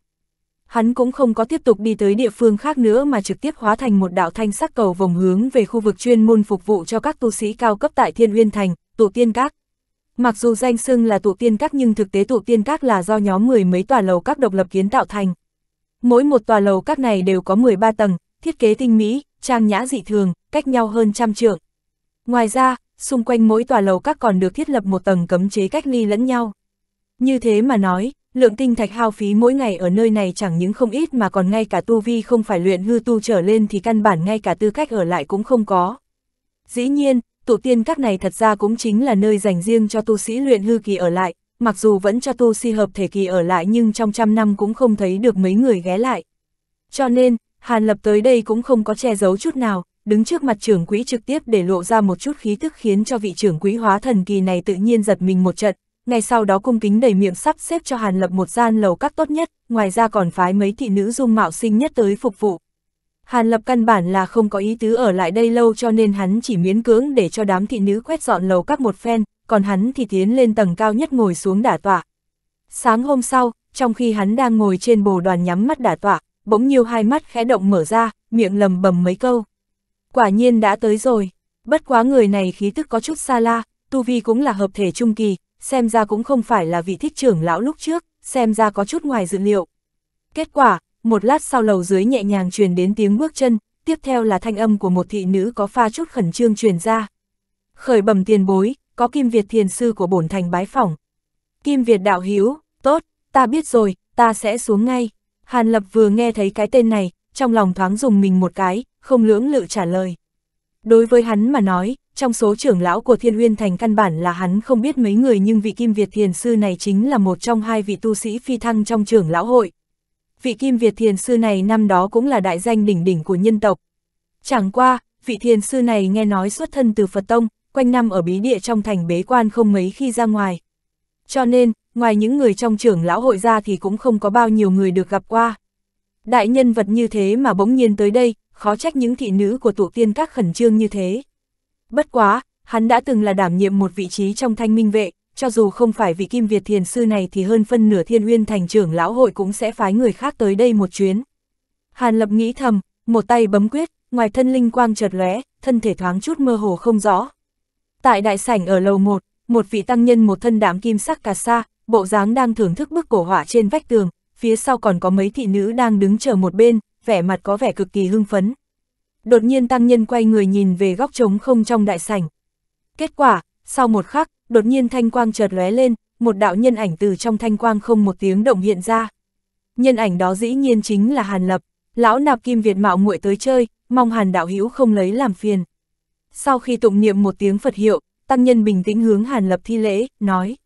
A: Hắn cũng không có tiếp tục đi tới địa phương khác nữa mà trực tiếp hóa thành một đạo thanh sắc cầu vòng hướng về khu vực chuyên môn phục vụ cho các tu sĩ cao cấp tại Thiên Uyên Thành, tụ tiên các. Mặc dù danh xưng là tụ tiên các nhưng thực tế tụ tiên các là do nhóm mười mấy tòa lầu các độc lập kiến tạo thành. Mỗi một tòa lầu các này đều có 13 tầng, thiết kế tinh mỹ, trang nhã dị thường, cách nhau hơn trăm trượng. Ngoài ra, xung quanh mỗi tòa lầu các còn được thiết lập một tầng cấm chế cách ly lẫn nhau. Như thế mà nói, lượng tinh thạch hao phí mỗi ngày ở nơi này chẳng những không ít mà còn ngay cả tu vi không phải luyện hư tu trở lên thì căn bản ngay cả tư cách ở lại cũng không có. Dĩ nhiên, tổ tiên các này thật ra cũng chính là nơi dành riêng cho tu sĩ luyện hư kỳ ở lại, mặc dù vẫn cho tu si hợp thể kỳ ở lại nhưng trong trăm năm cũng không thấy được mấy người ghé lại. Cho nên, Hàn Lập tới đây cũng không có che giấu chút nào, đứng trước mặt trưởng quỹ trực tiếp để lộ ra một chút khí thức khiến cho vị trưởng quỹ hóa thần kỳ này tự nhiên giật mình một trận, ngay sau đó cung kính đầy miệng sắp xếp cho Hàn Lập một gian lầu các tốt nhất, ngoài ra còn phái mấy thị nữ dung mạo xinh nhất tới phục vụ. Hàn Lập căn bản là không có ý tứ ở lại đây lâu cho nên hắn chỉ miễn cưỡng để cho đám thị nữ quét dọn lầu các một phen, còn hắn thì tiến lên tầng cao nhất ngồi xuống đả tọa. Sáng hôm sau, trong khi hắn đang ngồi trên bồ đoàn nhắm mắt đả tọa, bỗng nhiều hai mắt khẽ động mở ra, miệng lầm bầm mấy câu. Quả nhiên đã tới rồi, bất quá người này khí tức có chút xa la, tu vi cũng là hợp thể trung kỳ, xem ra cũng không phải là vị thích trưởng lão lúc trước, xem ra có chút ngoài dự liệu. Kết quả, một lát sau lầu dưới nhẹ nhàng truyền đến tiếng bước chân, tiếp theo là thanh âm của một thị nữ có pha chút khẩn trương truyền ra. Khởi bẩm tiền bối, có Kim Việt thiền sư của bổn thành bái phỏng. Kim Việt đạo hiếu, tốt, ta biết rồi, ta sẽ xuống ngay. Hàn Lập vừa nghe thấy cái tên này, trong lòng thoáng dùng mình một cái, không lưỡng lự trả lời. Đối với hắn mà nói, trong số trưởng lão của Thiên Uyên Thành căn bản là hắn không biết mấy người nhưng vị Kim Việt Thiền Sư này chính là một trong hai vị tu sĩ phi thăng trong trưởng lão hội. Vị Kim Việt Thiền Sư này năm đó cũng là đại danh đỉnh đỉnh của nhân tộc. Chẳng qua, vị Thiền Sư này nghe nói xuất thân từ Phật Tông, quanh năm ở bí địa trong thành bế quan không mấy khi ra ngoài. Cho nên, ngoài những người trong trưởng lão hội ra thì cũng không có bao nhiêu người được gặp qua. Đại nhân vật như thế mà bỗng nhiên tới đây, khó trách những thị nữ của tụ tiên các khẩn trương như thế. Bất quá, hắn đã từng là đảm nhiệm một vị trí trong thanh minh vệ, cho dù không phải vị kim Việt thiền sư này thì hơn phân nửa thiên uyên thành trưởng lão hội cũng sẽ phái người khác tới đây một chuyến. Hàn lập nghĩ thầm, một tay bấm quyết, ngoài thân linh quang chợt lóe, thân thể thoáng chút mơ hồ không rõ, Tại đại sảnh ở lầu 1, một vị tăng nhân một thân đám kim sắc cà sa, bộ dáng đang thưởng thức bức cổ họa trên vách tường, phía sau còn có mấy thị nữ đang đứng chờ một bên, vẻ mặt có vẻ cực kỳ hưng phấn. Đột nhiên tăng nhân quay người nhìn về góc trống không trong đại sảnh. Kết quả, sau một khắc, đột nhiên thanh quang chợt lóe lên, một đạo nhân ảnh từ trong thanh quang không một tiếng động hiện ra. Nhân ảnh đó dĩ nhiên chính là Hàn Lập, lão nạp kim Việt mạo muội tới chơi, mong Hàn đạo hữu không lấy làm phiền. Sau khi tụng niệm một tiếng Phật hiệu, tăng nhân bình tĩnh hướng Hàn Lập thi lễ, nói.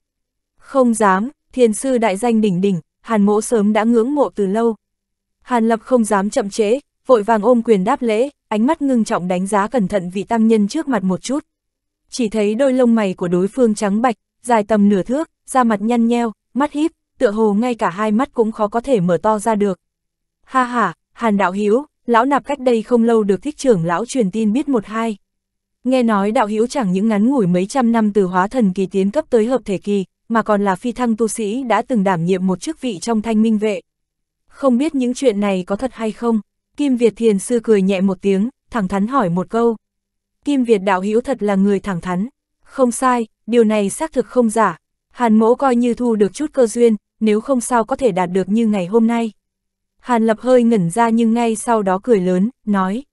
A: Không dám, thiền sư đại danh đỉnh đỉnh, Hàn mỗ sớm đã ngưỡng mộ từ lâu. Hàn Lập không dám chậm trễ, vội vàng ôm quyền đáp lễ, ánh mắt ngưng trọng đánh giá cẩn thận vị tăng nhân trước mặt một chút. Chỉ thấy đôi lông mày của đối phương trắng bạch, dài tầm nửa thước, da mặt nhăn nheo, mắt híp, tựa hồ ngay cả hai mắt cũng khó có thể mở to ra được. Ha ha, Hàn đạo hiếu, lão nạp cách đây không lâu được thích trưởng lão truyền tin biết một hai. Nghe nói đạo hữu chẳng những ngắn ngủi mấy trăm năm từ hóa thần kỳ tiến cấp tới hợp thể kỳ, mà còn là phi thăng tu sĩ đã từng đảm nhiệm một chức vị trong thanh minh vệ. Không biết những chuyện này có thật hay không? Kim Việt thiền sư cười nhẹ một tiếng, thẳng thắn hỏi một câu. Kim Việt đạo hữu thật là người thẳng thắn. Không sai, điều này xác thực không giả. Hàn mỗ coi như thu được chút cơ duyên, nếu không sao có thể đạt được như ngày hôm nay. Hàn lập hơi ngẩn ra nhưng ngay sau đó cười lớn, nói.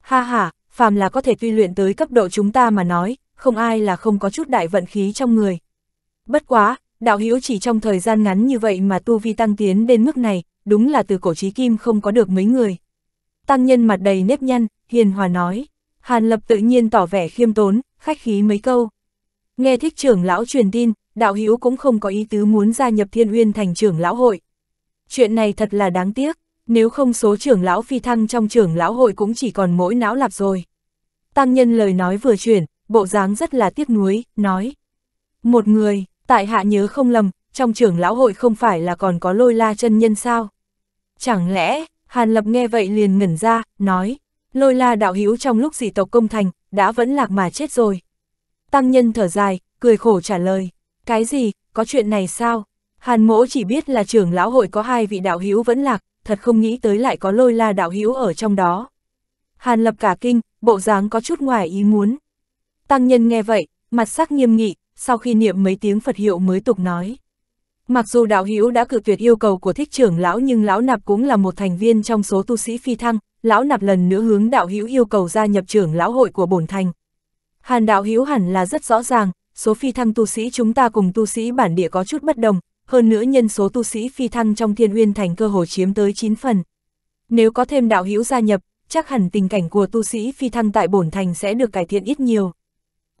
A: Ha ha, phàm là có thể tuy luyện tới cấp độ chúng ta mà nói, không ai là không có chút đại vận khí trong người. Bất quá, đạo hữu chỉ trong thời gian ngắn như vậy mà tu vi tăng tiến đến mức này, đúng là từ cổ trí kim không có được mấy người. Tăng nhân mặt đầy nếp nhăn, hiền hòa nói, Hàn Lập tự nhiên tỏ vẻ khiêm tốn, khách khí mấy câu. Nghe thích trưởng lão truyền tin, đạo hữu cũng không có ý tứ muốn gia nhập thiên uyên thành trưởng lão hội. Chuyện này thật là đáng tiếc, nếu không số trưởng lão phi thăng trong trưởng lão hội cũng chỉ còn mỗi não lạp rồi. Tăng nhân lời nói vừa chuyển, bộ dáng rất là tiếc nuối, nói. Một người, tại hạ nhớ không lầm, trong trưởng lão hội không phải là còn có lôi la chân nhân sao? Chẳng lẽ, Hàn Lập nghe vậy liền ngẩn ra, nói, lôi la đạo hữu trong lúc dị tộc công thành, đã vẫn lạc mà chết rồi. Tăng nhân thở dài, cười khổ trả lời, cái gì, có chuyện này sao? Hàn mỗ chỉ biết là trưởng lão hội có hai vị đạo hữu vẫn lạc, thật không nghĩ tới lại có lôi la đạo hữu ở trong đó. Hàn lập cả kinh, bộ dáng có chút ngoài ý muốn. Tăng nhân nghe vậy, mặt sắc nghiêm nghị, sau khi niệm mấy tiếng Phật hiệu mới tục nói. Mặc dù đạo hữu đã cự tuyệt yêu cầu của thích trưởng lão nhưng lão nạp cũng là một thành viên trong số tu sĩ phi thăng, lão nạp lần nữa hướng đạo hữu yêu cầu gia nhập trưởng lão hội của bổn thành. Hàn đạo hữu hẳn là rất rõ ràng, số phi thăng tu sĩ chúng ta cùng tu sĩ bản địa có chút bất đồng, hơn nữa nhân số tu sĩ phi thăng trong thiên uyên thành cơ hồ chiếm tới 9 phần. Nếu có thêm đạo hữu gia nhập, chắc hẳn tình cảnh của tu sĩ phi thăng tại bổn thành sẽ được cải thiện ít nhiều.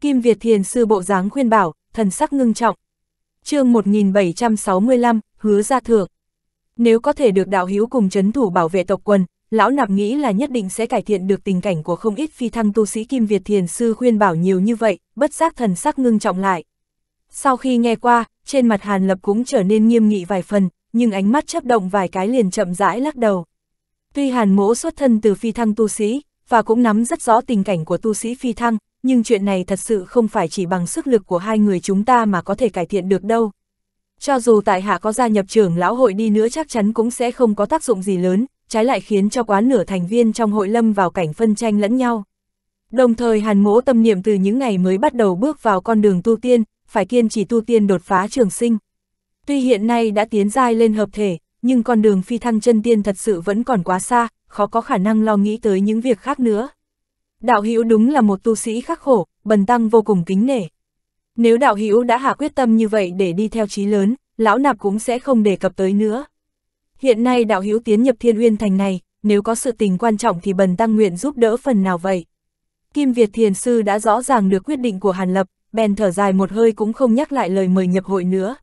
A: Kim Việt Thiền Sư Bộ dáng khuyên bảo, thần sắc ngưng trọng. chương 1765, hứa gia thượng. Nếu có thể được đạo hiếu cùng chấn thủ bảo vệ tộc quần, lão nạp nghĩ là nhất định sẽ cải thiện được tình cảnh của không ít phi thăng tu sĩ Kim Việt Thiền Sư khuyên bảo nhiều như vậy, bất giác thần sắc ngưng trọng lại. Sau khi nghe qua, trên mặt Hàn Lập cũng trở nên nghiêm nghị vài phần, nhưng ánh mắt chấp động vài cái liền chậm rãi lắc đầu. Tuy Hàn Mỗ xuất thân từ phi thăng tu sĩ, và cũng nắm rất rõ tình cảnh của tu sĩ phi thăng, nhưng chuyện này thật sự không phải chỉ bằng sức lực của hai người chúng ta mà có thể cải thiện được đâu. Cho dù tại hạ có gia nhập trưởng lão hội đi nữa chắc chắn cũng sẽ không có tác dụng gì lớn, trái lại khiến cho quá nửa thành viên trong hội lâm vào cảnh phân tranh lẫn nhau. Đồng thời hàn mỗ tâm niệm từ những ngày mới bắt đầu bước vào con đường tu tiên, phải kiên trì tu tiên đột phá trường sinh. Tuy hiện nay đã tiến giai lên hợp thể, nhưng con đường phi thăng chân tiên thật sự vẫn còn quá xa, khó có khả năng lo nghĩ tới những việc khác nữa. Đạo Hữu đúng là một tu sĩ khắc khổ, bần tăng vô cùng kính nể. Nếu đạo Hữu đã hạ quyết tâm như vậy để đi theo chí lớn, lão nạp cũng sẽ không đề cập tới nữa. Hiện nay đạo Hữu tiến nhập Thiên Uyên thành này, nếu có sự tình quan trọng thì bần tăng nguyện giúp đỡ phần nào vậy. Kim Việt Thiền Sư đã rõ ràng được quyết định của Hàn Lập, bèn thở dài một hơi cũng không nhắc lại lời mời nhập hội nữa.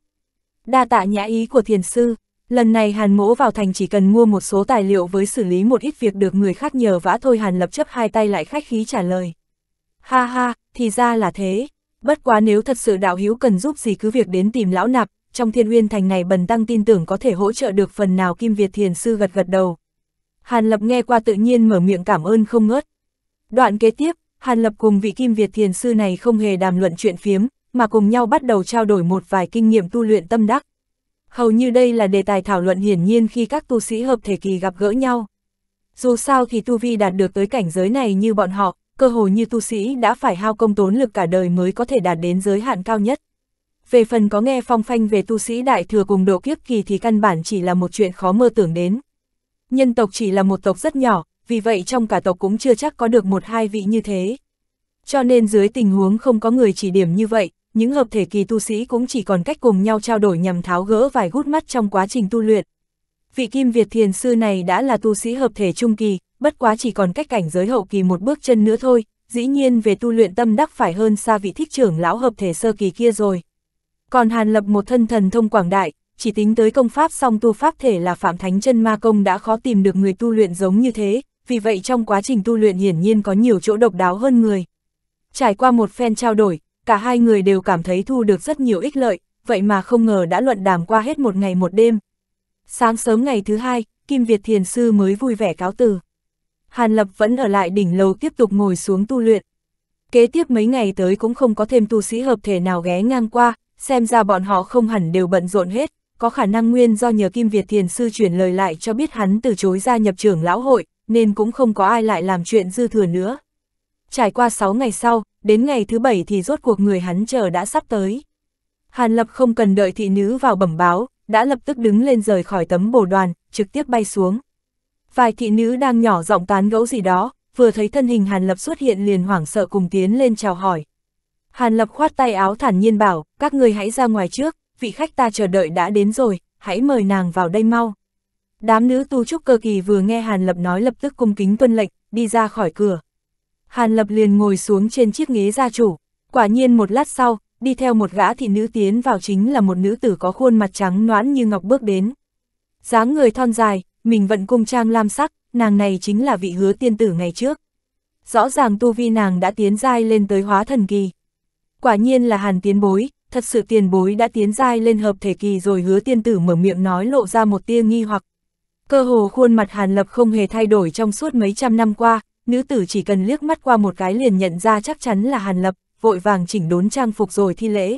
A: Đa tạ nhã ý của Thiền Sư. Lần này Hàn Mỗ vào thành chỉ cần mua một số tài liệu với xử lý một ít việc được người khác nhờ vã thôi Hàn lập chấp hai tay lại khách khí trả lời. Ha ha, thì ra là thế. Bất quá nếu thật sự đạo hữu cần giúp gì cứ việc đến tìm lão nạp, trong thiên uyên thành này bần tăng tin tưởng có thể hỗ trợ được phần nào Kim Việt Thiền Sư gật gật đầu. Hàn Lập nghe qua tự nhiên mở miệng cảm ơn không ngớt. Đoạn kế tiếp, Hàn Lập cùng vị Kim Việt Thiền Sư này không hề đàm luận chuyện phiếm, mà cùng nhau bắt đầu trao đổi một vài kinh nghiệm tu luyện tâm đắc. Hầu như đây là đề tài thảo luận hiển nhiên khi các tu sĩ hợp thể kỳ gặp gỡ nhau. Dù sao thì tu vi đạt được tới cảnh giới này như bọn họ, cơ hồ như tu sĩ đã phải hao công tốn lực cả đời mới có thể đạt đến giới hạn cao nhất. Về phần có nghe phong phanh về tu sĩ đại thừa cùng độ kiếp kỳ thì căn bản chỉ là một chuyện khó mơ tưởng đến. Nhân tộc chỉ là một tộc rất nhỏ, vì vậy trong cả tộc cũng chưa chắc có được một hai vị như thế. Cho nên dưới tình huống không có người chỉ điểm như vậy, những hợp thể kỳ tu sĩ cũng chỉ còn cách cùng nhau trao đổi nhằm tháo gỡ vài gút mắt trong quá trình tu luyện. Vị Kim Việt Thiền Sư này đã là tu sĩ hợp thể trung kỳ, bất quá chỉ còn cách cảnh giới hậu kỳ một bước chân nữa thôi, dĩ nhiên về tu luyện tâm đắc phải hơn xa vị thích trưởng lão hợp thể sơ kỳ kia rồi. Còn Hàn Lập một thân thần thông quảng đại, chỉ tính tới công pháp song tu pháp thể là Phạm Thánh chân Ma Công đã khó tìm được người tu luyện giống như thế, vì vậy trong quá trình tu luyện hiển nhiên có nhiều chỗ độc đáo hơn người. Trải qua một phen trao đổi, cả hai người đều cảm thấy thu được rất nhiều ích lợi, vậy mà không ngờ đã luận đàm qua hết một ngày một đêm. Sáng sớm ngày thứ hai, Kim Việt Thiền Sư mới vui vẻ cáo từ. Hàn Lập vẫn ở lại đỉnh lầu tiếp tục ngồi xuống tu luyện. Kế tiếp mấy ngày tới cũng không có thêm tu sĩ hợp thể nào ghé ngang qua, xem ra bọn họ không hẳn đều bận rộn hết, có khả năng nguyên do nhờ Kim Việt Thiền Sư chuyển lời lại cho biết hắn từ chối gia nhập trưởng lão hội, nên cũng không có ai lại làm chuyện dư thừa nữa. Trải qua 6 ngày sau, đến ngày thứ bảy thì rốt cuộc người hắn chờ đã sắp tới. Hàn Lập không cần đợi thị nữ vào bẩm báo, đã lập tức đứng lên rời khỏi tấm bồ đoàn, trực tiếp bay xuống. Vài thị nữ đang nhỏ giọng tán gẫu gì đó, vừa thấy thân hình Hàn Lập xuất hiện liền hoảng sợ cùng tiến lên chào hỏi. Hàn Lập khoát tay áo thản nhiên bảo, các người hãy ra ngoài trước, vị khách ta chờ đợi đã đến rồi, hãy mời nàng vào đây mau. Đám nữ tu trúc cơ kỳ vừa nghe Hàn Lập nói lập tức cung kính tuân lệnh, đi ra khỏi cửa. Hàn Lập liền ngồi xuống trên chiếc ghế gia chủ. Quả nhiên một lát sau, đi theo một gã thị nữ tiến vào chính là một nữ tử có khuôn mặt trắng noãn như ngọc bước đến. dáng người thon dài, mình vận cung trang lam sắc, nàng này chính là vị hứa tiên tử ngày trước. Rõ ràng tu vi nàng đã tiến dai lên tới hóa thần kỳ. Quả nhiên là hàn tiến bối, thật sự tiền bối đã tiến dai lên hợp thể kỳ rồi hứa tiên tử mở miệng nói lộ ra một tia nghi hoặc. Cơ hồ khuôn mặt hàn lập không hề thay đổi trong suốt mấy trăm năm qua, nữ tử chỉ cần liếc mắt qua một cái liền nhận ra chắc chắn là Hàn Lập, vội vàng chỉnh đốn trang phục rồi thi lễ.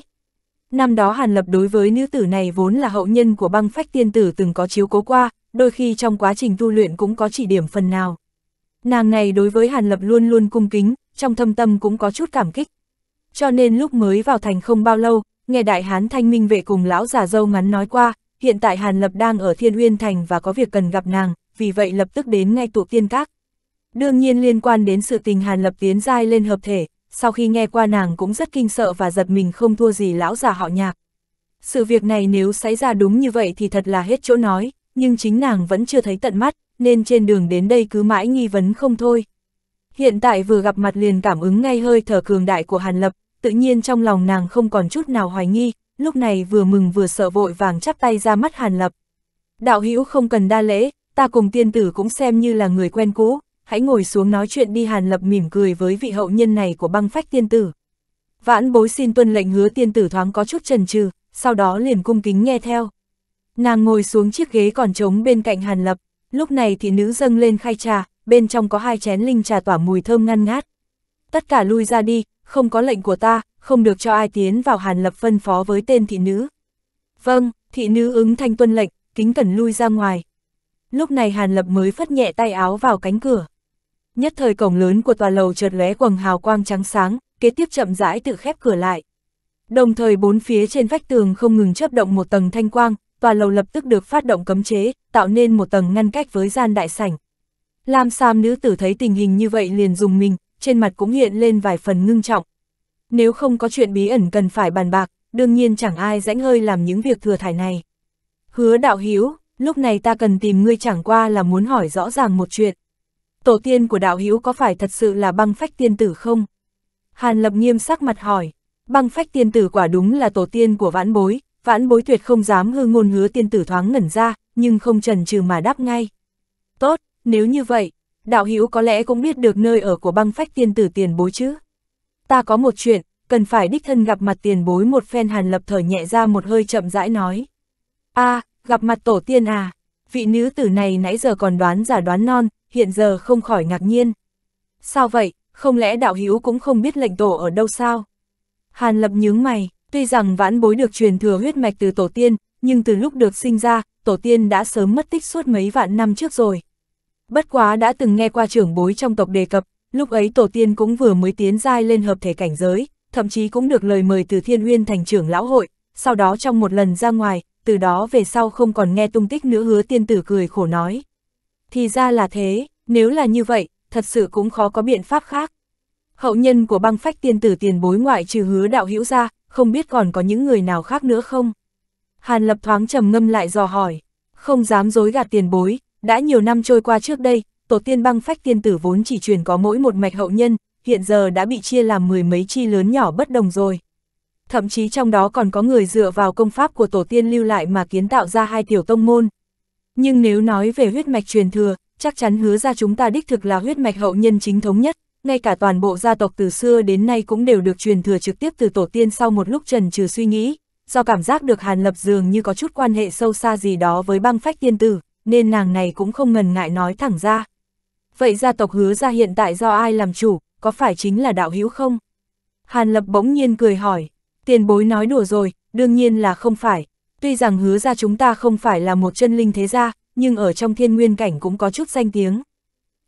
A: Năm đó Hàn Lập đối với nữ tử này vốn là hậu nhân của băng phách tiên tử từng có chiếu cố qua, đôi khi trong quá trình tu luyện cũng có chỉ điểm phần nào. Nàng này đối với Hàn Lập luôn luôn cung kính, trong thâm tâm cũng có chút cảm kích. Cho nên lúc mới vào thành không bao lâu, nghe đại hán thanh minh vệ cùng lão già dâu ngắn nói qua, hiện tại Hàn Lập đang ở Thiên Uyên Thành và có việc cần gặp nàng, vì vậy lập tức đến ngay tụ tiên các. Đương nhiên liên quan đến sự tình Hàn Lập tiến giai lên hợp thể, sau khi nghe qua nàng cũng rất kinh sợ và giật mình không thua gì lão già họ nhạc. Sự việc này nếu xảy ra đúng như vậy thì thật là hết chỗ nói, nhưng chính nàng vẫn chưa thấy tận mắt, nên trên đường đến đây cứ mãi nghi vấn không thôi. Hiện tại vừa gặp mặt liền cảm ứng ngay hơi thở cường đại của Hàn Lập, tự nhiên trong lòng nàng không còn chút nào hoài nghi, lúc này vừa mừng vừa sợ vội vàng chắp tay ra mắt Hàn Lập. Đạo hữu không cần đa lễ, ta cùng tiên tử cũng xem như là người quen cũ, hãy ngồi xuống nói chuyện đi Hàn Lập mỉm cười với vị hậu nhân này của băng phách tiên tử. Vãn bối xin tuân lệnh hứa tiên tử thoáng có chút trần trừ, sau đó liền cung kính nghe theo. Nàng ngồi xuống chiếc ghế còn trống bên cạnh Hàn Lập, lúc này thị nữ dâng lên khai trà, bên trong có hai chén linh trà tỏa mùi thơm ngăn ngát. Tất cả lui ra đi, không có lệnh của ta, không được cho ai tiến vào Hàn Lập phân phó với tên thị nữ. Vâng, thị nữ ứng thanh tuân lệnh, kính cẩn lui ra ngoài. Lúc này Hàn Lập mới phất nhẹ tay áo vào cánh cửa nhất thời cổng lớn của tòa lầu chợt lóe quầng hào quang trắng sáng, kế tiếp chậm rãi tự khép cửa lại. Đồng thời bốn phía trên vách tường không ngừng chớp động một tầng thanh quang, tòa lầu lập tức được phát động cấm chế, tạo nên một tầng ngăn cách với gian đại sảnh. Lam Sam nữ tử thấy tình hình như vậy liền dùng mình, trên mặt cũng hiện lên vài phần ngưng trọng. Nếu không có chuyện bí ẩn cần phải bàn bạc, đương nhiên chẳng ai rãnh hơi làm những việc thừa thải này. Hứa đạo hiếu, lúc này ta cần tìm ngươi chẳng qua là muốn hỏi rõ ràng một chuyện tổ tiên của đạo hữu có phải thật sự là băng phách tiên tử không? Hàn Lập nghiêm sắc mặt hỏi, băng phách tiên tử quả đúng là tổ tiên của vãn bối, vãn bối tuyệt không dám hư ngôn hứa tiên tử thoáng ngẩn ra, nhưng không trần trừ mà đáp ngay. Tốt, nếu như vậy, đạo hữu có lẽ cũng biết được nơi ở của băng phách tiên tử tiền bối chứ? Ta có một chuyện, cần phải đích thân gặp mặt tiền bối một phen Hàn Lập thở nhẹ ra một hơi chậm rãi nói. a à, gặp mặt tổ tiên à, vị nữ tử này nãy giờ còn đoán giả đoán non, hiện giờ không khỏi ngạc nhiên. Sao vậy, không lẽ đạo hữu cũng không biết lệnh tổ ở đâu sao? Hàn lập nhướng mày, tuy rằng vãn bối được truyền thừa huyết mạch từ tổ tiên, nhưng từ lúc được sinh ra, tổ tiên đã sớm mất tích suốt mấy vạn năm trước rồi. Bất quá đã từng nghe qua trưởng bối trong tộc đề cập, lúc ấy tổ tiên cũng vừa mới tiến giai lên hợp thể cảnh giới, thậm chí cũng được lời mời từ thiên uyên thành trưởng lão hội, sau đó trong một lần ra ngoài, từ đó về sau không còn nghe tung tích nữa hứa tiên tử cười khổ nói. Thì ra là thế, nếu là như vậy, thật sự cũng khó có biện pháp khác. Hậu nhân của băng phách tiên tử tiền bối ngoại trừ hứa đạo hữu ra, không biết còn có những người nào khác nữa không? Hàn lập thoáng trầm ngâm lại dò hỏi, không dám dối gạt tiền bối, đã nhiều năm trôi qua trước đây, tổ tiên băng phách tiên tử vốn chỉ truyền có mỗi một mạch hậu nhân, hiện giờ đã bị chia làm mười mấy chi lớn nhỏ bất đồng rồi. Thậm chí trong đó còn có người dựa vào công pháp của tổ tiên lưu lại mà kiến tạo ra hai tiểu tông môn, nhưng nếu nói về huyết mạch truyền thừa, chắc chắn hứa ra chúng ta đích thực là huyết mạch hậu nhân chính thống nhất, ngay cả toàn bộ gia tộc từ xưa đến nay cũng đều được truyền thừa trực tiếp từ tổ tiên sau một lúc trần trừ suy nghĩ, do cảm giác được Hàn Lập dường như có chút quan hệ sâu xa gì đó với băng phách tiên tử, nên nàng này cũng không ngần ngại nói thẳng ra. Vậy gia tộc hứa ra hiện tại do ai làm chủ, có phải chính là đạo hữu không? Hàn Lập bỗng nhiên cười hỏi, tiền bối nói đùa rồi, đương nhiên là không phải, Tuy rằng hứa ra chúng ta không phải là một chân linh thế gia, nhưng ở trong thiên nguyên cảnh cũng có chút danh tiếng.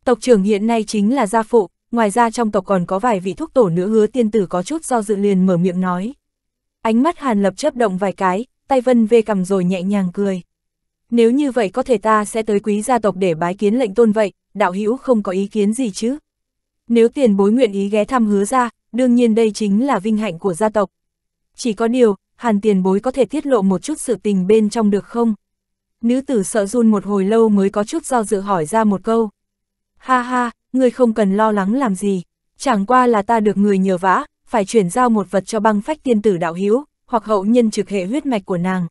A: Tộc trưởng hiện nay chính là gia phụ, ngoài ra trong tộc còn có vài vị thúc tổ nữa hứa tiên tử có chút do dự liền mở miệng nói. Ánh mắt Hàn Lập chớp động vài cái, tay vân vê cầm rồi nhẹ nhàng cười. Nếu như vậy có thể ta sẽ tới quý gia tộc để bái kiến lệnh tôn vậy, đạo hữu không có ý kiến gì chứ. Nếu tiền bối nguyện ý ghé thăm hứa ra, đương nhiên đây chính là vinh hạnh của gia tộc. Chỉ có điều, hàn tiền bối có thể tiết lộ một chút sự tình bên trong được không? Nữ tử sợ run một hồi lâu mới có chút do dự hỏi ra một câu. Ha ha, ngươi không cần lo lắng làm gì, chẳng qua là ta được người nhờ vã, phải chuyển giao một vật cho băng phách tiên tử đạo hiếu, hoặc hậu nhân trực hệ huyết mạch của nàng.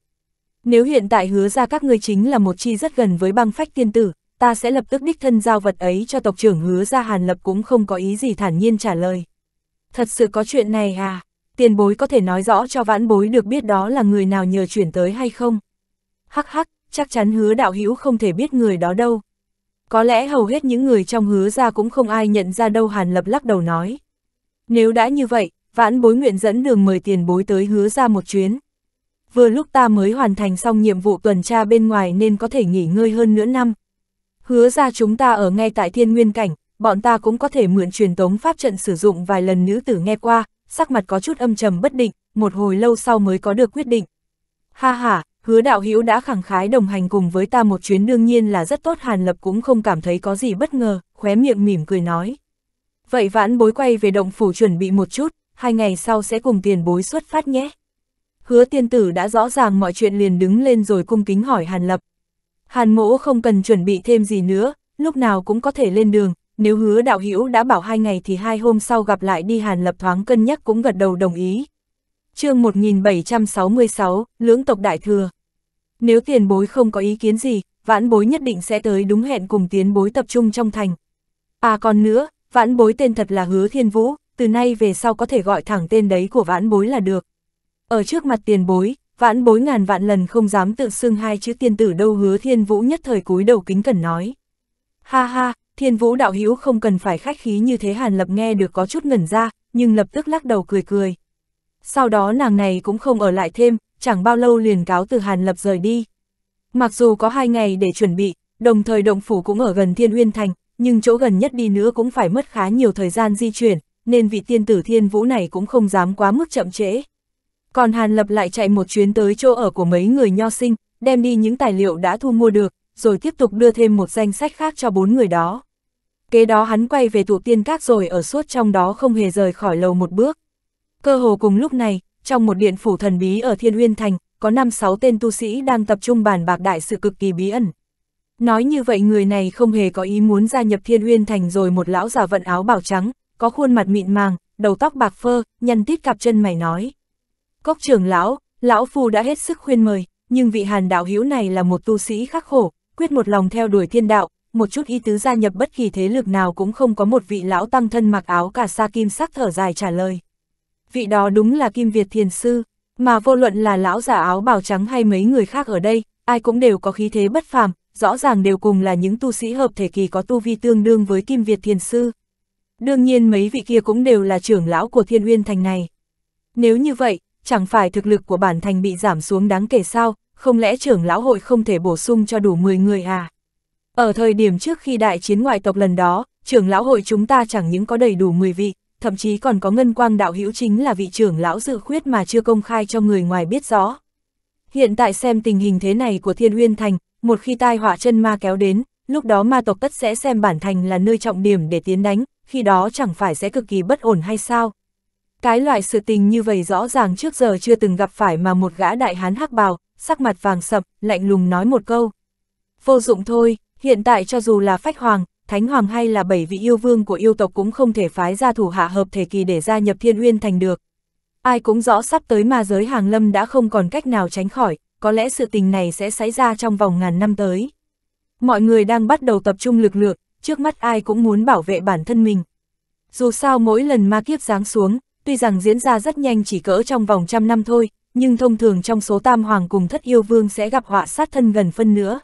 A: Nếu hiện tại hứa ra các ngươi chính là một chi rất gần với băng phách tiên tử, ta sẽ lập tức đích thân giao vật ấy cho tộc trưởng hứa ra Hàn Lập cũng không có ý gì thản nhiên trả lời. Thật sự có chuyện này à? tiền bối có thể nói rõ cho vãn bối được biết đó là người nào nhờ chuyển tới hay không? Hắc hắc, chắc chắn hứa đạo hữu không thể biết người đó đâu. Có lẽ hầu hết những người trong hứa ra cũng không ai nhận ra đâu Hàn Lập lắc đầu nói. Nếu đã như vậy, vãn bối nguyện dẫn đường mời tiền bối tới hứa ra một chuyến. Vừa lúc ta mới hoàn thành xong nhiệm vụ tuần tra bên ngoài nên có thể nghỉ ngơi hơn nửa năm. Hứa ra chúng ta ở ngay tại thiên nguyên cảnh, bọn ta cũng có thể mượn truyền tống pháp trận sử dụng vài lần nữ tử nghe qua, sắc mặt có chút âm trầm bất định, một hồi lâu sau mới có được quyết định. Ha ha, hứa đạo hữu đã khẳng khái đồng hành cùng với ta một chuyến đương nhiên là rất tốt Hàn Lập cũng không cảm thấy có gì bất ngờ, khóe miệng mỉm cười nói. Vậy vãn bối quay về động phủ chuẩn bị một chút, hai ngày sau sẽ cùng tiền bối xuất phát nhé. Hứa tiên tử đã rõ ràng mọi chuyện liền đứng lên rồi cung kính hỏi Hàn Lập. Hàn mỗ không cần chuẩn bị thêm gì nữa, lúc nào cũng có thể lên đường, nếu hứa đạo hữu đã bảo hai ngày thì hai hôm sau gặp lại đi Hàn Lập thoáng cân nhắc cũng gật đầu đồng ý. chương 1766, Lưỡng tộc Đại Thừa. Nếu tiền bối không có ý kiến gì, vãn bối nhất định sẽ tới đúng hẹn cùng tiến bối tập trung trong thành. À còn nữa, vãn bối tên thật là hứa thiên vũ, từ nay về sau có thể gọi thẳng tên đấy của vãn bối là được. Ở trước mặt tiền bối, vãn bối ngàn vạn lần không dám tự xưng hai chữ tiên tử đâu hứa thiên vũ nhất thời cúi đầu kính cẩn nói. Ha ha, Thiên vũ đạo hữu không cần phải khách khí như thế Hàn Lập nghe được có chút ngẩn ra, nhưng lập tức lắc đầu cười cười. Sau đó nàng này cũng không ở lại thêm, chẳng bao lâu liền cáo từ Hàn Lập rời đi. Mặc dù có hai ngày để chuẩn bị, đồng thời động phủ cũng ở gần Thiên Uyên Thành, nhưng chỗ gần nhất đi nữa cũng phải mất khá nhiều thời gian di chuyển, nên vị tiên tử thiên vũ này cũng không dám quá mức chậm trễ. Còn Hàn Lập lại chạy một chuyến tới chỗ ở của mấy người nho sinh, đem đi những tài liệu đã thu mua được, rồi tiếp tục đưa thêm một danh sách khác cho bốn người đó kế đó hắn quay về tụ tiên các rồi ở suốt trong đó không hề rời khỏi lầu một bước. Cơ hồ cùng lúc này, trong một điện phủ thần bí ở Thiên Uyên Thành, có 5-6 tên tu sĩ đang tập trung bàn bạc đại sự cực kỳ bí ẩn. Nói như vậy người này không hề có ý muốn gia nhập Thiên Uyên Thành rồi một lão già vận áo bảo trắng, có khuôn mặt mịn màng, đầu tóc bạc phơ, nhăn tít cặp chân mày nói. Cốc trưởng lão, lão phu đã hết sức khuyên mời, nhưng vị hàn đạo hiếu này là một tu sĩ khắc khổ, quyết một lòng theo đuổi thiên đạo, một chút ý tứ gia nhập bất kỳ thế lực nào cũng không có một vị lão tăng thân mặc áo cà sa kim sắc thở dài trả lời. Vị đó đúng là Kim Việt Thiền Sư, mà vô luận là lão giả áo bào trắng hay mấy người khác ở đây, ai cũng đều có khí thế bất phàm, rõ ràng đều cùng là những tu sĩ hợp thể kỳ có tu vi tương đương với Kim Việt Thiền Sư. Đương nhiên mấy vị kia cũng đều là trưởng lão của Thiên Uyên Thành này. Nếu như vậy, chẳng phải thực lực của bản thành bị giảm xuống đáng kể sao, không lẽ trưởng lão hội không thể bổ sung cho đủ 10 người à? Ở thời điểm trước khi đại chiến ngoại tộc lần đó, trưởng lão hội chúng ta chẳng những có đầy đủ 10 vị, thậm chí còn có ngân quang đạo hữu chính là vị trưởng lão dự khuyết mà chưa công khai cho người ngoài biết rõ. Hiện tại xem tình hình thế này của Thiên Uyên Thành, một khi tai họa chân ma kéo đến, lúc đó ma tộc tất sẽ xem bản thành là nơi trọng điểm để tiến đánh, khi đó chẳng phải sẽ cực kỳ bất ổn hay sao. Cái loại sự tình như vậy rõ ràng trước giờ chưa từng gặp phải mà một gã đại hán hắc bào, sắc mặt vàng sậm, lạnh lùng nói một câu. Vô dụng thôi, Hiện tại cho dù là phách hoàng, thánh hoàng hay là bảy vị yêu vương của yêu tộc cũng không thể phái ra thủ hạ hợp thể kỳ để gia nhập thiên uyên thành được. Ai cũng rõ sắp tới mà giới hàng lâm đã không còn cách nào tránh khỏi, có lẽ sự tình này sẽ xảy ra trong vòng ngàn năm tới. Mọi người đang bắt đầu tập trung lực lượng, trước mắt ai cũng muốn bảo vệ bản thân mình. Dù sao mỗi lần ma kiếp giáng xuống, tuy rằng diễn ra rất nhanh chỉ cỡ trong vòng trăm năm thôi, nhưng thông thường trong số tam hoàng cùng thất yêu vương sẽ gặp họa sát thân gần phân nữa.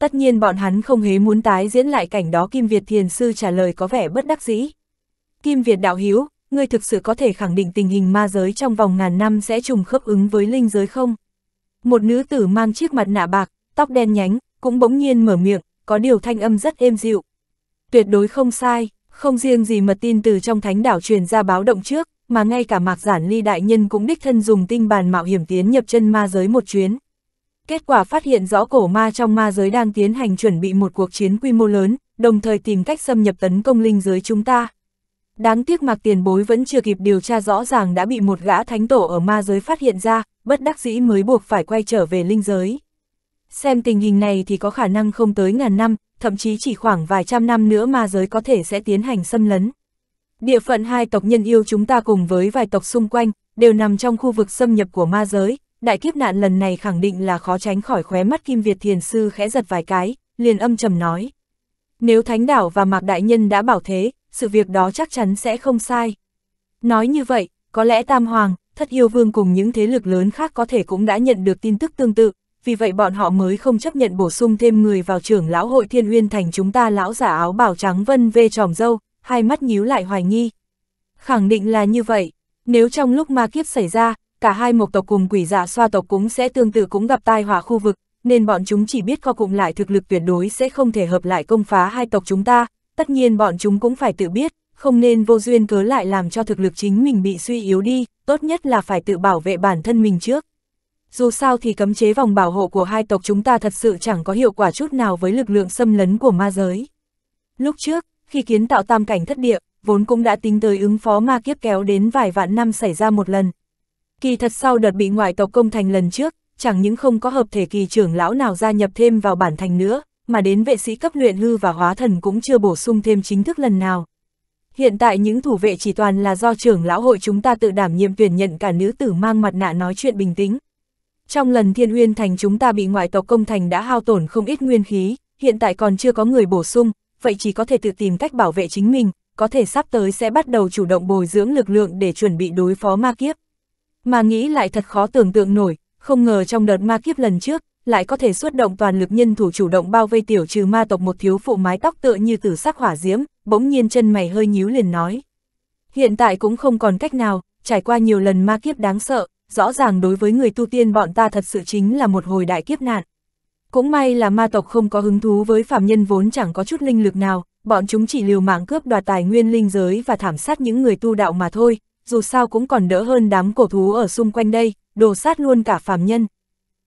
A: Tất nhiên bọn hắn không hề muốn tái diễn lại cảnh đó Kim Việt Thiền Sư trả lời có vẻ bất đắc dĩ. Kim Việt Đạo Hiếu, ngươi thực sự có thể khẳng định tình hình ma giới trong vòng ngàn năm sẽ trùng khớp ứng với linh giới không? Một nữ tử mang chiếc mặt nạ bạc, tóc đen nhánh, cũng bỗng nhiên mở miệng, có điều thanh âm rất êm dịu. Tuyệt đối không sai, không riêng gì mật tin từ trong thánh đảo truyền ra báo động trước, mà ngay cả mạc giản ly đại nhân cũng đích thân dùng tinh bàn mạo hiểm tiến nhập chân ma giới một chuyến kết quả phát hiện rõ cổ ma trong ma giới đang tiến hành chuẩn bị một cuộc chiến quy mô lớn, đồng thời tìm cách xâm nhập tấn công linh giới chúng ta. Đáng tiếc mạc tiền bối vẫn chưa kịp điều tra rõ ràng đã bị một gã thánh tổ ở ma giới phát hiện ra, bất đắc dĩ mới buộc phải quay trở về linh giới. Xem tình hình này thì có khả năng không tới ngàn năm, thậm chí chỉ khoảng vài trăm năm nữa ma giới có thể sẽ tiến hành xâm lấn. Địa phận hai tộc nhân yêu chúng ta cùng với vài tộc xung quanh, đều nằm trong khu vực xâm nhập của ma giới, đại kiếp nạn lần này khẳng định là khó tránh khỏi khóe mắt Kim Việt Thiền Sư khẽ giật vài cái, liền âm trầm nói. Nếu Thánh Đảo và Mạc Đại Nhân đã bảo thế, sự việc đó chắc chắn sẽ không sai. Nói như vậy, có lẽ Tam Hoàng, Thất Yêu Vương cùng những thế lực lớn khác có thể cũng đã nhận được tin tức tương tự, vì vậy bọn họ mới không chấp nhận bổ sung thêm người vào trưởng lão hội thiên uyên thành chúng ta lão giả áo bảo trắng vân vê tròm dâu, hai mắt nhíu lại hoài nghi. Khẳng định là như vậy, nếu trong lúc ma kiếp xảy ra, cả hai mộc tộc cùng quỷ giả dạ xoa tộc cũng sẽ tương tự cũng gặp tai họa khu vực, nên bọn chúng chỉ biết co cụm lại thực lực tuyệt đối sẽ không thể hợp lại công phá hai tộc chúng ta, tất nhiên bọn chúng cũng phải tự biết, không nên vô duyên cớ lại làm cho thực lực chính mình bị suy yếu đi, tốt nhất là phải tự bảo vệ bản thân mình trước. Dù sao thì cấm chế vòng bảo hộ của hai tộc chúng ta thật sự chẳng có hiệu quả chút nào với lực lượng xâm lấn của ma giới. Lúc trước, khi kiến tạo tam cảnh thất địa, vốn cũng đã tính tới ứng phó ma kiếp kéo đến vài vạn năm xảy ra một lần, Kỳ thật sau đợt bị ngoại tộc công thành lần trước, chẳng những không có hợp thể kỳ trưởng lão nào gia nhập thêm vào bản thành nữa, mà đến vệ sĩ cấp luyện hư và hóa thần cũng chưa bổ sung thêm chính thức lần nào. Hiện tại những thủ vệ chỉ toàn là do trưởng lão hội chúng ta tự đảm nhiệm tuyển nhận cả nữ tử mang mặt nạ nói chuyện bình tĩnh. Trong lần thiên uyên thành chúng ta bị ngoại tộc công thành đã hao tổn không ít nguyên khí, hiện tại còn chưa có người bổ sung, vậy chỉ có thể tự tìm cách bảo vệ chính mình, có thể sắp tới sẽ bắt đầu chủ động bồi dưỡng lực lượng để chuẩn bị đối phó ma kiếp mà nghĩ lại thật khó tưởng tượng nổi, không ngờ trong đợt ma kiếp lần trước, lại có thể xuất động toàn lực nhân thủ chủ động bao vây tiểu trừ ma tộc một thiếu phụ mái tóc tựa như tử sắc hỏa diễm, bỗng nhiên chân mày hơi nhíu liền nói. Hiện tại cũng không còn cách nào, trải qua nhiều lần ma kiếp đáng sợ, rõ ràng đối với người tu tiên bọn ta thật sự chính là một hồi đại kiếp nạn. Cũng may là ma tộc không có hứng thú với phạm nhân vốn chẳng có chút linh lực nào, bọn chúng chỉ liều mạng cướp đoạt tài nguyên linh giới và thảm sát những người tu đạo mà thôi, dù sao cũng còn đỡ hơn đám cổ thú ở xung quanh đây, đồ sát luôn cả phàm nhân.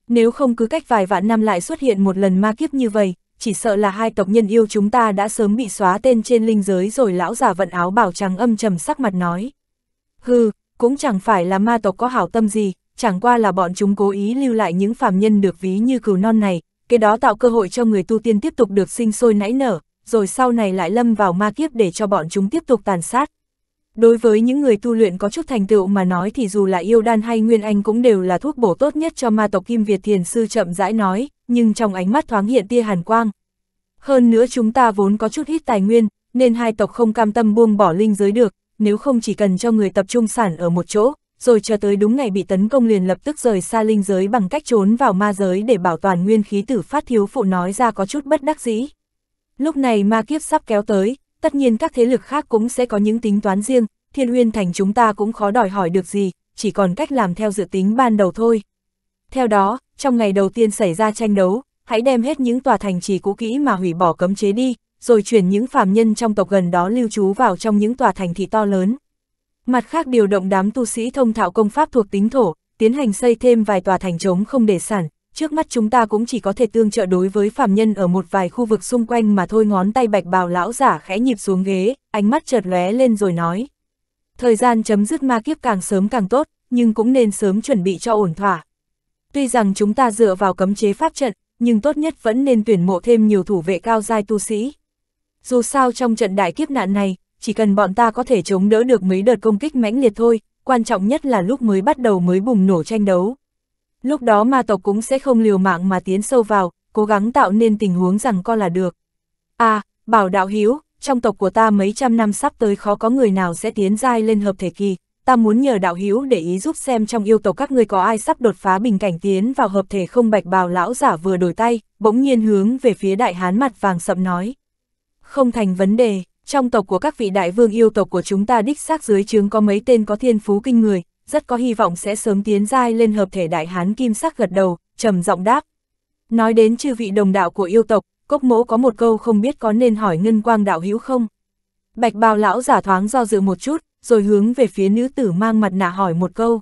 A: Nếu không cứ cách vài vạn năm lại xuất hiện một lần ma kiếp như vậy, chỉ sợ là hai tộc nhân yêu chúng ta đã sớm bị xóa tên trên linh giới rồi lão già vận áo bảo trắng âm trầm sắc mặt nói. Hừ, cũng chẳng phải là ma tộc có hảo tâm gì, chẳng qua là bọn chúng cố ý lưu lại những phàm nhân được ví như cừu non này, cái đó tạo cơ hội cho người tu tiên tiếp tục được sinh sôi nảy nở, rồi sau này lại lâm vào ma kiếp để cho bọn chúng tiếp tục tàn sát. Đối với những người tu luyện có chút thành tựu mà nói thì dù là yêu đan hay nguyên anh cũng đều là thuốc bổ tốt nhất cho ma tộc Kim Việt Thiền Sư chậm rãi nói, nhưng trong ánh mắt thoáng hiện tia hàn quang. Hơn nữa chúng ta vốn có chút ít tài nguyên, nên hai tộc không cam tâm buông bỏ linh giới được, nếu không chỉ cần cho người tập trung sản ở một chỗ, rồi chờ tới đúng ngày bị tấn công liền lập tức rời xa linh giới bằng cách trốn vào ma giới để bảo toàn nguyên khí tử phát thiếu phụ nói ra có chút bất đắc dĩ. Lúc này ma kiếp sắp kéo tới, tất nhiên các thế lực khác cũng sẽ có những tính toán riêng, thiên huyên thành chúng ta cũng khó đòi hỏi được gì, chỉ còn cách làm theo dự tính ban đầu thôi. Theo đó, trong ngày đầu tiên xảy ra tranh đấu, hãy đem hết những tòa thành trì cũ kỹ mà hủy bỏ cấm chế đi, rồi chuyển những phàm nhân trong tộc gần đó lưu trú vào trong những tòa thành thị to lớn. Mặt khác điều động đám tu sĩ thông thạo công pháp thuộc tính thổ, tiến hành xây thêm vài tòa thành trống không để sản, trước mắt chúng ta cũng chỉ có thể tương trợ đối với phàm nhân ở một vài khu vực xung quanh mà thôi ngón tay bạch bào lão giả khẽ nhịp xuống ghế, ánh mắt chợt lóe lên rồi nói. Thời gian chấm dứt ma kiếp càng sớm càng tốt, nhưng cũng nên sớm chuẩn bị cho ổn thỏa. Tuy rằng chúng ta dựa vào cấm chế pháp trận, nhưng tốt nhất vẫn nên tuyển mộ thêm nhiều thủ vệ cao giai tu sĩ. Dù sao trong trận đại kiếp nạn này, chỉ cần bọn ta có thể chống đỡ được mấy đợt công kích mãnh liệt thôi, quan trọng nhất là lúc mới bắt đầu mới bùng nổ tranh đấu. Lúc đó ma tộc cũng sẽ không liều mạng mà tiến sâu vào, cố gắng tạo nên tình huống rằng co là được. À, bảo đạo hiếu, trong tộc của ta mấy trăm năm sắp tới khó có người nào sẽ tiến dai lên hợp thể kỳ, ta muốn nhờ đạo hiếu để ý giúp xem trong yêu tộc các ngươi có ai sắp đột phá bình cảnh tiến vào hợp thể không bạch bào lão giả vừa đổi tay, bỗng nhiên hướng về phía đại hán mặt vàng sậm nói. Không thành vấn đề, trong tộc của các vị đại vương yêu tộc của chúng ta đích xác dưới chướng có mấy tên có thiên phú kinh người, rất có hy vọng sẽ sớm tiến giai lên hợp thể đại hán kim sắc gật đầu, trầm giọng đáp. Nói đến chư vị đồng đạo của yêu tộc, cốc mỗ có một câu không biết có nên hỏi ngân quang đạo hữu không? Bạch bào lão giả thoáng do dự một chút, rồi hướng về phía nữ tử mang mặt nạ hỏi một câu.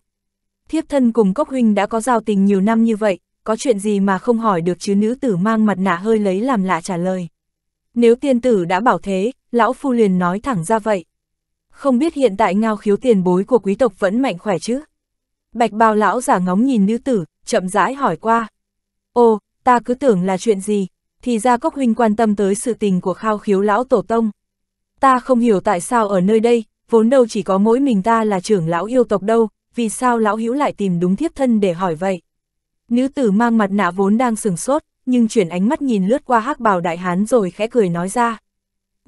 A: Thiếp thân cùng cốc huynh đã có giao tình nhiều năm như vậy, có chuyện gì mà không hỏi được chứ nữ tử mang mặt nạ hơi lấy làm lạ trả lời. Nếu tiên tử đã bảo thế, lão phu liền nói thẳng ra vậy không biết hiện tại ngao khiếu tiền bối của quý tộc vẫn mạnh khỏe chứ? Bạch bào lão giả ngóng nhìn nữ tử, chậm rãi hỏi qua. Ô, ta cứ tưởng là chuyện gì, thì ra cốc huynh quan tâm tới sự tình của khao khiếu lão tổ tông. Ta không hiểu tại sao ở nơi đây, vốn đâu chỉ có mỗi mình ta là trưởng lão yêu tộc đâu, vì sao lão hữu lại tìm đúng thiếp thân để hỏi vậy? Nữ tử mang mặt nạ vốn đang sừng sốt, nhưng chuyển ánh mắt nhìn lướt qua hắc bào đại hán rồi khẽ cười nói ra.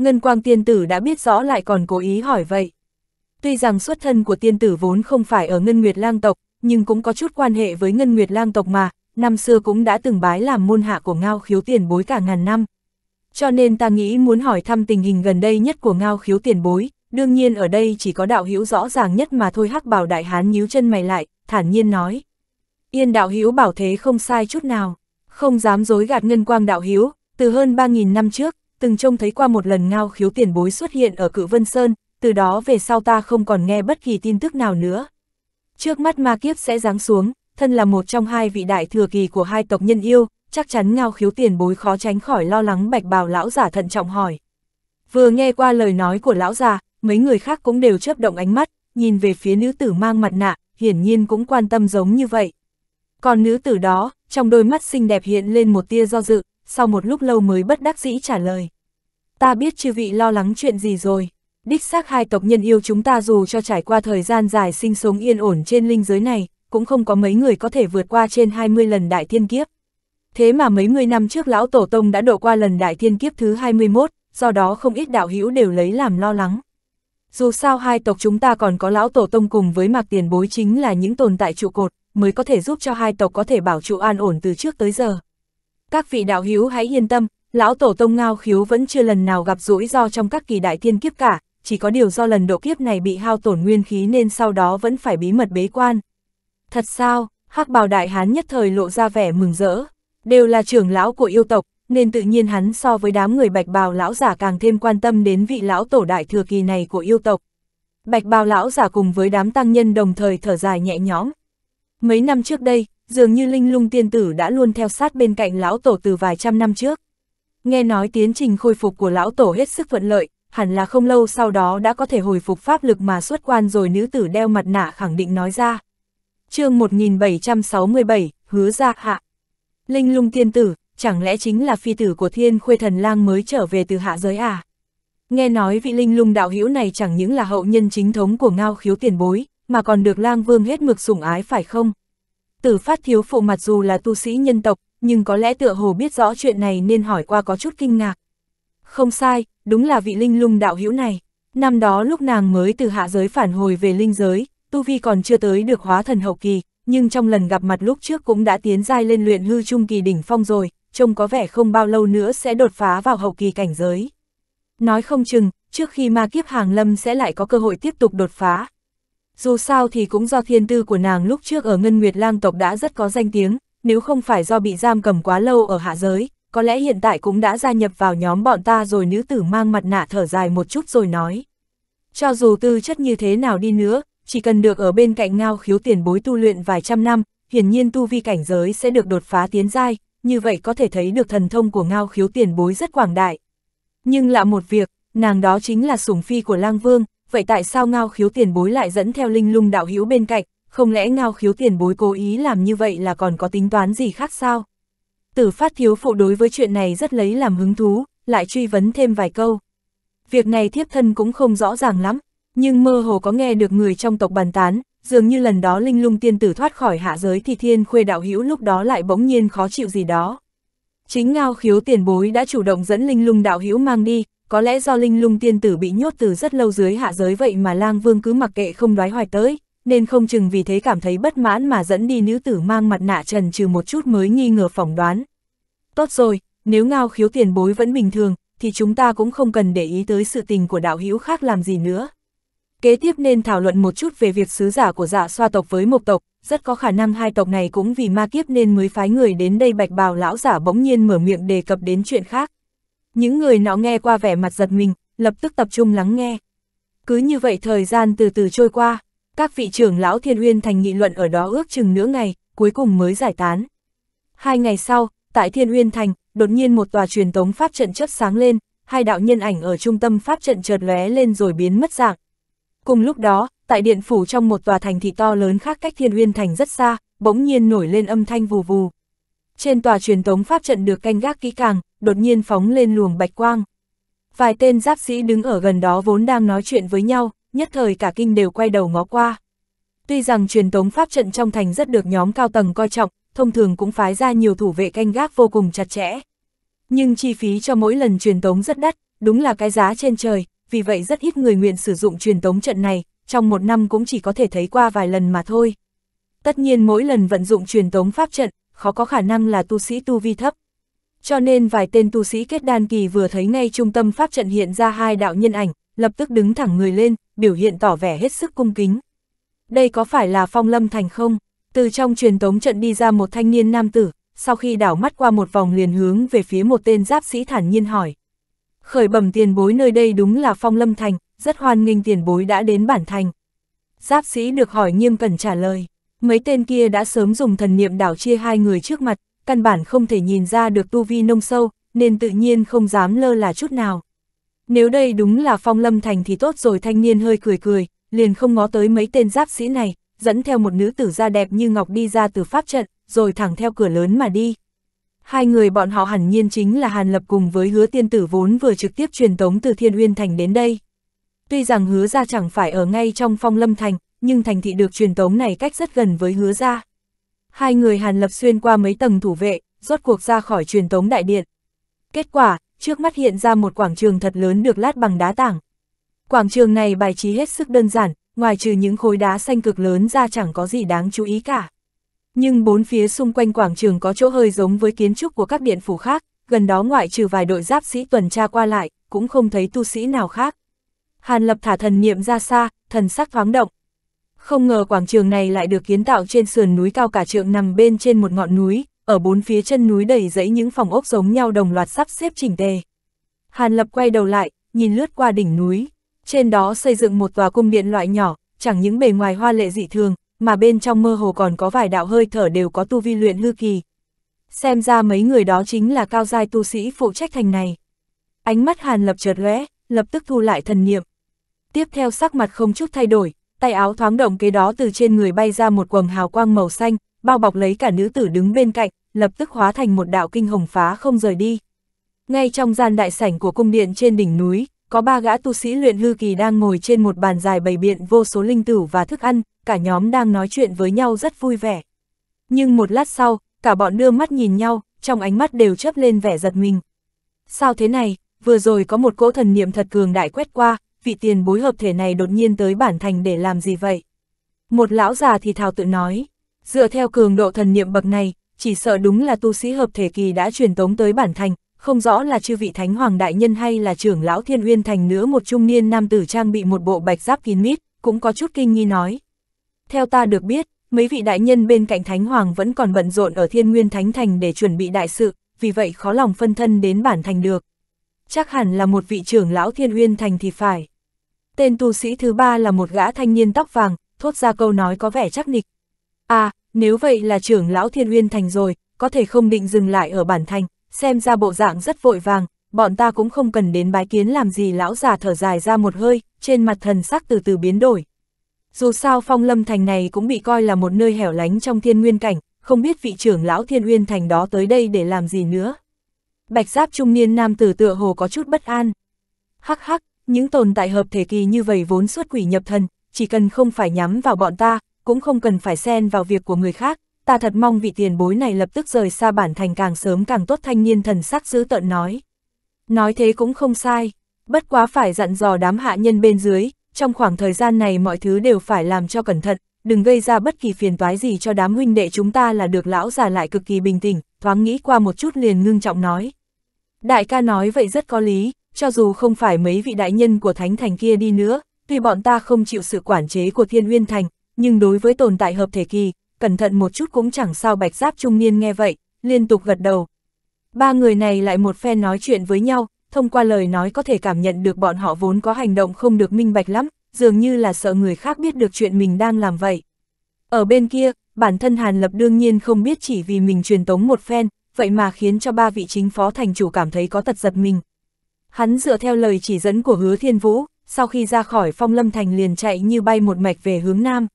A: Ngân quang tiên tử đã biết rõ lại còn cố ý hỏi vậy. Tuy rằng xuất thân của tiên tử vốn không phải ở Ngân Nguyệt Lang tộc, nhưng cũng có chút quan hệ với Ngân Nguyệt Lang tộc mà, năm xưa cũng đã từng bái làm môn hạ của Ngao Khiếu tiền bối cả ngàn năm. Cho nên ta nghĩ muốn hỏi thăm tình hình gần đây nhất của Ngao Khiếu tiền bối, đương nhiên ở đây chỉ có đạo hữu rõ ràng nhất mà thôi hắc bảo đại hán nhíu chân mày lại, thản nhiên nói. Yên đạo hữu bảo thế không sai chút nào, không dám dối gạt ngân quang đạo hữu, từ hơn 3.000 năm trước, từng trông thấy qua một lần ngao khiếu tiền bối xuất hiện ở cự Vân Sơn, từ đó về sau ta không còn nghe bất kỳ tin tức nào nữa. Trước mắt ma kiếp sẽ giáng xuống, thân là một trong hai vị đại thừa kỳ của hai tộc nhân yêu, chắc chắn ngao khiếu tiền bối khó tránh khỏi lo lắng bạch bào lão giả thận trọng hỏi. Vừa nghe qua lời nói của lão già, mấy người khác cũng đều chớp động ánh mắt, nhìn về phía nữ tử mang mặt nạ, hiển nhiên cũng quan tâm giống như vậy. Còn nữ tử đó, trong đôi mắt xinh đẹp hiện lên một tia do dự, sau một lúc lâu mới bất đắc dĩ trả lời. Ta biết chư vị lo lắng chuyện gì rồi. Đích xác hai tộc nhân yêu chúng ta dù cho trải qua thời gian dài sinh sống yên ổn trên linh giới này, cũng không có mấy người có thể vượt qua trên 20 lần đại thiên kiếp. Thế mà mấy mươi năm trước lão tổ tông đã độ qua lần đại thiên kiếp thứ 21, do đó không ít đạo hữu đều lấy làm lo lắng. Dù sao hai tộc chúng ta còn có lão tổ tông cùng với mạc tiền bối chính là những tồn tại trụ cột, mới có thể giúp cho hai tộc có thể bảo trụ an ổn từ trước tới giờ. Các vị đạo hữu hãy yên tâm, lão tổ tông ngao khiếu vẫn chưa lần nào gặp rủi ro trong các kỳ đại thiên kiếp cả, chỉ có điều do lần độ kiếp này bị hao tổn nguyên khí nên sau đó vẫn phải bí mật bế quan. Thật sao, hắc bào đại hán nhất thời lộ ra vẻ mừng rỡ, đều là trưởng lão của yêu tộc, nên tự nhiên hắn so với đám người bạch bào lão giả càng thêm quan tâm đến vị lão tổ đại thừa kỳ này của yêu tộc. Bạch bào lão giả cùng với đám tăng nhân đồng thời thở dài nhẹ nhõm. Mấy năm trước đây, dường như linh lung tiên tử đã luôn theo sát bên cạnh lão tổ từ vài trăm năm trước. Nghe nói tiến trình khôi phục của lão tổ hết sức thuận lợi, hẳn là không lâu sau đó đã có thể hồi phục pháp lực mà xuất quan rồi nữ tử đeo mặt nạ khẳng định nói ra. chương 1767, hứa ra hạ. Linh lung tiên tử, chẳng lẽ chính là phi tử của thiên khuê thần lang mới trở về từ hạ giới à? Nghe nói vị linh lung đạo hữu này chẳng những là hậu nhân chính thống của ngao khiếu tiền bối, mà còn được lang vương hết mực sủng ái phải không? Tử phát thiếu phụ mặc dù là tu sĩ nhân tộc, nhưng có lẽ tựa hồ biết rõ chuyện này nên hỏi qua có chút kinh ngạc. Không sai, đúng là vị linh lung đạo hữu này. Năm đó lúc nàng mới từ hạ giới phản hồi về linh giới, tu vi còn chưa tới được hóa thần hậu kỳ, nhưng trong lần gặp mặt lúc trước cũng đã tiến giai lên luyện hư trung kỳ đỉnh phong rồi, trông có vẻ không bao lâu nữa sẽ đột phá vào hậu kỳ cảnh giới. Nói không chừng, trước khi ma kiếp hàng lâm sẽ lại có cơ hội tiếp tục đột phá, dù sao thì cũng do thiên tư của nàng lúc trước ở Ngân Nguyệt Lang tộc đã rất có danh tiếng, nếu không phải do bị giam cầm quá lâu ở hạ giới, có lẽ hiện tại cũng đã gia nhập vào nhóm bọn ta rồi nữ tử mang mặt nạ thở dài một chút rồi nói. Cho dù tư chất như thế nào đi nữa, chỉ cần được ở bên cạnh ngao khiếu tiền bối tu luyện vài trăm năm, hiển nhiên tu vi cảnh giới sẽ được đột phá tiến giai, như vậy có thể thấy được thần thông của ngao khiếu tiền bối rất quảng đại. Nhưng lạ một việc, nàng đó chính là sủng phi của lang vương, vậy tại sao ngao khiếu tiền bối lại dẫn theo linh lung đạo hữu bên cạnh, không lẽ ngao khiếu tiền bối cố ý làm như vậy là còn có tính toán gì khác sao? Tử phát thiếu phụ đối với chuyện này rất lấy làm hứng thú, lại truy vấn thêm vài câu. Việc này thiếp thân cũng không rõ ràng lắm, nhưng mơ hồ có nghe được người trong tộc bàn tán, dường như lần đó linh lung tiên tử thoát khỏi hạ giới thì thiên khuê đạo hữu lúc đó lại bỗng nhiên khó chịu gì đó. Chính ngao khiếu tiền bối đã chủ động dẫn linh lung đạo hữu mang đi, có lẽ do linh lung tiên tử bị nhốt từ rất lâu dưới hạ giới vậy mà lang vương cứ mặc kệ không đoái hoài tới, nên không chừng vì thế cảm thấy bất mãn mà dẫn đi nữ tử mang mặt nạ trần trừ một chút mới nghi ngờ phỏng đoán. Tốt rồi, nếu ngao khiếu tiền bối vẫn bình thường, thì chúng ta cũng không cần để ý tới sự tình của đạo hữu khác làm gì nữa. Kế tiếp nên thảo luận một chút về việc sứ giả của dạ xoa tộc với một tộc, rất có khả năng hai tộc này cũng vì ma kiếp nên mới phái người đến đây bạch bào lão giả bỗng nhiên mở miệng đề cập đến chuyện khác. Những người nọ nghe qua vẻ mặt giật mình, lập tức tập trung lắng nghe. Cứ như vậy thời gian từ từ trôi qua, các vị trưởng lão Thiên Uyên Thành nghị luận ở đó ước chừng nửa ngày, cuối cùng mới giải tán. Hai ngày sau, tại Thiên Uyên Thành, đột nhiên một tòa truyền tống pháp trận chớp sáng lên, hai đạo nhân ảnh ở trung tâm pháp trận chợt lóe lên rồi biến mất dạng. Cùng lúc đó, tại điện phủ trong một tòa thành thị to lớn khác cách Thiên Uyên Thành rất xa, bỗng nhiên nổi lên âm thanh vù vù. Trên tòa truyền tống pháp trận được canh gác kỹ càng, đột nhiên phóng lên luồng bạch quang. Vài tên giáp sĩ đứng ở gần đó vốn đang nói chuyện với nhau, nhất thời cả kinh đều quay đầu ngó qua. Tuy rằng truyền tống pháp trận trong thành rất được nhóm cao tầng coi trọng, thông thường cũng phái ra nhiều thủ vệ canh gác vô cùng chặt chẽ. Nhưng chi phí cho mỗi lần truyền tống rất đắt, đúng là cái giá trên trời, vì vậy rất ít người nguyện sử dụng truyền tống trận này, trong một năm cũng chỉ có thể thấy qua vài lần mà thôi. Tất nhiên mỗi lần vận dụng truyền tống pháp trận, khó có khả năng là tu sĩ tu vi thấp. Cho nên vài tên tu sĩ kết đan kỳ vừa thấy ngay trung tâm pháp trận hiện ra hai đạo nhân ảnh, lập tức đứng thẳng người lên, biểu hiện tỏ vẻ hết sức cung kính. Đây có phải là phong lâm thành không? Từ trong truyền tống trận đi ra một thanh niên nam tử, sau khi đảo mắt qua một vòng liền hướng về phía một tên giáp sĩ thản nhiên hỏi. Khởi bẩm tiền bối nơi đây đúng là phong lâm thành, rất hoan nghênh tiền bối đã đến bản thành. Giáp sĩ được hỏi nghiêm cẩn trả lời mấy tên kia đã sớm dùng thần niệm đảo chia hai người trước mặt, căn bản không thể nhìn ra được tu vi nông sâu, nên tự nhiên không dám lơ là chút nào. Nếu đây đúng là phong lâm thành thì tốt rồi thanh niên hơi cười cười, liền không ngó tới mấy tên giáp sĩ này, dẫn theo một nữ tử da đẹp như ngọc đi ra từ pháp trận, rồi thẳng theo cửa lớn mà đi. Hai người bọn họ hẳn nhiên chính là Hàn Lập cùng với hứa tiên tử vốn vừa trực tiếp truyền tống từ Thiên Uyên Thành đến đây. Tuy rằng hứa ra chẳng phải ở ngay trong phong lâm thành, nhưng thành thị được truyền tống này cách rất gần với hứa ra. Hai người Hàn Lập xuyên qua mấy tầng thủ vệ, rốt cuộc ra khỏi truyền tống đại điện. Kết quả, trước mắt hiện ra một quảng trường thật lớn được lát bằng đá tảng. Quảng trường này bài trí hết sức đơn giản, ngoài trừ những khối đá xanh cực lớn ra chẳng có gì đáng chú ý cả. Nhưng bốn phía xung quanh quảng trường có chỗ hơi giống với kiến trúc của các điện phủ khác, gần đó ngoại trừ vài đội giáp sĩ tuần tra qua lại, cũng không thấy tu sĩ nào khác. Hàn Lập thả thần niệm ra xa, thần sắc thoáng động, không ngờ quảng trường này lại được kiến tạo trên sườn núi cao cả trượng nằm bên trên một ngọn núi, ở bốn phía chân núi đầy dãy những phòng ốc giống nhau đồng loạt sắp xếp chỉnh tề. Hàn Lập quay đầu lại, nhìn lướt qua đỉnh núi, trên đó xây dựng một tòa cung điện loại nhỏ, chẳng những bề ngoài hoa lệ dị thường, mà bên trong mơ hồ còn có vài đạo hơi thở đều có tu vi luyện hư kỳ. Xem ra mấy người đó chính là cao giai tu sĩ phụ trách thành này. Ánh mắt Hàn Lập chợt lóe, lập tức thu lại thần niệm. Tiếp theo sắc mặt không chút thay đổi, tay áo thoáng động kế đó từ trên người bay ra một quầng hào quang màu xanh, bao bọc lấy cả nữ tử đứng bên cạnh, lập tức hóa thành một đạo kinh hồng phá không rời đi. Ngay trong gian đại sảnh của cung điện trên đỉnh núi, có ba gã tu sĩ luyện hư kỳ đang ngồi trên một bàn dài bày biện vô số linh tử và thức ăn, cả nhóm đang nói chuyện với nhau rất vui vẻ. Nhưng một lát sau, cả bọn đưa mắt nhìn nhau, trong ánh mắt đều chớp lên vẻ giật mình. Sao thế này, vừa rồi có một cỗ thần niệm thật cường đại quét qua, vị tiền bối hợp thể này đột nhiên tới bản thành để làm gì vậy? Một lão già thì thào tự nói, dựa theo cường độ thần niệm bậc này, chỉ sợ đúng là tu sĩ hợp thể kỳ đã truyền tống tới bản thành, không rõ là chư vị thánh hoàng đại nhân hay là trưởng lão thiên uyên thành nữa một trung niên nam tử trang bị một bộ bạch giáp kín mít, cũng có chút kinh nghi nói. Theo ta được biết, mấy vị đại nhân bên cạnh thánh hoàng vẫn còn bận rộn ở thiên nguyên thánh thành để chuẩn bị đại sự, vì vậy khó lòng phân thân đến bản thành được. Chắc hẳn là một vị trưởng lão thiên uyên thành thì phải. Tên tu sĩ thứ ba là một gã thanh niên tóc vàng, thốt ra câu nói có vẻ chắc nịch. À, nếu vậy là trưởng lão Thiên Uyên Thành rồi, có thể không định dừng lại ở bản thành, xem ra bộ dạng rất vội vàng, bọn ta cũng không cần đến bái kiến làm gì lão già thở dài ra một hơi, trên mặt thần sắc từ từ biến đổi. Dù sao phong lâm thành này cũng bị coi là một nơi hẻo lánh trong thiên nguyên cảnh, không biết vị trưởng lão thiên uyên thành đó tới đây để làm gì nữa. Bạch giáp trung niên nam tử tựa hồ có chút bất an. Hắc hắc, những tồn tại hợp thể kỳ như vậy vốn xuất quỷ nhập thần, chỉ cần không phải nhắm vào bọn ta, cũng không cần phải xen vào việc của người khác, ta thật mong vị tiền bối này lập tức rời xa bản thành càng sớm càng tốt thanh niên thần sắc giữ tợn nói. Nói thế cũng không sai, bất quá phải dặn dò đám hạ nhân bên dưới, trong khoảng thời gian này mọi thứ đều phải làm cho cẩn thận, đừng gây ra bất kỳ phiền toái gì cho đám huynh đệ chúng ta là được lão già lại cực kỳ bình tĩnh, thoáng nghĩ qua một chút liền ngưng trọng nói. Đại ca nói vậy rất có lý, cho dù không phải mấy vị đại nhân của thánh thành kia đi nữa, tuy bọn ta không chịu sự quản chế của thiên uyên thành, nhưng đối với tồn tại hợp thể kỳ, cẩn thận một chút cũng chẳng sao bạch giáp trung niên nghe vậy, liên tục gật đầu. Ba người này lại một phen nói chuyện với nhau, thông qua lời nói có thể cảm nhận được bọn họ vốn có hành động không được minh bạch lắm, dường như là sợ người khác biết được chuyện mình đang làm vậy. Ở bên kia, bản thân Hàn Lập đương nhiên không biết chỉ vì mình truyền tống một phen, vậy mà khiến cho ba vị chính phó thành chủ cảm thấy có tật giật mình. Hắn dựa theo lời chỉ dẫn của hứa thiên vũ, sau khi ra khỏi phong lâm thành liền chạy như bay một mạch về hướng nam.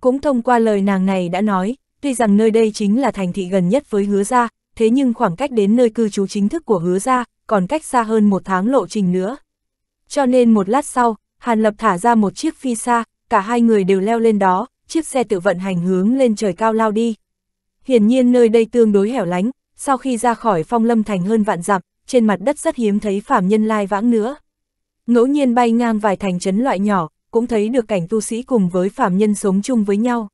A: Cũng thông qua lời nàng này đã nói, tuy rằng nơi đây chính là thành thị gần nhất với hứa gia, thế nhưng khoảng cách đến nơi cư trú chính thức của hứa gia còn cách xa hơn một tháng lộ trình nữa. Cho nên một lát sau, Hàn Lập thả ra một chiếc phi xa, cả hai người đều leo lên đó, chiếc xe tự vận hành hướng lên trời cao lao đi. Hiển nhiên nơi đây tương đối hẻo lánh, sau khi ra khỏi phong lâm thành hơn vạn dặm, trên mặt đất rất hiếm thấy phàm nhân lai vãng nữa. Ngẫu nhiên bay ngang vài thành trấn loại nhỏ, cũng thấy được cảnh tu sĩ cùng với phàm nhân sống chung với nhau.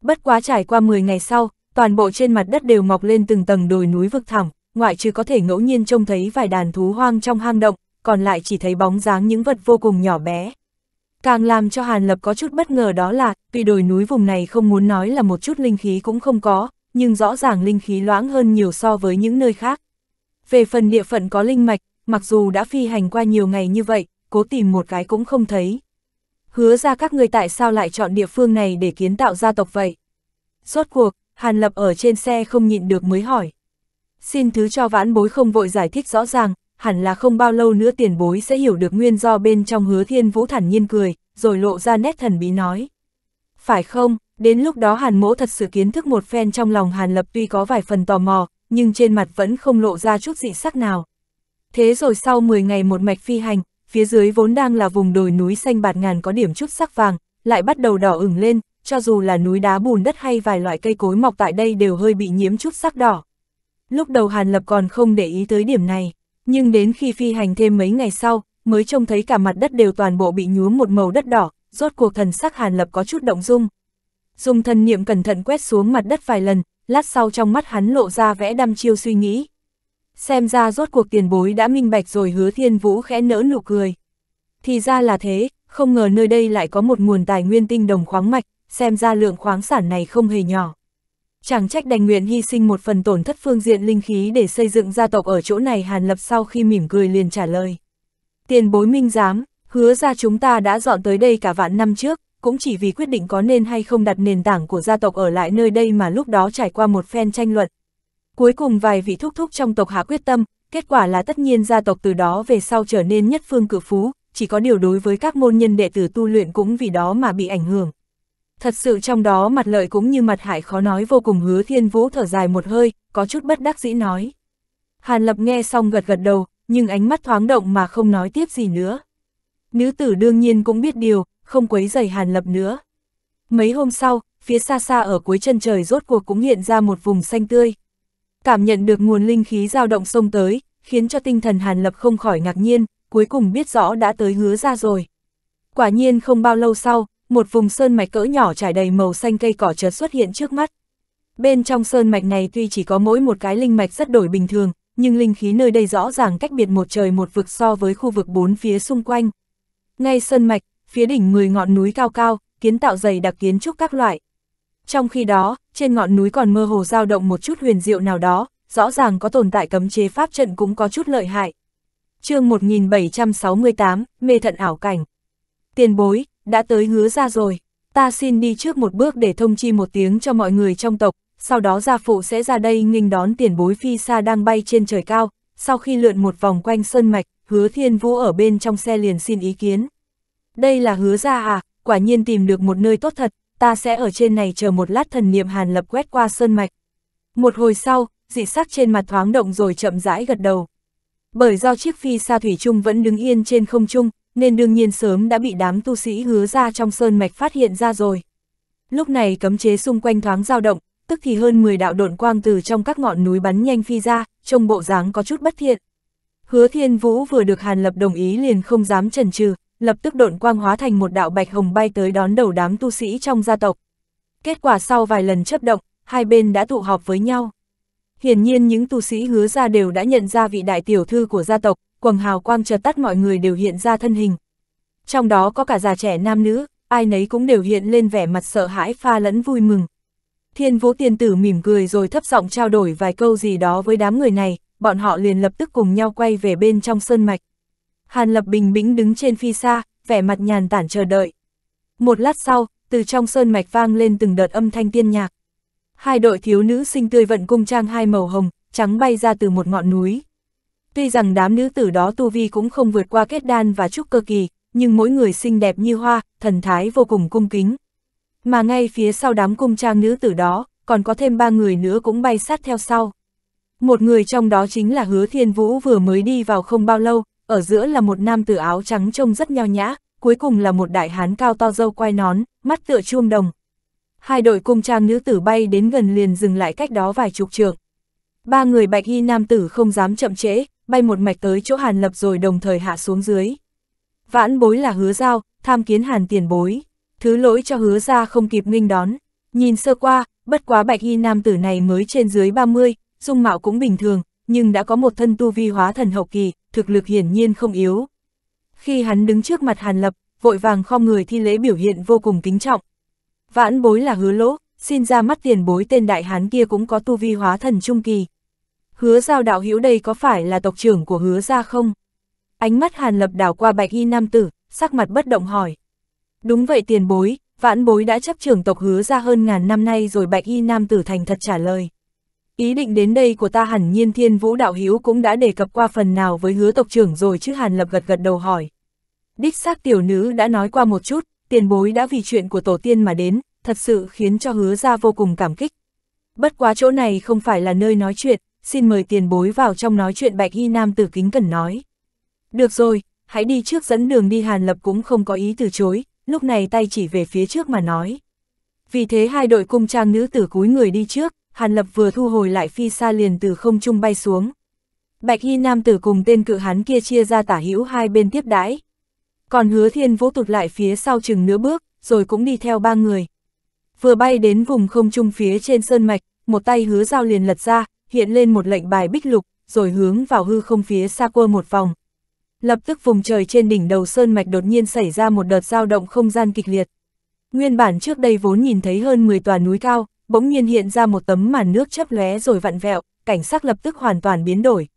A: Bất quá trải qua 10 ngày sau, toàn bộ trên mặt đất đều mọc lên từng tầng đồi núi vực thẳm, ngoại trừ có thể ngẫu nhiên trông thấy vài đàn thú hoang trong hang động, còn lại chỉ thấy bóng dáng những vật vô cùng nhỏ bé. Càng làm cho Hàn Lập có chút bất ngờ đó là, tuy đồi núi vùng này không muốn nói là một chút linh khí cũng không có, nhưng rõ ràng linh khí loãng hơn nhiều so với những nơi khác. Về phần địa phận có linh mạch, mặc dù đã phi hành qua nhiều ngày như vậy, cố tìm một cái cũng không thấy. Hứa ra các người tại sao lại chọn địa phương này để kiến tạo gia tộc vậy? Rốt cuộc, Hàn Lập ở trên xe không nhịn được mới hỏi. Xin thứ cho vãn bối không vội giải thích rõ ràng, hẳn là không bao lâu nữa tiền bối sẽ hiểu được nguyên do bên trong hứa thiên vũ thản nhiên cười, rồi lộ ra nét thần bí nói. Phải không, đến lúc đó hàn mỗ thật sự kiến thức một phen trong lòng hàn lập tuy có vài phần tò mò, nhưng trên mặt vẫn không lộ ra chút dị sắc nào. Thế rồi sau 10 ngày một mạch phi hành, phía dưới vốn đang là vùng đồi núi xanh bạt ngàn có điểm chút sắc vàng, lại bắt đầu đỏ ửng lên, cho dù là núi đá bùn đất hay vài loại cây cối mọc tại đây đều hơi bị nhiễm chút sắc đỏ. Lúc đầu Hàn Lập còn không để ý tới điểm này, nhưng đến khi phi hành thêm mấy ngày sau, mới trông thấy cả mặt đất đều toàn bộ bị nhuốm một màu đất đỏ, rốt cuộc thần sắc Hàn Lập có chút động dung. Dùng thần niệm cẩn thận quét xuống mặt đất vài lần, lát sau trong mắt hắn lộ ra vẽ đăm chiêu suy nghĩ. Xem ra rốt cuộc tiền bối đã minh bạch rồi hứa thiên vũ khẽ nỡ nụ cười. Thì ra là thế, không ngờ nơi đây lại có một nguồn tài nguyên tinh đồng khoáng mạch, xem ra lượng khoáng sản này không hề nhỏ. Chẳng trách đành nguyện hy sinh một phần tổn thất phương diện linh khí để xây dựng gia tộc ở chỗ này Hàn Lập sau khi mỉm cười liền trả lời. Tiền bối minh giám, hứa ra chúng ta đã dọn tới đây cả vạn năm trước, cũng chỉ vì quyết định có nên hay không đặt nền tảng của gia tộc ở lại nơi đây mà lúc đó trải qua một phen tranh luận. Cuối cùng vài vị thúc thúc trong tộc hạ quyết tâm, kết quả là tất nhiên gia tộc từ đó về sau trở nên nhất phương cử phú, chỉ có điều đối với các môn nhân đệ tử tu luyện cũng vì đó mà bị ảnh hưởng. Thật sự trong đó mặt lợi cũng như mặt hại khó nói vô cùng hứa thiên vũ thở dài một hơi, có chút bất đắc dĩ nói. Hàn lập nghe xong gật gật đầu, nhưng ánh mắt thoáng động mà không nói tiếp gì nữa. Nữ tử đương nhiên cũng biết điều, không quấy dày Hàn Lập nữa. Mấy hôm sau, phía xa xa ở cuối chân trời rốt cuộc cũng hiện ra một vùng xanh tươi. Cảm nhận được nguồn linh khí dao động sông tới, khiến cho tinh thần Hàn Lập không khỏi ngạc nhiên, cuối cùng biết rõ đã tới hứa ra rồi. Quả nhiên không bao lâu sau, một vùng sơn mạch cỡ nhỏ trải đầy màu xanh cây cỏ chợt xuất hiện trước mắt. Bên trong sơn mạch này tuy chỉ có mỗi một cái linh mạch rất đổi bình thường, nhưng linh khí nơi đây rõ ràng cách biệt một trời một vực so với khu vực bốn phía xung quanh. Ngay sơn mạch, phía đỉnh 10 ngọn núi cao cao, kiến tạo dày đặc kiến trúc các loại. Trong khi đó, trên ngọn núi còn mơ hồ dao động một chút huyền diệu nào đó, rõ ràng có tồn tại cấm chế pháp trận cũng có chút lợi hại. chương 1768, mê thận ảo cảnh. Tiền bối, đã tới hứa ra rồi, ta xin đi trước một bước để thông chi một tiếng cho mọi người trong tộc, sau đó gia phụ sẽ ra đây nghênh đón tiền bối phi xa đang bay trên trời cao, sau khi lượn một vòng quanh sơn mạch, hứa thiên vũ ở bên trong xe liền xin ý kiến đây là hứa ra à, quả nhiên tìm được một nơi tốt thật, ta sẽ ở trên này chờ một lát thần niệm hàn lập quét qua sơn mạch. Một hồi sau, dị sắc trên mặt thoáng động rồi chậm rãi gật đầu. Bởi do chiếc phi sa thủy trung vẫn đứng yên trên không trung, nên đương nhiên sớm đã bị đám tu sĩ hứa ra trong sơn mạch phát hiện ra rồi. Lúc này cấm chế xung quanh thoáng dao động, tức thì hơn 10 đạo độn quang từ trong các ngọn núi bắn nhanh phi ra, trông bộ dáng có chút bất thiện. Hứa Thiên Vũ vừa được Hàn Lập đồng ý liền không dám chần chừ, lập tức độn quang hóa thành một đạo bạch hồng bay tới đón đầu đám tu sĩ trong gia tộc. Kết quả sau vài lần chấp động, hai bên đã tụ họp với nhau. Hiển nhiên những tu sĩ hứa ra đều đã nhận ra vị đại tiểu thư của gia tộc, quầng hào quang chợt tắt mọi người đều hiện ra thân hình. Trong đó có cả già trẻ nam nữ, ai nấy cũng đều hiện lên vẻ mặt sợ hãi pha lẫn vui mừng. Thiên vũ tiên tử mỉm cười rồi thấp giọng trao đổi vài câu gì đó với đám người này, bọn họ liền lập tức cùng nhau quay về bên trong sơn mạch. Hàn Lập bình bĩnh đứng trên phi xa, vẻ mặt nhàn tản chờ đợi. Một lát sau, từ trong sơn mạch vang lên từng đợt âm thanh tiên nhạc. Hai đội thiếu nữ xinh tươi vận cung trang hai màu hồng, trắng bay ra từ một ngọn núi. Tuy rằng đám nữ tử đó tu vi cũng không vượt qua kết đan và trúc cơ kỳ, nhưng mỗi người xinh đẹp như hoa, thần thái vô cùng cung kính. Mà ngay phía sau đám cung trang nữ tử đó, còn có thêm ba người nữa cũng bay sát theo sau. Một người trong đó chính là Hứa Thiên Vũ vừa mới đi vào không bao lâu, ở giữa là một nam tử áo trắng trông rất nheo nhã, cuối cùng là một đại hán cao to dâu quai nón, mắt tựa chuông đồng. Hai đội cung trang nữ tử bay đến gần liền dừng lại cách đó vài chục trượng. Ba người bạch y nam tử không dám chậm trễ, bay một mạch tới chỗ Hàn Lập rồi đồng thời hạ xuống dưới. Vãn bối là hứa giao, tham kiến Hàn tiền bối, thứ lỗi cho hứa ra không kịp nghênh đón. Nhìn sơ qua, bất quá bạch y nam tử này mới trên dưới 30, dung mạo cũng bình thường, nhưng đã có một thân tu vi hóa thần hậu kỳ, thực lực hiển nhiên không yếu. Khi hắn đứng trước mặt Hàn Lập, vội vàng khom người thi lễ biểu hiện vô cùng kính trọng. Vãn bối là hứa lỗ, xin ra mắt tiền bối tên đại hán kia cũng có tu vi hóa thần trung kỳ. Hứa giao đạo hữu đây có phải là tộc trưởng của hứa gia không? Ánh mắt Hàn Lập đảo qua bạch y nam tử, sắc mặt bất động hỏi. Đúng vậy tiền bối, vãn bối đã chấp trưởng tộc hứa gia hơn ngàn năm nay rồi bạch y nam tử thành thật trả lời. Ý định đến đây của ta hẳn nhiên thiên vũ đạo Hiếu cũng đã đề cập qua phần nào với hứa tộc trưởng rồi chứ Hàn Lập gật gật đầu hỏi. Đích xác tiểu nữ đã nói qua một chút, tiền bối đã vì chuyện của tổ tiên mà đến, thật sự khiến cho hứa ra vô cùng cảm kích. Bất quá chỗ này không phải là nơi nói chuyện, xin mời tiền bối vào trong nói chuyện Bạch Y Nam tử kính cần nói. Được rồi, hãy đi trước dẫn đường đi Hàn Lập cũng không có ý từ chối, lúc này tay chỉ về phía trước mà nói. Vì thế hai đội cung trang nữ tử cúi người đi trước, Hàn Lập vừa thu hồi lại phi xa liền từ không trung bay xuống. Bạch Y Nam tử cùng tên cự hán kia chia ra tả hữu hai bên tiếp đãi. Còn hứa thiên vũ tụt lại phía sau chừng nửa bước, rồi cũng đi theo ba người. Vừa bay đến vùng không trung phía trên sơn mạch, một tay hứa giao liền lật ra, hiện lên một lệnh bài bích lục, rồi hướng vào hư không phía xa quơ một vòng. Lập tức vùng trời trên đỉnh đầu sơn mạch đột nhiên xảy ra một đợt dao động không gian kịch liệt. Nguyên bản trước đây vốn nhìn thấy hơn 10 tòa núi cao, bỗng nhiên hiện ra một tấm màn nước chớp lóe rồi vặn vẹo, cảnh sắc lập tức hoàn toàn biến đổi.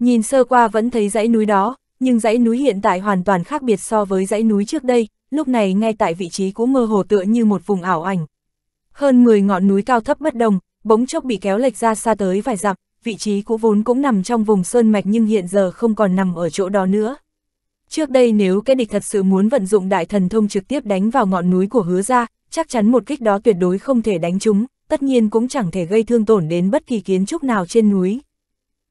A: Nhìn sơ qua vẫn thấy dãy núi đó, nhưng dãy núi hiện tại hoàn toàn khác biệt so với dãy núi trước đây, lúc này ngay tại vị trí cũng mơ hồ tựa như một vùng ảo ảnh. Hơn 10 ngọn núi cao thấp bất đồng, bỗng chốc bị kéo lệch ra xa tới vài dặm, vị trí cũ vốn cũng nằm trong vùng sơn mạch nhưng hiện giờ không còn nằm ở chỗ đó nữa. Trước đây nếu cái địch thật sự muốn vận dụng đại thần thông trực tiếp đánh vào ngọn núi của hứa ra, chắc chắn một kích đó tuyệt đối không thể đánh chúng, tất nhiên cũng chẳng thể gây thương tổn đến bất kỳ kiến trúc nào trên núi.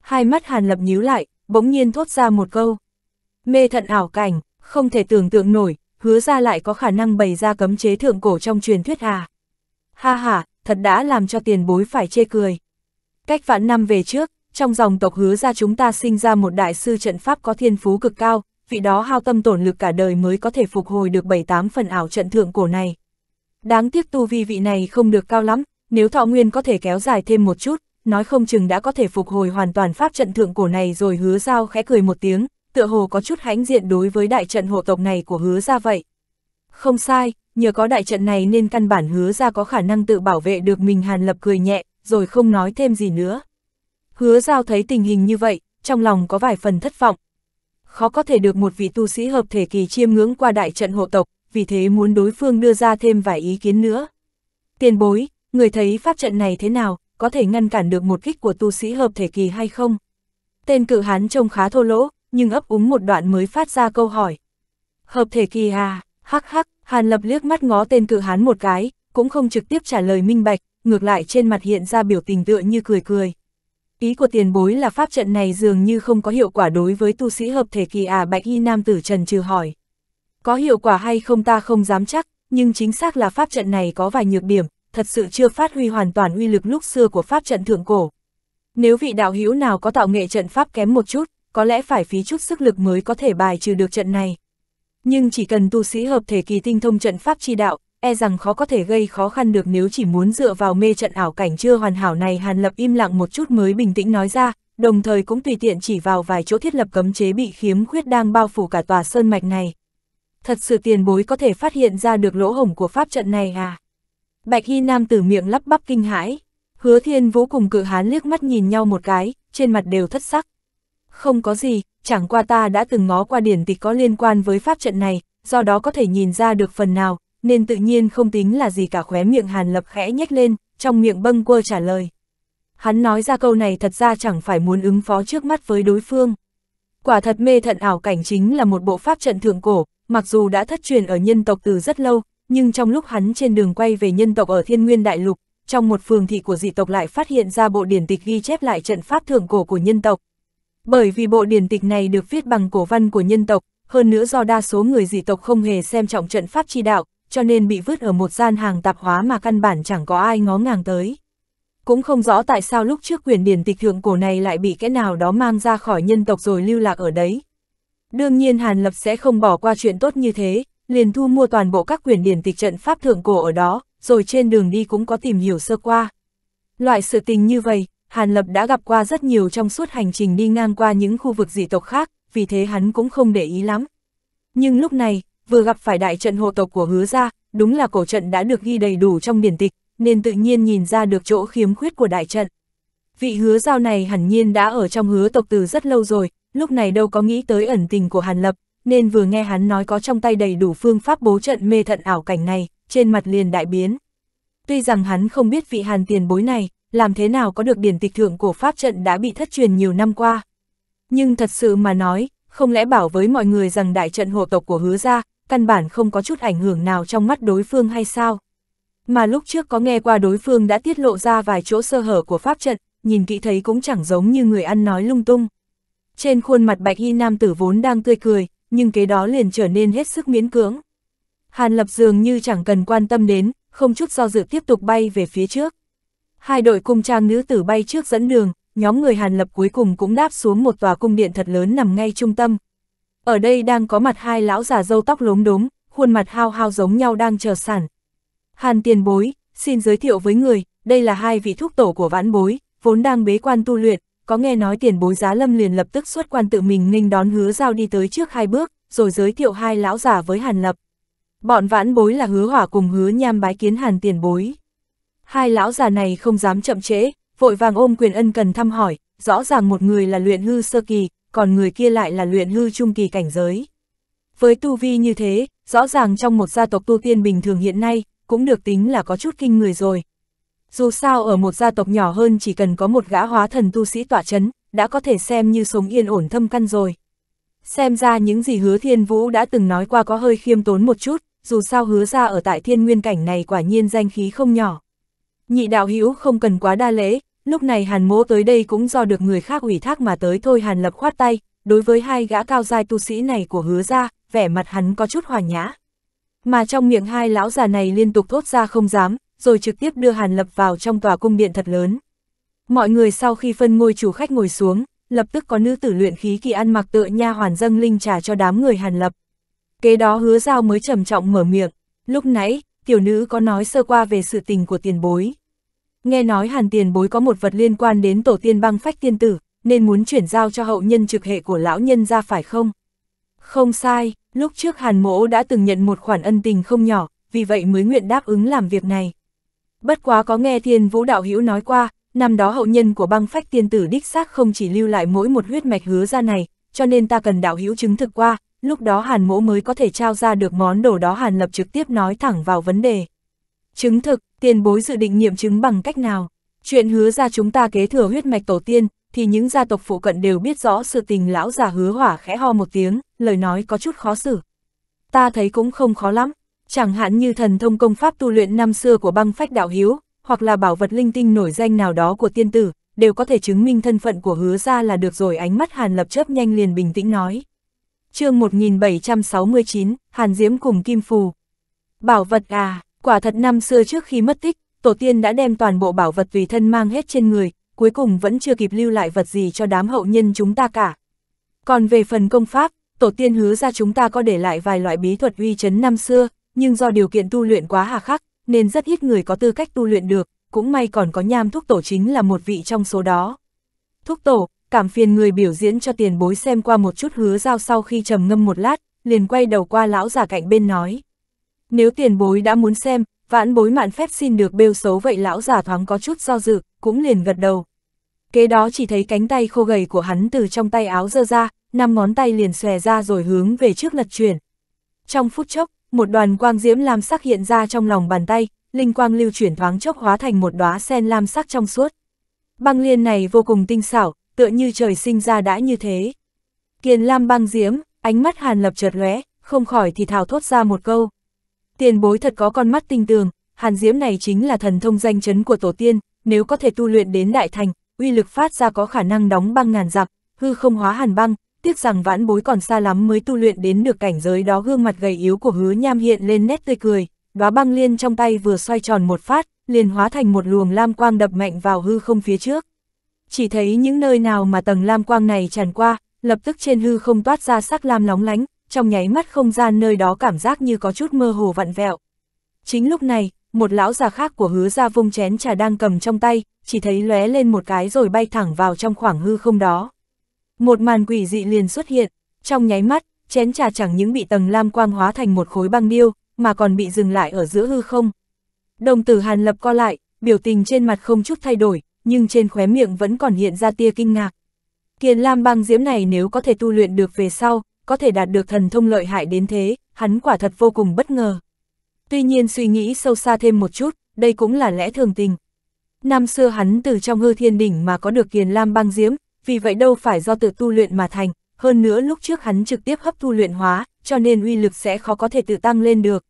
A: Hai mắt Hàn Lập nhíu lại, bỗng nhiên thốt ra một câu. Mê thận ảo cảnh, không thể tưởng tượng nổi, hứa ra lại có khả năng bày ra cấm chế thượng cổ trong truyền thuyết à. Ha ha, thật đã làm cho tiền bối phải chê cười. Cách vạn năm về trước, trong dòng tộc hứa ra chúng ta sinh ra một đại sư trận pháp có thiên phú cực cao, vị đó hao tâm tổn lực cả đời mới có thể phục hồi được 7-8 phần ảo trận thượng cổ này. Đáng tiếc tu vi vị này không được cao lắm, nếu thọ nguyên có thể kéo dài thêm một chút, nói không chừng đã có thể phục hồi hoàn toàn pháp trận thượng cổ này rồi hứa giao khẽ cười một tiếng, tựa hồ có chút hãnh diện đối với đại trận hộ tộc này của hứa ra vậy. Không sai, nhờ có đại trận này nên căn bản hứa ra có khả năng tự bảo vệ được mình hàn lập cười nhẹ, rồi không nói thêm gì nữa. Hứa giao thấy tình hình như vậy, trong lòng có vài phần thất vọng. Khó có thể được một vị tu sĩ hợp thể kỳ chiêm ngưỡng qua đại trận hộ tộc, vì thế muốn đối phương đưa ra thêm vài ý kiến nữa. Tiền bối, người thấy pháp trận này thế nào, có thể ngăn cản được một kích của tu sĩ hợp thể kỳ hay không? Tên cự hán trông khá thô lỗ, nhưng ấp úng một đoạn mới phát ra câu hỏi. Hợp thể kỳ à, hắc hắc, Hàn Lập liếc mắt ngó tên cự hán một cái, cũng không trực tiếp trả lời minh bạch, ngược lại trên mặt hiện ra biểu tình tựa như cười cười. Ý của tiền bối là pháp trận này dường như không có hiệu quả đối với tu sĩ hợp thể kỳ à Bạch Y Nam Tử Trần trừ hỏi. Có hiệu quả hay không ta không dám chắc, nhưng chính xác là pháp trận này có vài nhược điểm, thật sự chưa phát huy hoàn toàn uy lực lúc xưa của pháp trận thượng cổ. Nếu vị đạo hữu nào có tạo nghệ trận pháp kém một chút, có lẽ phải phí chút sức lực mới có thể bài trừ được trận này. Nhưng chỉ cần tu sĩ hợp thể kỳ tinh thông trận pháp chi đạo, e rằng khó có thể gây khó khăn được nếu chỉ muốn dựa vào mê trận ảo cảnh chưa hoàn hảo này Hàn Lập im lặng một chút mới bình tĩnh nói ra, đồng thời cũng tùy tiện chỉ vào vài chỗ thiết lập cấm chế bị khiếm khuyết đang bao phủ cả tòa sơn mạch này thật sự tiền bối có thể phát hiện ra được lỗ hổng của pháp trận này à? Bạch Hy Nam tử miệng lắp bắp kinh hãi, hứa thiên vô cùng cự hán liếc mắt nhìn nhau một cái, trên mặt đều thất sắc. Không có gì, chẳng qua ta đã từng ngó qua điển tịch có liên quan với pháp trận này, do đó có thể nhìn ra được phần nào, nên tự nhiên không tính là gì cả khóe miệng hàn lập khẽ nhếch lên, trong miệng bâng quơ trả lời. Hắn nói ra câu này thật ra chẳng phải muốn ứng phó trước mắt với đối phương. Quả thật mê thận ảo cảnh chính là một bộ pháp trận thượng cổ, mặc dù đã thất truyền ở nhân tộc từ rất lâu, nhưng trong lúc hắn trên đường quay về nhân tộc ở thiên nguyên đại lục, trong một phường thị của dị tộc lại phát hiện ra bộ điển tịch ghi chép lại trận pháp thượng cổ của nhân tộc. Bởi vì bộ điển tịch này được viết bằng cổ văn của nhân tộc, hơn nữa do đa số người dị tộc không hề xem trọng trận pháp chi đạo, cho nên bị vứt ở một gian hàng tạp hóa mà căn bản chẳng có ai ngó ngàng tới. Cũng không rõ tại sao lúc trước quyền điển tịch thượng cổ này lại bị cái nào đó mang ra khỏi nhân tộc rồi lưu lạc ở đấy, Đương nhiên Hàn Lập sẽ không bỏ qua chuyện tốt như thế, liền thu mua toàn bộ các quyển điển tịch trận pháp thượng cổ ở đó, rồi trên đường đi cũng có tìm hiểu sơ qua. Loại sự tình như vậy, Hàn Lập đã gặp qua rất nhiều trong suốt hành trình đi ngang qua những khu vực dị tộc khác, vì thế hắn cũng không để ý lắm. Nhưng lúc này, vừa gặp phải đại trận hộ tộc của hứa ra, đúng là cổ trận đã được ghi đầy đủ trong điển tịch, nên tự nhiên nhìn ra được chỗ khiếm khuyết của đại trận. Vị hứa giao này hẳn nhiên đã ở trong hứa tộc từ rất lâu rồi, lúc này đâu có nghĩ tới ẩn tình của Hàn Lập, nên vừa nghe hắn nói có trong tay đầy đủ phương pháp bố trận mê thận ảo cảnh này, trên mặt liền đại biến. Tuy rằng hắn không biết vị Hàn tiền bối này, làm thế nào có được điển tịch thượng của pháp trận đã bị thất truyền nhiều năm qua. Nhưng thật sự mà nói, không lẽ bảo với mọi người rằng đại trận hộ tộc của hứa gia căn bản không có chút ảnh hưởng nào trong mắt đối phương hay sao? Mà lúc trước có nghe qua đối phương đã tiết lộ ra vài chỗ sơ hở của pháp trận, nhìn kỹ thấy cũng chẳng giống như người ăn nói lung tung. Trên khuôn mặt bạch y nam tử vốn đang tươi cười, nhưng kế đó liền trở nên hết sức miễn cưỡng. Hàn lập dường như chẳng cần quan tâm đến, không chút do dự tiếp tục bay về phía trước. Hai đội cung trang nữ tử bay trước dẫn đường, nhóm người Hàn lập cuối cùng cũng đáp xuống một tòa cung điện thật lớn nằm ngay trung tâm. Ở đây đang có mặt hai lão già dâu tóc lốm đốm, khuôn mặt hao hao giống nhau đang chờ sản. Hàn tiền bối, xin giới thiệu với người, đây là hai vị thúc tổ của vãn bối, vốn đang bế quan tu luyện, có nghe nói tiền bối giá lâm liền lập tức xuất quan tự mình ninh đón hứa giao đi tới trước hai bước, rồi giới thiệu hai lão giả với hàn lập. Bọn vãn bối là hứa hỏa cùng hứa nham bái kiến hàn tiền bối. Hai lão già này không dám chậm trễ, vội vàng ôm quyền ân cần thăm hỏi, rõ ràng một người là luyện hư sơ kỳ, còn người kia lại là luyện hư trung kỳ cảnh giới. Với tu vi như thế, rõ ràng trong một gia tộc tu tiên bình thường hiện nay, cũng được tính là có chút kinh người rồi, dù sao ở một gia tộc nhỏ hơn chỉ cần có một gã hóa thần tu sĩ tỏa chấn, đã có thể xem như sống yên ổn thâm căn rồi. Xem ra những gì hứa thiên vũ đã từng nói qua có hơi khiêm tốn một chút, dù sao hứa ra ở tại thiên nguyên cảnh này quả nhiên danh khí không nhỏ. Nhị đạo hữu không cần quá đa lễ, lúc này hàn mỗ tới đây cũng do được người khác ủy thác mà tới thôi hàn lập khoát tay, đối với hai gã cao giai tu sĩ này của hứa ra, vẻ mặt hắn có chút hòa nhã. Mà trong miệng hai lão già này liên tục thốt ra không dám, rồi trực tiếp đưa Hàn Lập vào trong tòa cung điện thật lớn. Mọi người sau khi phân ngôi chủ khách ngồi xuống, lập tức có nữ tử luyện khí kỳ ăn mặc tựa nha hoàn dâng linh trà cho đám người Hàn Lập. Kế đó hứa giao mới trầm trọng mở miệng, lúc nãy, tiểu nữ có nói sơ qua về sự tình của tiền bối. Nghe nói Hàn tiền bối có một vật liên quan đến tổ tiên băng phách tiên tử, nên muốn chuyển giao cho hậu nhân trực hệ của lão nhân ra phải không? Không sai, lúc trước Hàn Mỗ đã từng nhận một khoản ân tình không nhỏ, vì vậy mới nguyện đáp ứng làm việc này bất quá có nghe thiên vũ đạo hữu nói qua, năm đó hậu nhân của băng phách tiên tử đích xác không chỉ lưu lại mỗi một huyết mạch hứa ra này, cho nên ta cần đạo hữu chứng thực qua, lúc đó hàn mỗ mới có thể trao ra được món đồ đó hàn lập trực tiếp nói thẳng vào vấn đề. Chứng thực, tiền bối dự định nghiệm chứng bằng cách nào? Chuyện hứa ra chúng ta kế thừa huyết mạch tổ tiên, thì những gia tộc phụ cận đều biết rõ sự tình lão già hứa hỏa khẽ ho một tiếng, lời nói có chút khó xử. Ta thấy cũng không khó lắm, chẳng hạn như thần thông công pháp tu luyện năm xưa của băng phách đạo hiếu, hoặc là bảo vật linh tinh nổi danh nào đó của tiên tử, đều có thể chứng minh thân phận của hứa ra là được rồi ánh mắt Hàn Lập chớp nhanh liền bình tĩnh nói. chương 1769, Hàn Diễm cùng Kim Phù. Bảo vật à, quả thật năm xưa trước khi mất tích, tổ tiên đã đem toàn bộ bảo vật tùy thân mang hết trên người, cuối cùng vẫn chưa kịp lưu lại vật gì cho đám hậu nhân chúng ta cả. Còn về phần công pháp, tổ tiên hứa ra chúng ta có để lại vài loại bí thuật uy chấn năm xưa, nhưng do điều kiện tu luyện quá hà khắc, nên rất ít người có tư cách tu luyện được, cũng may còn có nham thúc tổ chính là một vị trong số đó. Thúc tổ, cảm phiền người biểu diễn cho tiền bối xem qua một chút hứa giao sau khi trầm ngâm một lát, liền quay đầu qua lão giả cạnh bên nói. Nếu tiền bối đã muốn xem, vãn bối mạn phép xin được bêu xấu vậy lão giả thoáng có chút do dự, cũng liền gật đầu. Kế đó chỉ thấy cánh tay khô gầy của hắn từ trong tay áo dơ ra, năm ngón tay liền xòe ra rồi hướng về trước lật chuyển. Trong phút chốc, một đoàn quang diễm lam sắc hiện ra trong lòng bàn tay, linh quang lưu chuyển thoáng chốc hóa thành một đóa sen lam sắc trong suốt. Băng liên này vô cùng tinh xảo, tựa như trời sinh ra đã như thế. Kiền lam băng diễm, ánh mắt hàn lập chợt lóe, không khỏi thì thào thốt ra một câu. Tiền bối thật có con mắt tinh tường, hàn diễm này chính là thần thông danh chấn của tổ tiên, nếu có thể tu luyện đến đại thành, uy lực phát ra có khả năng đóng băng ngàn dặm, hư không hóa hàn băng, tiếc rằng vãn bối còn xa lắm mới tu luyện đến được cảnh giới đó gương mặt gầy yếu của hứa nham hiện lên nét tươi cười, đóa băng liên trong tay vừa xoay tròn một phát, liền hóa thành một luồng lam quang đập mạnh vào hư không phía trước. Chỉ thấy những nơi nào mà tầng lam quang này tràn qua, lập tức trên hư không toát ra sắc lam lóng lánh, trong nháy mắt không gian nơi đó cảm giác như có chút mơ hồ vặn vẹo. Chính lúc này, một lão già khác của hứa ra vung chén trà đang cầm trong tay, chỉ thấy lóe lên một cái rồi bay thẳng vào trong khoảng hư không đó. Một màn quỷ dị liền xuất hiện, trong nháy mắt, chén trà chẳng những bị tầng lam quang hóa thành một khối băng điêu, mà còn bị dừng lại ở giữa hư không. Đồng tử Hàn Lập co lại, biểu tình trên mặt không chút thay đổi, nhưng trên khóe miệng vẫn còn hiện ra tia kinh ngạc. Kiền lam băng diễm này nếu có thể tu luyện được về sau, có thể đạt được thần thông lợi hại đến thế, hắn quả thật vô cùng bất ngờ. Tuy nhiên suy nghĩ sâu xa thêm một chút, đây cũng là lẽ thường tình. Năm xưa hắn từ trong hư thiên đỉnh mà có được kiền lam băng diễm, vì vậy đâu phải do tự tu luyện mà thành, hơn nữa lúc trước hắn trực tiếp hấp thu luyện hóa, cho nên uy lực sẽ khó có thể tự tăng lên được.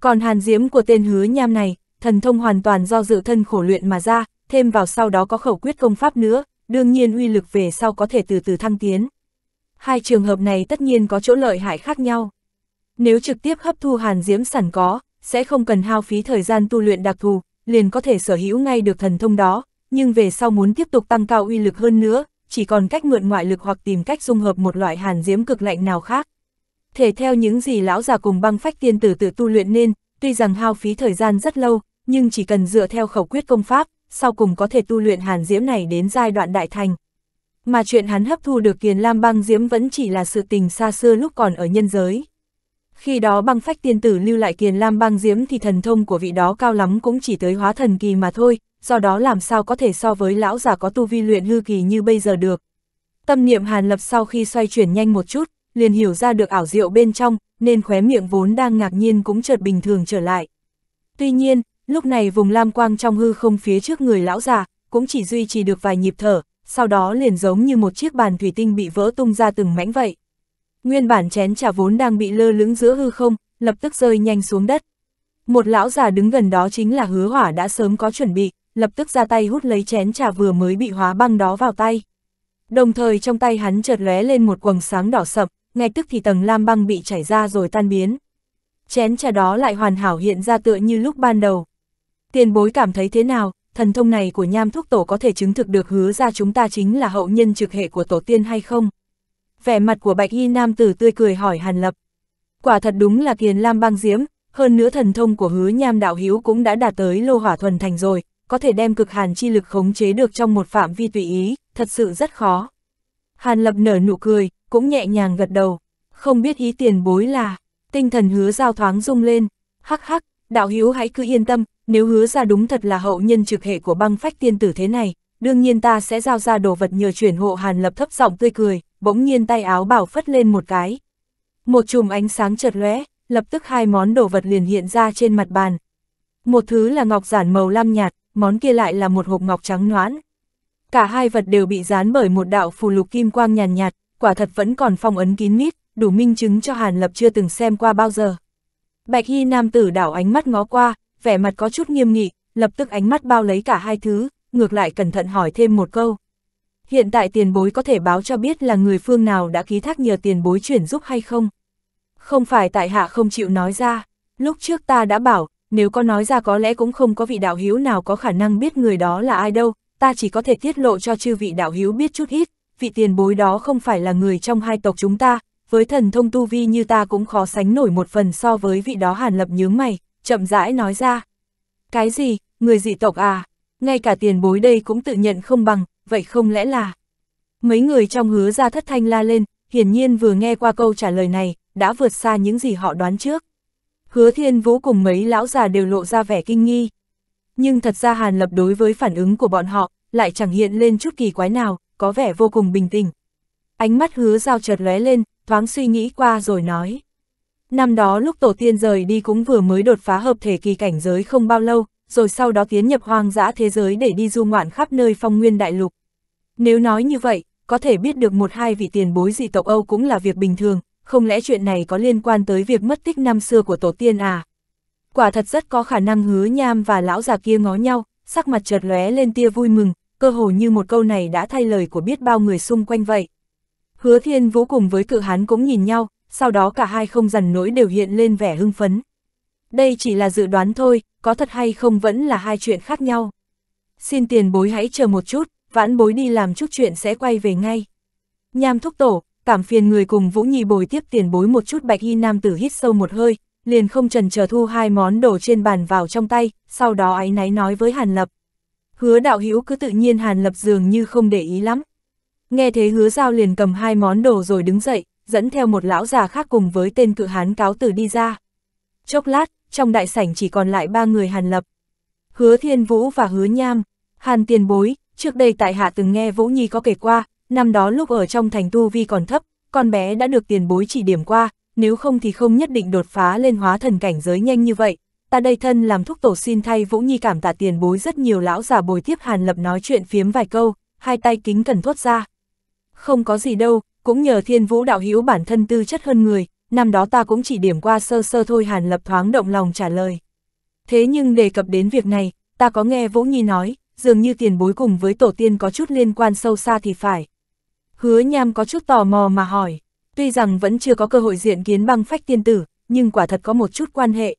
A: Còn hàn diễm của tên hứa nham này, thần thông hoàn toàn do dự thân khổ luyện mà ra, thêm vào sau đó có khẩu quyết công pháp nữa, đương nhiên uy lực về sau có thể từ từ thăng tiến. Hai trường hợp này tất nhiên có chỗ lợi hại khác nhau. Nếu trực tiếp hấp thu hàn diễm sẵn có, sẽ không cần hao phí thời gian tu luyện đặc thù, liền có thể sở hữu ngay được thần thông đó, nhưng về sau muốn tiếp tục tăng cao uy lực hơn nữa, chỉ còn cách mượn ngoại lực hoặc tìm cách dung hợp một loại hàn diễm cực lạnh nào khác. Thể theo những gì lão già cùng băng phách tiên tử tự tu luyện nên, tuy rằng hao phí thời gian rất lâu, nhưng chỉ cần dựa theo khẩu quyết công pháp, sau cùng có thể tu luyện hàn diễm này đến giai đoạn đại thành. Mà chuyện hắn hấp thu được kiền lam băng diễm vẫn chỉ là sự tình xa xưa lúc còn ở nhân giới. Khi đó băng phách tiên tử lưu lại kiền lam băng diễm thì thần thông của vị đó cao lắm cũng chỉ tới hóa thần kỳ mà thôi, do đó làm sao có thể so với lão già có tu vi luyện hư kỳ như bây giờ được. Tâm niệm Hàn Lập sau khi xoay chuyển nhanh một chút, liền hiểu ra được ảo diệu bên trong, nên khóe miệng vốn đang ngạc nhiên cũng chợt bình thường trở lại. Tuy nhiên, lúc này vùng lam quang trong hư không phía trước người lão già, cũng chỉ duy trì được vài nhịp thở, sau đó liền giống như một chiếc bàn thủy tinh bị vỡ tung ra từng mảnh vậy. Nguyên bản chén trà vốn đang bị lơ lửng giữa hư không, lập tức rơi nhanh xuống đất. Một lão già đứng gần đó chính là hứa hỏa đã sớm có chuẩn bị, lập tức ra tay hút lấy chén trà vừa mới bị hóa băng đó vào tay. Đồng thời trong tay hắn chợt lóe lên một quầng sáng đỏ sậm, ngay tức thì tầng lam băng bị chảy ra rồi tan biến. Chén trà đó lại hoàn hảo hiện ra tựa như lúc ban đầu. Tiền bối cảm thấy thế nào, thần thông này của nham thúc tổ có thể chứng thực được hứa ra chúng ta chính là hậu nhân trực hệ của tổ tiên hay không? Vẻ mặt của bạch y nam tử tươi cười hỏi hàn lập. Quả thật đúng là kiền lam băng diễm, hơn nữa thần thông của hứa nham đạo hiếu cũng đã đạt tới lô hỏa thuần thành rồi, có thể đem cực hàn chi lực khống chế được trong một phạm vi tùy ý, thật sự rất khó. Hàn lập nở nụ cười, cũng nhẹ nhàng gật đầu, không biết ý tiền bối là, tinh thần hứa giao thoáng rung lên, hắc hắc, đạo hiếu hãy cứ yên tâm, nếu hứa ra đúng thật là hậu nhân trực hệ của băng phách tiên tử thế này, đương nhiên ta sẽ giao ra đồ vật nhờ chuyển hộ Hàn Lập thấp giọng tươi cười, bỗng nhiên tay áo bảo phất lên một cái. Một chùm ánh sáng chợt lóe, lập tức hai món đồ vật liền hiện ra trên mặt bàn. Một thứ là ngọc giản màu lam nhạt, món kia lại là một hộp ngọc trắng noãn. Cả hai vật đều bị dán bởi một đạo phù lục kim quang nhàn nhạt, nhạt, quả thật vẫn còn phong ấn kín mít, đủ minh chứng cho Hàn Lập chưa từng xem qua bao giờ. Bạch Hy nam tử đảo ánh mắt ngó qua, vẻ mặt có chút nghiêm nghị, lập tức ánh mắt bao lấy cả hai thứ, ngược lại cẩn thận hỏi thêm một câu. Hiện tại tiền bối có thể báo cho biết là người phương nào đã ký thác nhờ tiền bối chuyển giúp hay không? Không phải tại hạ không chịu nói ra, lúc trước ta đã bảo, nếu có nói ra có lẽ cũng không có vị đạo hiếu nào có khả năng biết người đó là ai đâu, ta chỉ có thể tiết lộ cho chư vị đạo hiếu biết chút ít, vị tiền bối đó không phải là người trong hai tộc chúng ta, với thần thông tu vi như ta cũng khó sánh nổi một phần so với vị đó hàn lập nhướng mày, chậm rãi nói ra. Cái gì, người dị tộc à, ngay cả tiền bối đây cũng tự nhận không bằng, vậy không lẽ là... Mấy người trong hứa ra thất thanh la lên, hiển nhiên vừa nghe qua câu trả lời này, đã vượt xa những gì họ đoán trước hứa thiên vũ cùng mấy lão già đều lộ ra vẻ kinh nghi. Nhưng thật ra Hàn Lập đối với phản ứng của bọn họ, lại chẳng hiện lên chút kỳ quái nào, có vẻ vô cùng bình tĩnh. Ánh mắt hứa giao chợt lóe lên, thoáng suy nghĩ qua rồi nói. Năm đó lúc tổ tiên rời đi cũng vừa mới đột phá hợp thể kỳ cảnh giới không bao lâu, rồi sau đó tiến nhập hoang dã thế giới để đi du ngoạn khắp nơi phong nguyên đại lục. Nếu nói như vậy, có thể biết được một hai vị tiền bối dị tộc Âu cũng là việc bình thường, không lẽ chuyện này có liên quan tới việc mất tích năm xưa của tổ tiên à? Quả thật rất có khả năng hứa nham và lão già kia ngó nhau, sắc mặt chợt lóe lên tia vui mừng, cơ hồ như một câu này đã thay lời của biết bao người xung quanh vậy. Hứa thiên vũ cùng với cự hán cũng nhìn nhau, sau đó cả hai không dằn nỗi đều hiện lên vẻ hưng phấn. Đây chỉ là dự đoán thôi, có thật hay không vẫn là hai chuyện khác nhau. Xin tiền bối hãy chờ một chút, vãn bối đi làm chút chuyện sẽ quay về ngay. Nham thúc tổ, cảm phiền người cùng Vũ Nhi bồi tiếp tiền bối một chút bạch y nam tử hít sâu một hơi, liền không trần chờ thu hai món đồ trên bàn vào trong tay, sau đó ái náy nói với Hàn Lập. Hứa đạo hữu cứ tự nhiên Hàn Lập dường như không để ý lắm. Nghe thế hứa giao liền cầm hai món đồ rồi đứng dậy, dẫn theo một lão già khác cùng với tên cự hán cáo tử đi ra. Chốc lát, trong đại sảnh chỉ còn lại ba người Hàn Lập. Hứa Thiên Vũ và Hứa Nham, Hàn Tiền Bối, trước đây tại hạ từng nghe Vũ Nhi có kể qua, năm đó lúc ở trong thành tu vi còn thấp, con bé đã được tiền bối chỉ điểm qua, nếu không thì không nhất định đột phá lên hóa thần cảnh giới nhanh như vậy. Ta đây thân làm thúc tổ xin thay Vũ Nhi cảm tạ tiền bối rất nhiều lão già bồi tiếp Hàn Lập nói chuyện phiếm vài câu, hai tay kính cần thốt ra. Không có gì đâu, cũng nhờ thiên vũ đạo hữu bản thân tư chất hơn người, năm đó ta cũng chỉ điểm qua sơ sơ thôi Hàn Lập thoáng động lòng trả lời. Thế nhưng đề cập đến việc này, ta có nghe Vũ Nhi nói, dường như tiền bối cùng với tổ tiên có chút liên quan sâu xa thì phải. Hứa Nham có chút tò mò mà hỏi, tuy rằng vẫn chưa có cơ hội diện kiến băng phách tiên tử, nhưng quả thật có một chút quan hệ.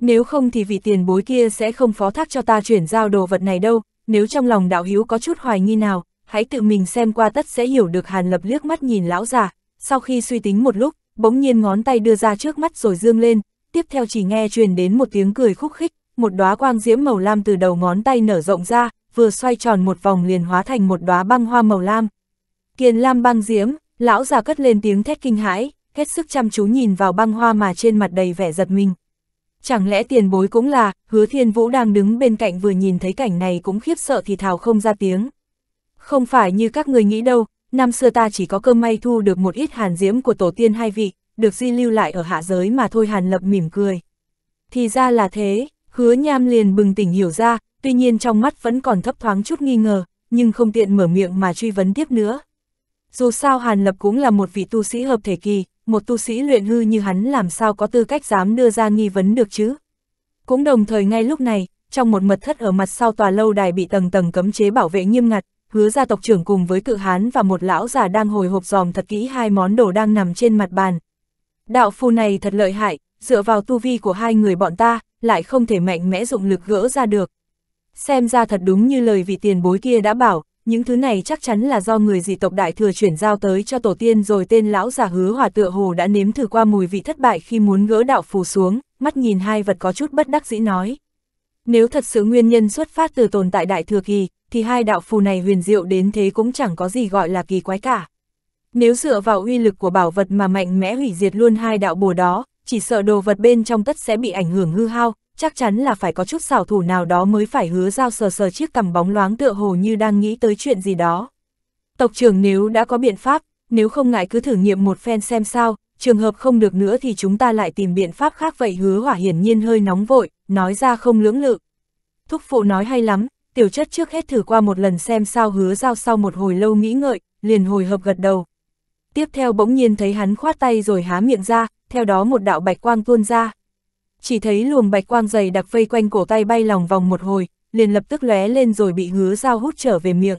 A: Nếu không thì vị tiền bối kia sẽ không phó thác cho ta chuyển giao đồ vật này đâu, nếu trong lòng đạo hiếu có chút hoài nghi nào, hãy tự mình xem qua tất sẽ hiểu được Hàn Lập liếc mắt nhìn lão già, sau khi suy tính một lúc, bỗng nhiên ngón tay đưa ra trước mắt rồi dương lên, tiếp theo chỉ nghe truyền đến một tiếng cười khúc khích, một đóa quang diễm màu lam từ đầu ngón tay nở rộng ra, vừa xoay tròn một vòng liền hóa thành một đóa băng hoa màu lam, Kiền Lam băng diễm, lão già cất lên tiếng thét kinh hãi, hết sức chăm chú nhìn vào băng hoa mà trên mặt đầy vẻ giật mình. Chẳng lẽ tiền bối cũng là, hứa thiên vũ đang đứng bên cạnh vừa nhìn thấy cảnh này cũng khiếp sợ thì thào không ra tiếng. Không phải như các người nghĩ đâu, năm xưa ta chỉ có cơ may thu được một ít hàn diễm của tổ tiên hai vị, được di lưu lại ở hạ giới mà thôi hàn lập mỉm cười. Thì ra là thế, hứa nham liền bừng tỉnh hiểu ra, tuy nhiên trong mắt vẫn còn thấp thoáng chút nghi ngờ, nhưng không tiện mở miệng mà truy vấn tiếp nữa dù sao Hàn Lập cũng là một vị tu sĩ hợp thể kỳ, một tu sĩ luyện hư như hắn làm sao có tư cách dám đưa ra nghi vấn được chứ. Cũng đồng thời ngay lúc này, trong một mật thất ở mặt sau tòa lâu đài bị tầng tầng cấm chế bảo vệ nghiêm ngặt, hứa gia tộc trưởng cùng với cự hán và một lão già đang hồi hộp giòm thật kỹ hai món đồ đang nằm trên mặt bàn. Đạo phù này thật lợi hại, dựa vào tu vi của hai người bọn ta, lại không thể mạnh mẽ dụng lực gỡ ra được. Xem ra thật đúng như lời vị tiền bối kia đã bảo, những thứ này chắc chắn là do người dị tộc đại thừa chuyển giao tới cho tổ tiên rồi tên lão giả hứa hòa tựa hồ đã nếm thử qua mùi vị thất bại khi muốn gỡ đạo phù xuống, mắt nhìn hai vật có chút bất đắc dĩ nói. Nếu thật sự nguyên nhân xuất phát từ tồn tại đại thừa kỳ, thì hai đạo phù này huyền diệu đến thế cũng chẳng có gì gọi là kỳ quái cả. Nếu dựa vào uy lực của bảo vật mà mạnh mẽ hủy diệt luôn hai đạo bùa đó, chỉ sợ đồ vật bên trong tất sẽ bị ảnh hưởng hư hao, chắc chắn là phải có chút xảo thủ nào đó mới phải hứa giao sờ sờ chiếc cằm bóng loáng tựa hồ như đang nghĩ tới chuyện gì đó. Tộc trưởng nếu đã có biện pháp, nếu không ngại cứ thử nghiệm một phen xem sao, trường hợp không được nữa thì chúng ta lại tìm biện pháp khác vậy hứa hỏa hiển nhiên hơi nóng vội, nói ra không lưỡng lự. Thúc phụ nói hay lắm, tiểu chất trước hết thử qua một lần xem sao hứa giao sau một hồi lâu nghĩ ngợi, liền hồi hợp gật đầu. Tiếp theo bỗng nhiên thấy hắn khoát tay rồi há miệng ra, theo đó một đạo bạch quang tuôn ra. Chỉ thấy luồng bạch quang dày đặc vây quanh cổ tay bay lòng vòng một hồi, liền lập tức lóe lên rồi bị hứa dao hút trở về miệng.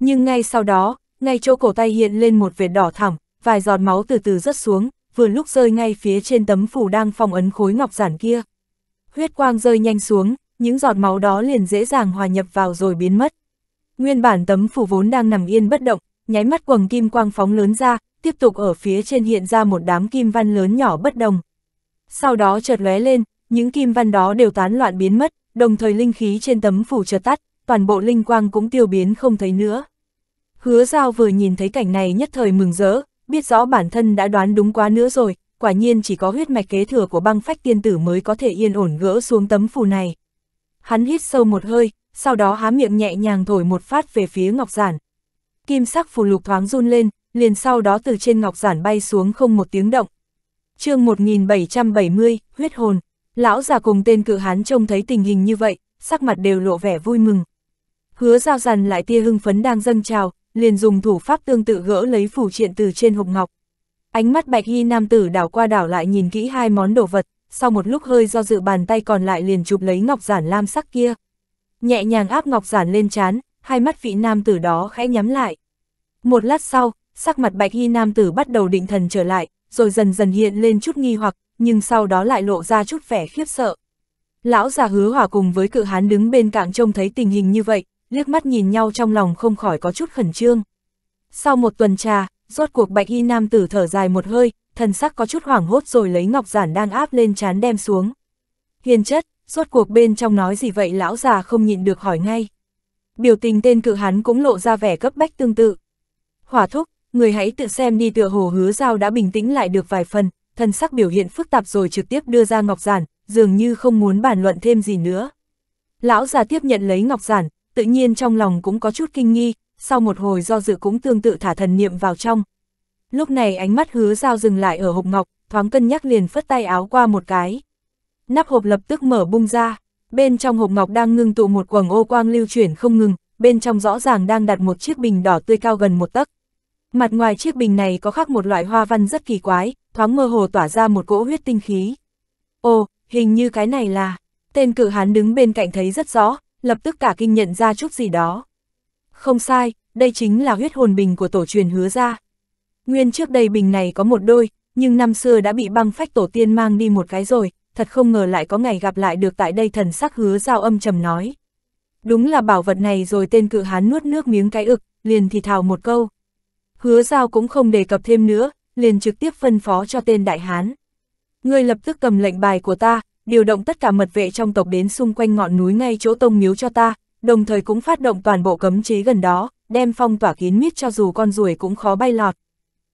A: Nhưng ngay sau đó, ngay chỗ cổ tay hiện lên một vệt đỏ thẳm, vài giọt máu từ từ rớt xuống, vừa lúc rơi ngay phía trên tấm phủ đang phong ấn khối ngọc giản kia. Huyết quang rơi nhanh xuống, những giọt máu đó liền dễ dàng hòa nhập vào rồi biến mất. Nguyên bản tấm phủ vốn đang nằm yên bất động, nháy mắt quầng kim quang phóng lớn ra, tiếp tục ở phía trên hiện ra một đám kim văn lớn nhỏ bất đồng. Sau đó chợt lóe lên, những kim văn đó đều tán loạn biến mất, đồng thời linh khí trên tấm phủ chợt tắt, toàn bộ linh quang cũng tiêu biến không thấy nữa. Hứa Giao vừa nhìn thấy cảnh này nhất thời mừng rỡ, biết rõ bản thân đã đoán đúng quá nữa rồi, quả nhiên chỉ có huyết mạch kế thừa của băng phách tiên tử mới có thể yên ổn gỡ xuống tấm phủ này. Hắn hít sâu một hơi, sau đó há miệng nhẹ nhàng thổi một phát về phía Ngọc Giản. Kim sắc phù lục thoáng run lên, liền sau đó từ trên ngọc giản bay xuống không một tiếng động. chương 1770, huyết hồn, lão già cùng tên cự hán trông thấy tình hình như vậy, sắc mặt đều lộ vẻ vui mừng. Hứa giao dằn lại tia hưng phấn đang dâng trào, liền dùng thủ pháp tương tự gỡ lấy phủ triện từ trên hộp ngọc. Ánh mắt bạch y nam tử đảo qua đảo lại nhìn kỹ hai món đồ vật, sau một lúc hơi do dự bàn tay còn lại liền chụp lấy ngọc giản lam sắc kia. Nhẹ nhàng áp ngọc giản lên chán, hai mắt vị nam tử đó khẽ nhắm lại. Một lát sau, sắc mặt bạch y nam tử bắt đầu định thần trở lại, rồi dần dần hiện lên chút nghi hoặc, nhưng sau đó lại lộ ra chút vẻ khiếp sợ. Lão già hứa hỏa cùng với cự hán đứng bên cạnh trông thấy tình hình như vậy, liếc mắt nhìn nhau trong lòng không khỏi có chút khẩn trương. Sau một tuần trà, rốt cuộc bạch y nam tử thở dài một hơi, thần sắc có chút hoảng hốt rồi lấy ngọc giản đang áp lên chán đem xuống. Hiền chất, rốt cuộc bên trong nói gì vậy lão già không nhịn được hỏi ngay. Biểu tình tên cự hán cũng lộ ra vẻ cấp bách tương tự. Hỏa thúc, người hãy tự xem đi tựa hồ hứa giao đã bình tĩnh lại được vài phần, thân sắc biểu hiện phức tạp rồi trực tiếp đưa ra ngọc giản, dường như không muốn bàn luận thêm gì nữa. Lão già tiếp nhận lấy ngọc giản, tự nhiên trong lòng cũng có chút kinh nghi, sau một hồi do dự cũng tương tự thả thần niệm vào trong. Lúc này ánh mắt hứa giao dừng lại ở hộp ngọc, thoáng cân nhắc liền phất tay áo qua một cái. Nắp hộp lập tức mở bung ra, bên trong hộp ngọc đang ngưng tụ một quầng ô quang lưu chuyển không ngừng, bên trong rõ ràng đang đặt một chiếc bình đỏ tươi cao gần một tấc. Mặt ngoài chiếc bình này có khắc một loại hoa văn rất kỳ quái, thoáng mơ hồ tỏa ra một cỗ huyết tinh khí. Ồ, hình như cái này là... Tên cử hán đứng bên cạnh thấy rất rõ, lập tức cả kinh nhận ra chút gì đó. Không sai, đây chính là huyết hồn bình của tổ truyền hứa ra. Nguyên trước đây bình này có một đôi, nhưng năm xưa đã bị băng phách tổ tiên mang đi một cái rồi, thật không ngờ lại có ngày gặp lại được tại đây thần sắc hứa giao âm trầm nói. Đúng là bảo vật này rồi tên cự hán nuốt nước miếng cái ực, liền thì thào một câu hứa giao cũng không đề cập thêm nữa, liền trực tiếp phân phó cho tên đại hán. Ngươi lập tức cầm lệnh bài của ta, điều động tất cả mật vệ trong tộc đến xung quanh ngọn núi ngay chỗ tông miếu cho ta, đồng thời cũng phát động toàn bộ cấm chế gần đó, đem phong tỏa kín mít cho dù con ruồi cũng khó bay lọt.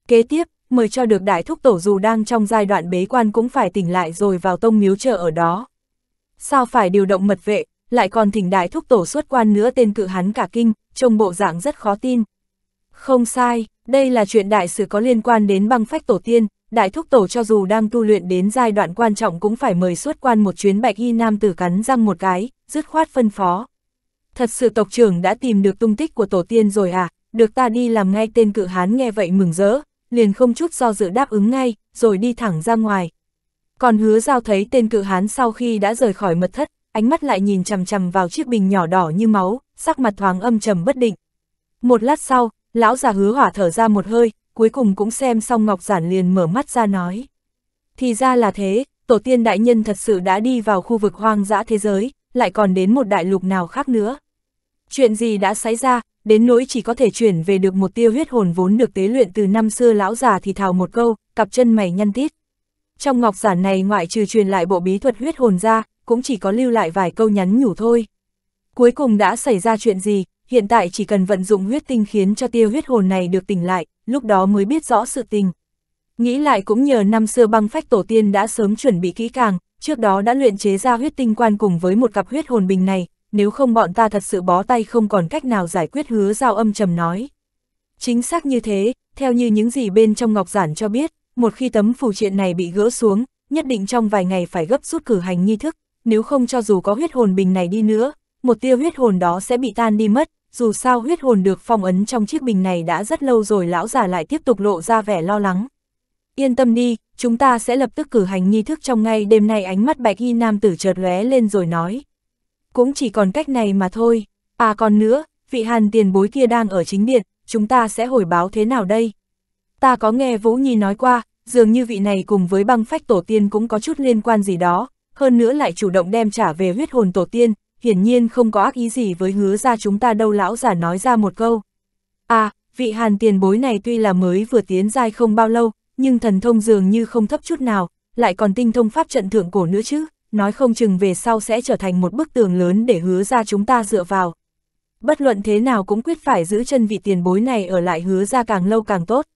A: Kế tiếp, mời cho được đại thúc tổ dù đang trong giai đoạn bế quan cũng phải tỉnh lại rồi vào tông miếu chờ ở đó. Sao phải điều động mật vệ, lại còn thỉnh đại thúc tổ xuất quan nữa tên cự hắn cả kinh, trông bộ dạng rất khó tin. Không sai, đây là chuyện đại sự có liên quan đến băng phách tổ tiên, đại thúc tổ cho dù đang tu luyện đến giai đoạn quan trọng cũng phải mời xuất quan một chuyến bạch y nam tử cắn răng một cái, dứt khoát phân phó. Thật sự tộc trưởng đã tìm được tung tích của tổ tiên rồi à, được ta đi làm ngay tên cự hán nghe vậy mừng rỡ, liền không chút do dự đáp ứng ngay, rồi đi thẳng ra ngoài. Còn hứa giao thấy tên cự hán sau khi đã rời khỏi mật thất, ánh mắt lại nhìn chằm chằm vào chiếc bình nhỏ đỏ như máu, sắc mặt thoáng âm trầm bất định. Một lát sau, Lão già hứa hỏa thở ra một hơi, cuối cùng cũng xem xong Ngọc Giản liền mở mắt ra nói. Thì ra là thế, tổ tiên đại nhân thật sự đã đi vào khu vực hoang dã thế giới, lại còn đến một đại lục nào khác nữa. Chuyện gì đã xảy ra, đến nỗi chỉ có thể chuyển về được một tiêu huyết hồn vốn được tế luyện từ năm xưa lão già thì thào một câu, cặp chân mày nhăn tít. Trong ngọc giản này ngoại trừ truyền lại bộ bí thuật huyết hồn ra, cũng chỉ có lưu lại vài câu nhắn nhủ thôi. Cuối cùng đã xảy ra chuyện gì, hiện tại chỉ cần vận dụng huyết tinh khiến cho tia huyết hồn này được tỉnh lại, lúc đó mới biết rõ sự tình. Nghĩ lại cũng nhờ năm xưa băng phách tổ tiên đã sớm chuẩn bị kỹ càng, trước đó đã luyện chế ra huyết tinh quan cùng với một cặp huyết hồn bình này, nếu không bọn ta thật sự bó tay không còn cách nào giải quyết hứa giao âm trầm nói. Chính xác như thế, theo như những gì bên trong ngọc giản cho biết, một khi tấm phù triện này bị gỡ xuống, nhất định trong vài ngày phải gấp rút cử hành nghi thức, nếu không cho dù có huyết hồn bình này đi nữa, một tia huyết hồn đó sẽ bị tan đi mất, dù sao huyết hồn được phong ấn trong chiếc bình này đã rất lâu rồi lão già lại tiếp tục lộ ra vẻ lo lắng. Yên tâm đi, chúng ta sẽ lập tức cử hành nghi thức trong ngay đêm nay ánh mắt bạch y nam tử chợt lóe lên rồi nói. Cũng chỉ còn cách này mà thôi, à còn nữa, vị hàn tiền bối kia đang ở chính điện, chúng ta sẽ hồi báo thế nào đây? Ta có nghe Vũ Nhi nói qua, dường như vị này cùng với băng phách tổ tiên cũng có chút liên quan gì đó, hơn nữa lại chủ động đem trả về huyết hồn tổ tiên, hiển nhiên không có ác ý gì với hứa ra chúng ta đâu lão giả nói ra một câu. À, vị hàn tiền bối này tuy là mới vừa tiến giai không bao lâu, nhưng thần thông dường như không thấp chút nào, lại còn tinh thông pháp trận thượng cổ nữa chứ, nói không chừng về sau sẽ trở thành một bức tường lớn để hứa ra chúng ta dựa vào. Bất luận thế nào cũng quyết phải giữ chân vị tiền bối này ở lại hứa ra càng lâu càng tốt.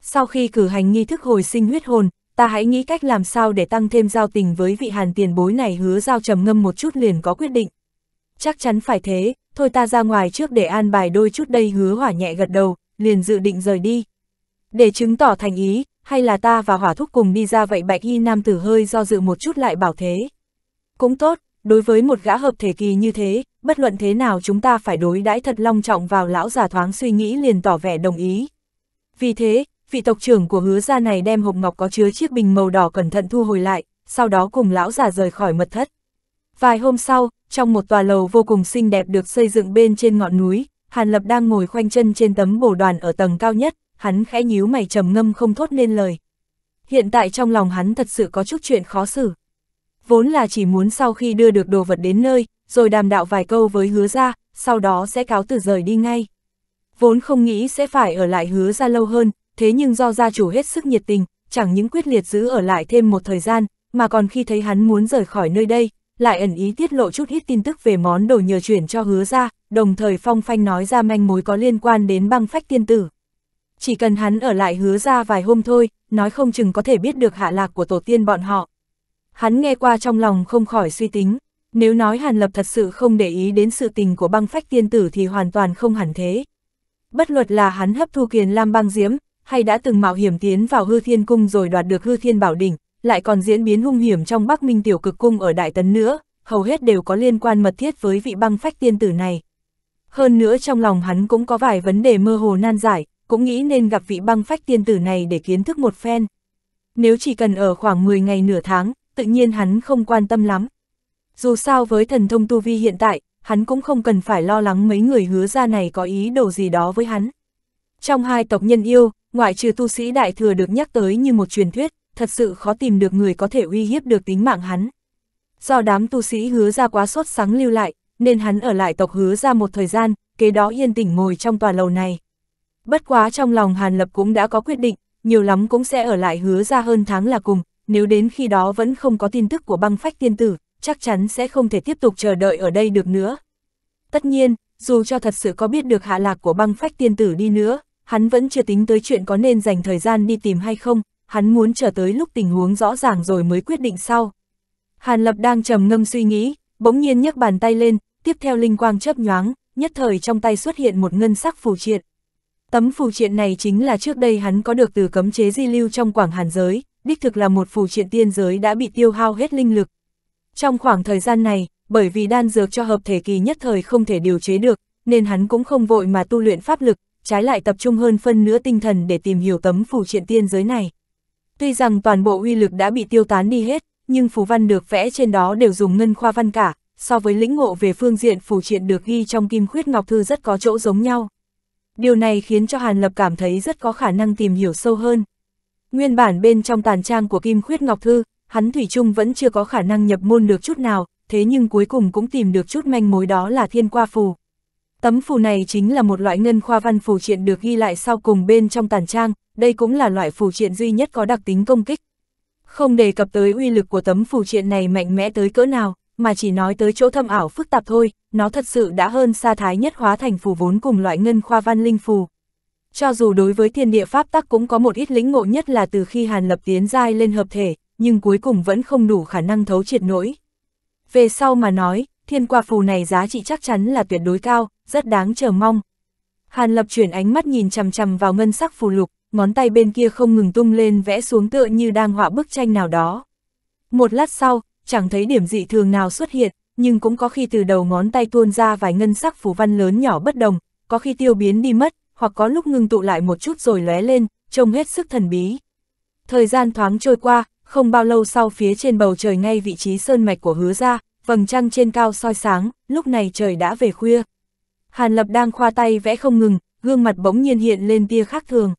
A: Sau khi cử hành nghi thức hồi sinh huyết hồn, ta hãy nghĩ cách làm sao để tăng thêm giao tình với vị hàn tiền bối này hứa giao trầm ngâm một chút liền có quyết định chắc chắn phải thế, thôi ta ra ngoài trước để an bài đôi chút đây hứa hỏa nhẹ gật đầu, liền dự định rời đi. Để chứng tỏ thành ý, hay là ta và hỏa thúc cùng đi ra vậy bạch y nam tử hơi do dự một chút lại bảo thế. Cũng tốt, đối với một gã hợp thể kỳ như thế, bất luận thế nào chúng ta phải đối đãi thật long trọng vào lão già thoáng suy nghĩ liền tỏ vẻ đồng ý. Vì thế, vị tộc trưởng của hứa gia này đem hộp ngọc có chứa chiếc bình màu đỏ cẩn thận thu hồi lại, sau đó cùng lão già rời khỏi mật thất. Vài hôm sau, trong một tòa lầu vô cùng xinh đẹp được xây dựng bên trên ngọn núi, Hàn Lập đang ngồi khoanh chân trên tấm bổ đoàn ở tầng cao nhất, hắn khẽ nhíu mày trầm ngâm không thốt nên lời. Hiện tại trong lòng hắn thật sự có chút chuyện khó xử. Vốn là chỉ muốn sau khi đưa được đồ vật đến nơi, rồi đàm đạo vài câu với hứa ra, sau đó sẽ cáo từ rời đi ngay. Vốn không nghĩ sẽ phải ở lại hứa ra lâu hơn, thế nhưng do gia chủ hết sức nhiệt tình, chẳng những quyết liệt giữ ở lại thêm một thời gian, mà còn khi thấy hắn muốn rời khỏi nơi đây, lại ẩn ý tiết lộ chút ít tin tức về món đồ nhờ chuyển cho hứa ra, đồng thời phong phanh nói ra manh mối có liên quan đến băng phách tiên tử. Chỉ cần hắn ở lại hứa ra vài hôm thôi, nói không chừng có thể biết được hạ lạc của tổ tiên bọn họ. Hắn nghe qua trong lòng không khỏi suy tính, nếu nói Hàn Lập thật sự không để ý đến sự tình của băng phách tiên tử thì hoàn toàn không hẳn thế. Bất luật là hắn hấp thu kiền lam băng diễm, hay đã từng mạo hiểm tiến vào hư thiên cung rồi đoạt được hư thiên bảo đỉnh, lại còn diễn biến hung hiểm trong Bắc Minh Tiểu Cực Cung ở Đại Tấn nữa, hầu hết đều có liên quan mật thiết với vị băng phách tiên tử này. Hơn nữa trong lòng hắn cũng có vài vấn đề mơ hồ nan giải, cũng nghĩ nên gặp vị băng phách tiên tử này để kiến thức một phen. Nếu chỉ cần ở khoảng 10 ngày nửa tháng, tự nhiên hắn không quan tâm lắm. Dù sao với thần thông tu vi hiện tại, hắn cũng không cần phải lo lắng mấy người hứa ra này có ý đồ gì đó với hắn. Trong hai tộc nhân yêu, ngoại trừ tu sĩ đại thừa được nhắc tới như một truyền thuyết, thật sự khó tìm được người có thể uy hiếp được tính mạng hắn. Do đám tu sĩ hứa ra quá sốt sáng lưu lại, nên hắn ở lại tộc hứa ra một thời gian, kế đó yên tĩnh ngồi trong tòa lầu này. Bất quá trong lòng Hàn Lập cũng đã có quyết định, nhiều lắm cũng sẽ ở lại hứa ra hơn tháng là cùng, nếu đến khi đó vẫn không có tin tức của băng phách tiên tử, chắc chắn sẽ không thể tiếp tục chờ đợi ở đây được nữa. Tất nhiên, dù cho thật sự có biết được hạ lạc của băng phách tiên tử đi nữa, hắn vẫn chưa tính tới chuyện có nên dành thời gian đi tìm hay không, hắn muốn chờ tới lúc tình huống rõ ràng rồi mới quyết định sau. Hàn Lập đang trầm ngâm suy nghĩ, bỗng nhiên nhấc bàn tay lên, tiếp theo linh quang chớp nhoáng, nhất thời trong tay xuất hiện một ngân sắc phù triện. Tấm phù triện này chính là trước đây hắn có được từ cấm chế di lưu trong quảng hàn giới, đích thực là một phù triện tiên giới đã bị tiêu hao hết linh lực. Trong khoảng thời gian này, bởi vì đan dược cho hợp thể kỳ nhất thời không thể điều chế được, nên hắn cũng không vội mà tu luyện pháp lực, trái lại tập trung hơn phân nửa tinh thần để tìm hiểu tấm phù triện tiên giới này. Tuy rằng toàn bộ uy lực đã bị tiêu tán đi hết, nhưng phù văn được vẽ trên đó đều dùng ngân khoa văn cả, so với lĩnh ngộ về phương diện phù triện được ghi trong Kim Khuyết Ngọc Thư rất có chỗ giống nhau. Điều này khiến cho Hàn Lập cảm thấy rất có khả năng tìm hiểu sâu hơn. Nguyên bản bên trong tàn trang của Kim Khuyết Ngọc Thư, hắn Thủy Trung vẫn chưa có khả năng nhập môn được chút nào, thế nhưng cuối cùng cũng tìm được chút manh mối đó là thiên qua phù. Tấm phù này chính là một loại ngân khoa văn phù triện được ghi lại sau cùng bên trong tàn trang, đây cũng là loại phù triện duy nhất có đặc tính công kích. Không đề cập tới uy lực của tấm phù triện này mạnh mẽ tới cỡ nào, mà chỉ nói tới chỗ thâm ảo phức tạp thôi, nó thật sự đã hơn xa thái nhất hóa thành phù vốn cùng loại ngân khoa văn linh phù. Cho dù đối với thiên địa pháp tắc cũng có một ít lĩnh ngộ nhất là từ khi Hàn Lập tiến giai lên hợp thể, nhưng cuối cùng vẫn không đủ khả năng thấu triệt nổi. Về sau mà nói, thiên qua phù này giá trị chắc chắn là tuyệt đối cao, rất đáng chờ mong. Hàn Lập chuyển ánh mắt nhìn chằm chằm vào ngân sắc phù lục, ngón tay bên kia không ngừng tung lên vẽ xuống tựa như đang họa bức tranh nào đó. Một lát sau, chẳng thấy điểm dị thường nào xuất hiện, nhưng cũng có khi từ đầu ngón tay tuôn ra vài ngân sắc phù văn lớn nhỏ bất đồng, có khi tiêu biến đi mất, hoặc có lúc ngưng tụ lại một chút rồi lóe lên, trông hết sức thần bí. Thời gian thoáng trôi qua, không bao lâu sau phía trên bầu trời ngay vị trí sơn mạch của hứa ra, vầng trăng trên cao soi sáng, lúc này trời đã về khuya. Hàn Lập đang khoa tay vẽ không ngừng, gương mặt bỗng nhiên hiện lên tia khác thường.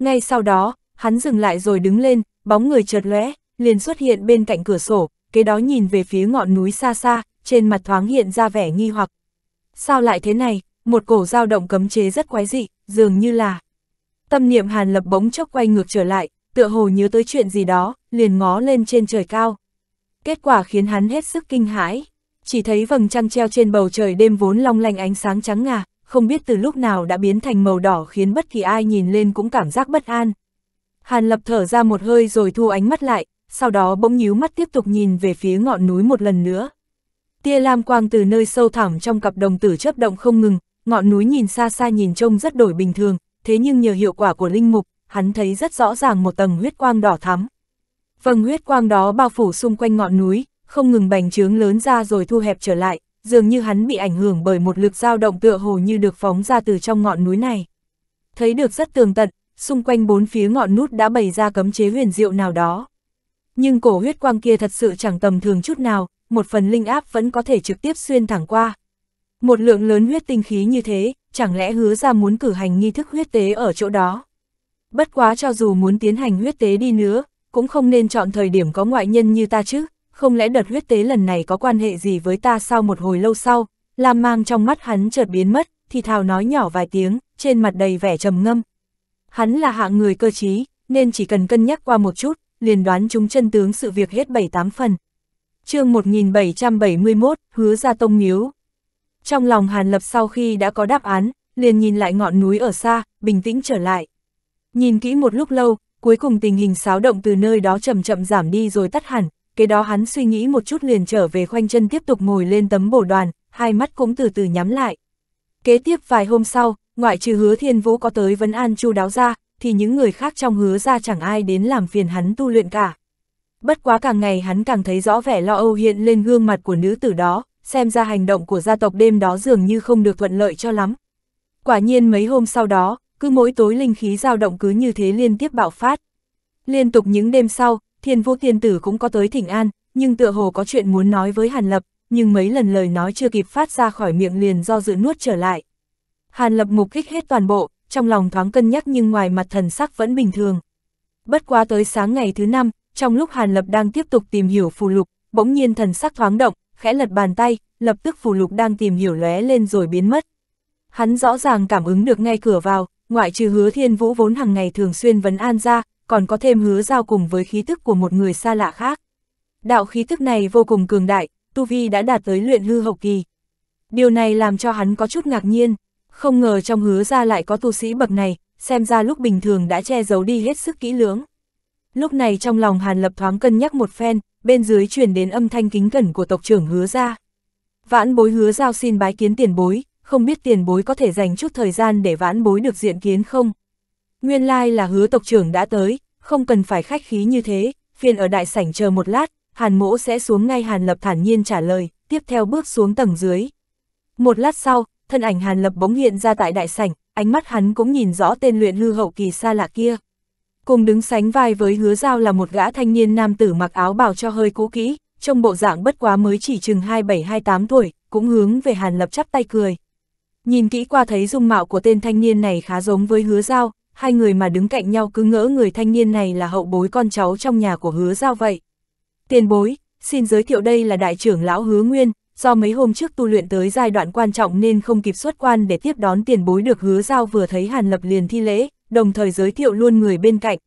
A: Ngay sau đó, hắn dừng lại rồi đứng lên, bóng người chợt lóe, liền xuất hiện bên cạnh cửa sổ, kế đó nhìn về phía ngọn núi xa xa, trên mặt thoáng hiện ra vẻ nghi hoặc. Sao lại thế này, một cổ dao động cấm chế rất quái dị, dường như là... Tâm niệm hàn lập bỗng chốc quay ngược trở lại, tựa hồ nhớ tới chuyện gì đó, liền ngó lên trên trời cao. Kết quả khiến hắn hết sức kinh hãi, chỉ thấy vầng trăng treo trên bầu trời đêm vốn long lanh ánh sáng trắng ngà, không biết từ lúc nào đã biến thành màu đỏ khiến bất kỳ ai nhìn lên cũng cảm giác bất an. Hàn Lập thở ra một hơi rồi thu ánh mắt lại, sau đó bỗng nhíu mắt tiếp tục nhìn về phía ngọn núi một lần nữa. Tia lam quang từ nơi sâu thẳm trong cặp đồng tử chớp động không ngừng, ngọn núi nhìn xa xa nhìn trông rất đổi bình thường, thế nhưng nhờ hiệu quả của linh mục, hắn thấy rất rõ ràng một tầng huyết quang đỏ thắm. Vầng huyết quang đó bao phủ xung quanh ngọn núi, không ngừng bành trướng lớn ra rồi thu hẹp trở lại, dường như hắn bị ảnh hưởng bởi một lực dao động tựa hồ như được phóng ra từ trong ngọn núi này. Thấy được rất tường tận, xung quanh bốn phía ngọn nút đã bày ra cấm chế huyền diệu nào đó. Nhưng cổ huyết quang kia thật sự chẳng tầm thường chút nào, một phần linh áp vẫn có thể trực tiếp xuyên thẳng qua. Một lượng lớn huyết tinh khí như thế, chẳng lẽ hứa ra muốn cử hành nghi thức huyết tế ở chỗ đó. Bất quá cho dù muốn tiến hành huyết tế đi nữa, cũng không nên chọn thời điểm có ngoại nhân như ta chứ, không lẽ đợt huyết tế lần này có quan hệ gì với ta sao một hồi lâu sau, lam mang trong mắt hắn chợt biến mất, thì thào nói nhỏ vài tiếng, trên mặt đầy vẻ trầm ngâm. Hắn là hạng người cơ trí, nên chỉ cần cân nhắc qua một chút, liền đoán chúng chân tướng sự việc hết bảy tám phần. chương 1771, hứa ra tông miếu. Trong lòng Hàn Lập sau khi đã có đáp án, liền nhìn lại ngọn núi ở xa, bình tĩnh trở lại. Nhìn kỹ một lúc lâu, cuối cùng tình hình xáo động từ nơi đó chậm chậm giảm đi rồi tắt hẳn, kế đó hắn suy nghĩ một chút liền trở về khoanh chân tiếp tục ngồi lên tấm bổ đoàn, hai mắt cũng từ từ nhắm lại. Kế tiếp vài hôm sau, ngoại trừ hứa thiên vũ có tới vấn an chu đáo ra, thì những người khác trong hứa ra chẳng ai đến làm phiền hắn tu luyện cả. Bất quá càng ngày hắn càng thấy rõ vẻ lo âu hiện lên gương mặt của nữ tử đó, xem ra hành động của gia tộc đêm đó dường như không được thuận lợi cho lắm. Quả nhiên mấy hôm sau đó, cứ mỗi tối linh khí dao động cứ như thế liên tiếp bạo phát. Liên tục những đêm sau, Thiên Vũ Thiên Tử cũng có tới thỉnh an, nhưng tựa hồ có chuyện muốn nói với Hàn Lập, nhưng mấy lần lời nói chưa kịp phát ra khỏi miệng liền do dự nuốt trở lại. Hàn Lập mục kích hết toàn bộ, trong lòng thoáng cân nhắc nhưng ngoài mặt thần sắc vẫn bình thường. Bất quá tới sáng ngày thứ năm, trong lúc Hàn Lập đang tiếp tục tìm hiểu phù lục, bỗng nhiên thần sắc thoáng động, khẽ lật bàn tay, lập tức phù lục đang tìm hiểu lóe lên rồi biến mất. Hắn rõ ràng cảm ứng được ngay cửa vào, ngoại trừ hứa thiên vũ vốn hàng ngày thường xuyên vấn an ra, còn có thêm hứa giao cùng với khí tức của một người xa lạ khác. Đạo khí tức này vô cùng cường đại, Tu Vi đã đạt tới luyện hư hậu kỳ. Điều này làm cho hắn có chút ngạc nhiên, không ngờ trong hứa ra lại có tu sĩ bậc này, xem ra lúc bình thường đã che giấu đi hết sức kỹ lưỡng. Lúc này trong lòng Hàn Lập thoáng cân nhắc một phen, bên dưới truyền đến âm thanh kính cẩn của tộc trưởng hứa ra. Vãn bối hứa giao xin bái kiến tiền bối, không biết tiền bối có thể dành chút thời gian để vãn bối được diện kiến không? Nguyên lai là hứa tộc trưởng đã tới, không cần phải khách khí như thế, phiền ở đại sảnh chờ một lát, hàn mỗ sẽ xuống ngay hàn lập thản nhiên trả lời, tiếp theo bước xuống tầng dưới. Một lát sau, thân ảnh hàn lập bỗng hiện ra tại đại sảnh, ánh mắt hắn cũng nhìn rõ tên luyện hư hậu kỳ xa lạ kia. Cùng đứng sánh vai với hứa giao là một gã thanh niên nam tử mặc áo bào cho hơi cũ kỹ, trong bộ dạng bất quá mới chỉ chừng 27-28 tuổi, cũng hướng về hàn lập chắp tay cười. Nhìn kỹ qua thấy dung mạo của tên thanh niên này khá giống với hứa giao, hai người mà đứng cạnh nhau cứ ngỡ người thanh niên này là hậu bối con cháu trong nhà của hứa giao vậy. Tiền bối, xin giới thiệu đây là đại trưởng lão hứa nguyên, do mấy hôm trước tu luyện tới giai đoạn quan trọng nên không kịp xuất quan để tiếp đón tiền bối được hứa giao vừa thấy hàn lập liền thi lễ, đồng thời giới thiệu luôn người bên cạnh.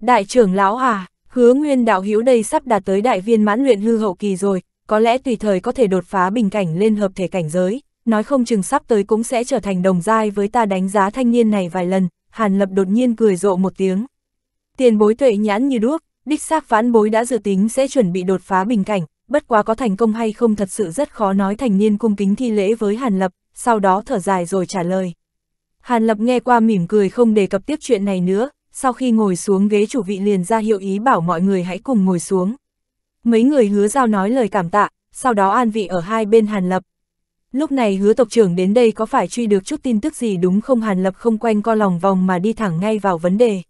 A: Đại trưởng lão à, hứa nguyên đạo hữu đây sắp đạt tới đại viên mãn luyện hư hậu kỳ rồi, có lẽ tùy thời có thể đột phá bình cảnh lên hợp thể cảnh giới, nói không chừng sắp tới cũng sẽ trở thành đồng giai với ta đánh giá thanh niên này vài lần, Hàn Lập đột nhiên cười rộ một tiếng. Tiền bối tuệ nhãn như đuốc, đích xác phán bối đã dự tính sẽ chuẩn bị đột phá bình cảnh, bất quá có thành công hay không thật sự rất khó nói thành niên cung kính thi lễ với Hàn Lập, sau đó thở dài rồi trả lời. Hàn Lập nghe qua mỉm cười không đề cập tiếp chuyện này nữa, sau khi ngồi xuống ghế chủ vị liền ra hiệu ý bảo mọi người hãy cùng ngồi xuống. Mấy người hứa giao nói lời cảm tạ, sau đó an vị ở hai bên Hàn Lập, Lúc này hứa tộc trưởng đến đây có phải truy được chút tin tức gì đúng không Hàn Lập không quanh co lòng vòng mà đi thẳng ngay vào vấn đề.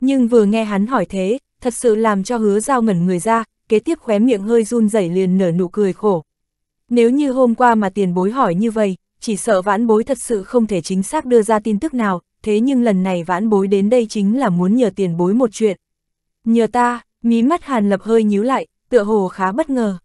A: Nhưng vừa nghe hắn hỏi thế, thật sự làm cho hứa giao ngẩn người ra, kế tiếp khóe miệng hơi run rẩy liền nở nụ cười khổ. Nếu như hôm qua mà tiền bối hỏi như vậy, chỉ sợ vãn bối thật sự không thể chính xác đưa ra tin tức nào, thế nhưng lần này vãn bối đến đây chính là muốn nhờ tiền bối một chuyện. Nhờ ta, mí mắt Hàn Lập hơi nhíu lại, tựa hồ khá bất ngờ.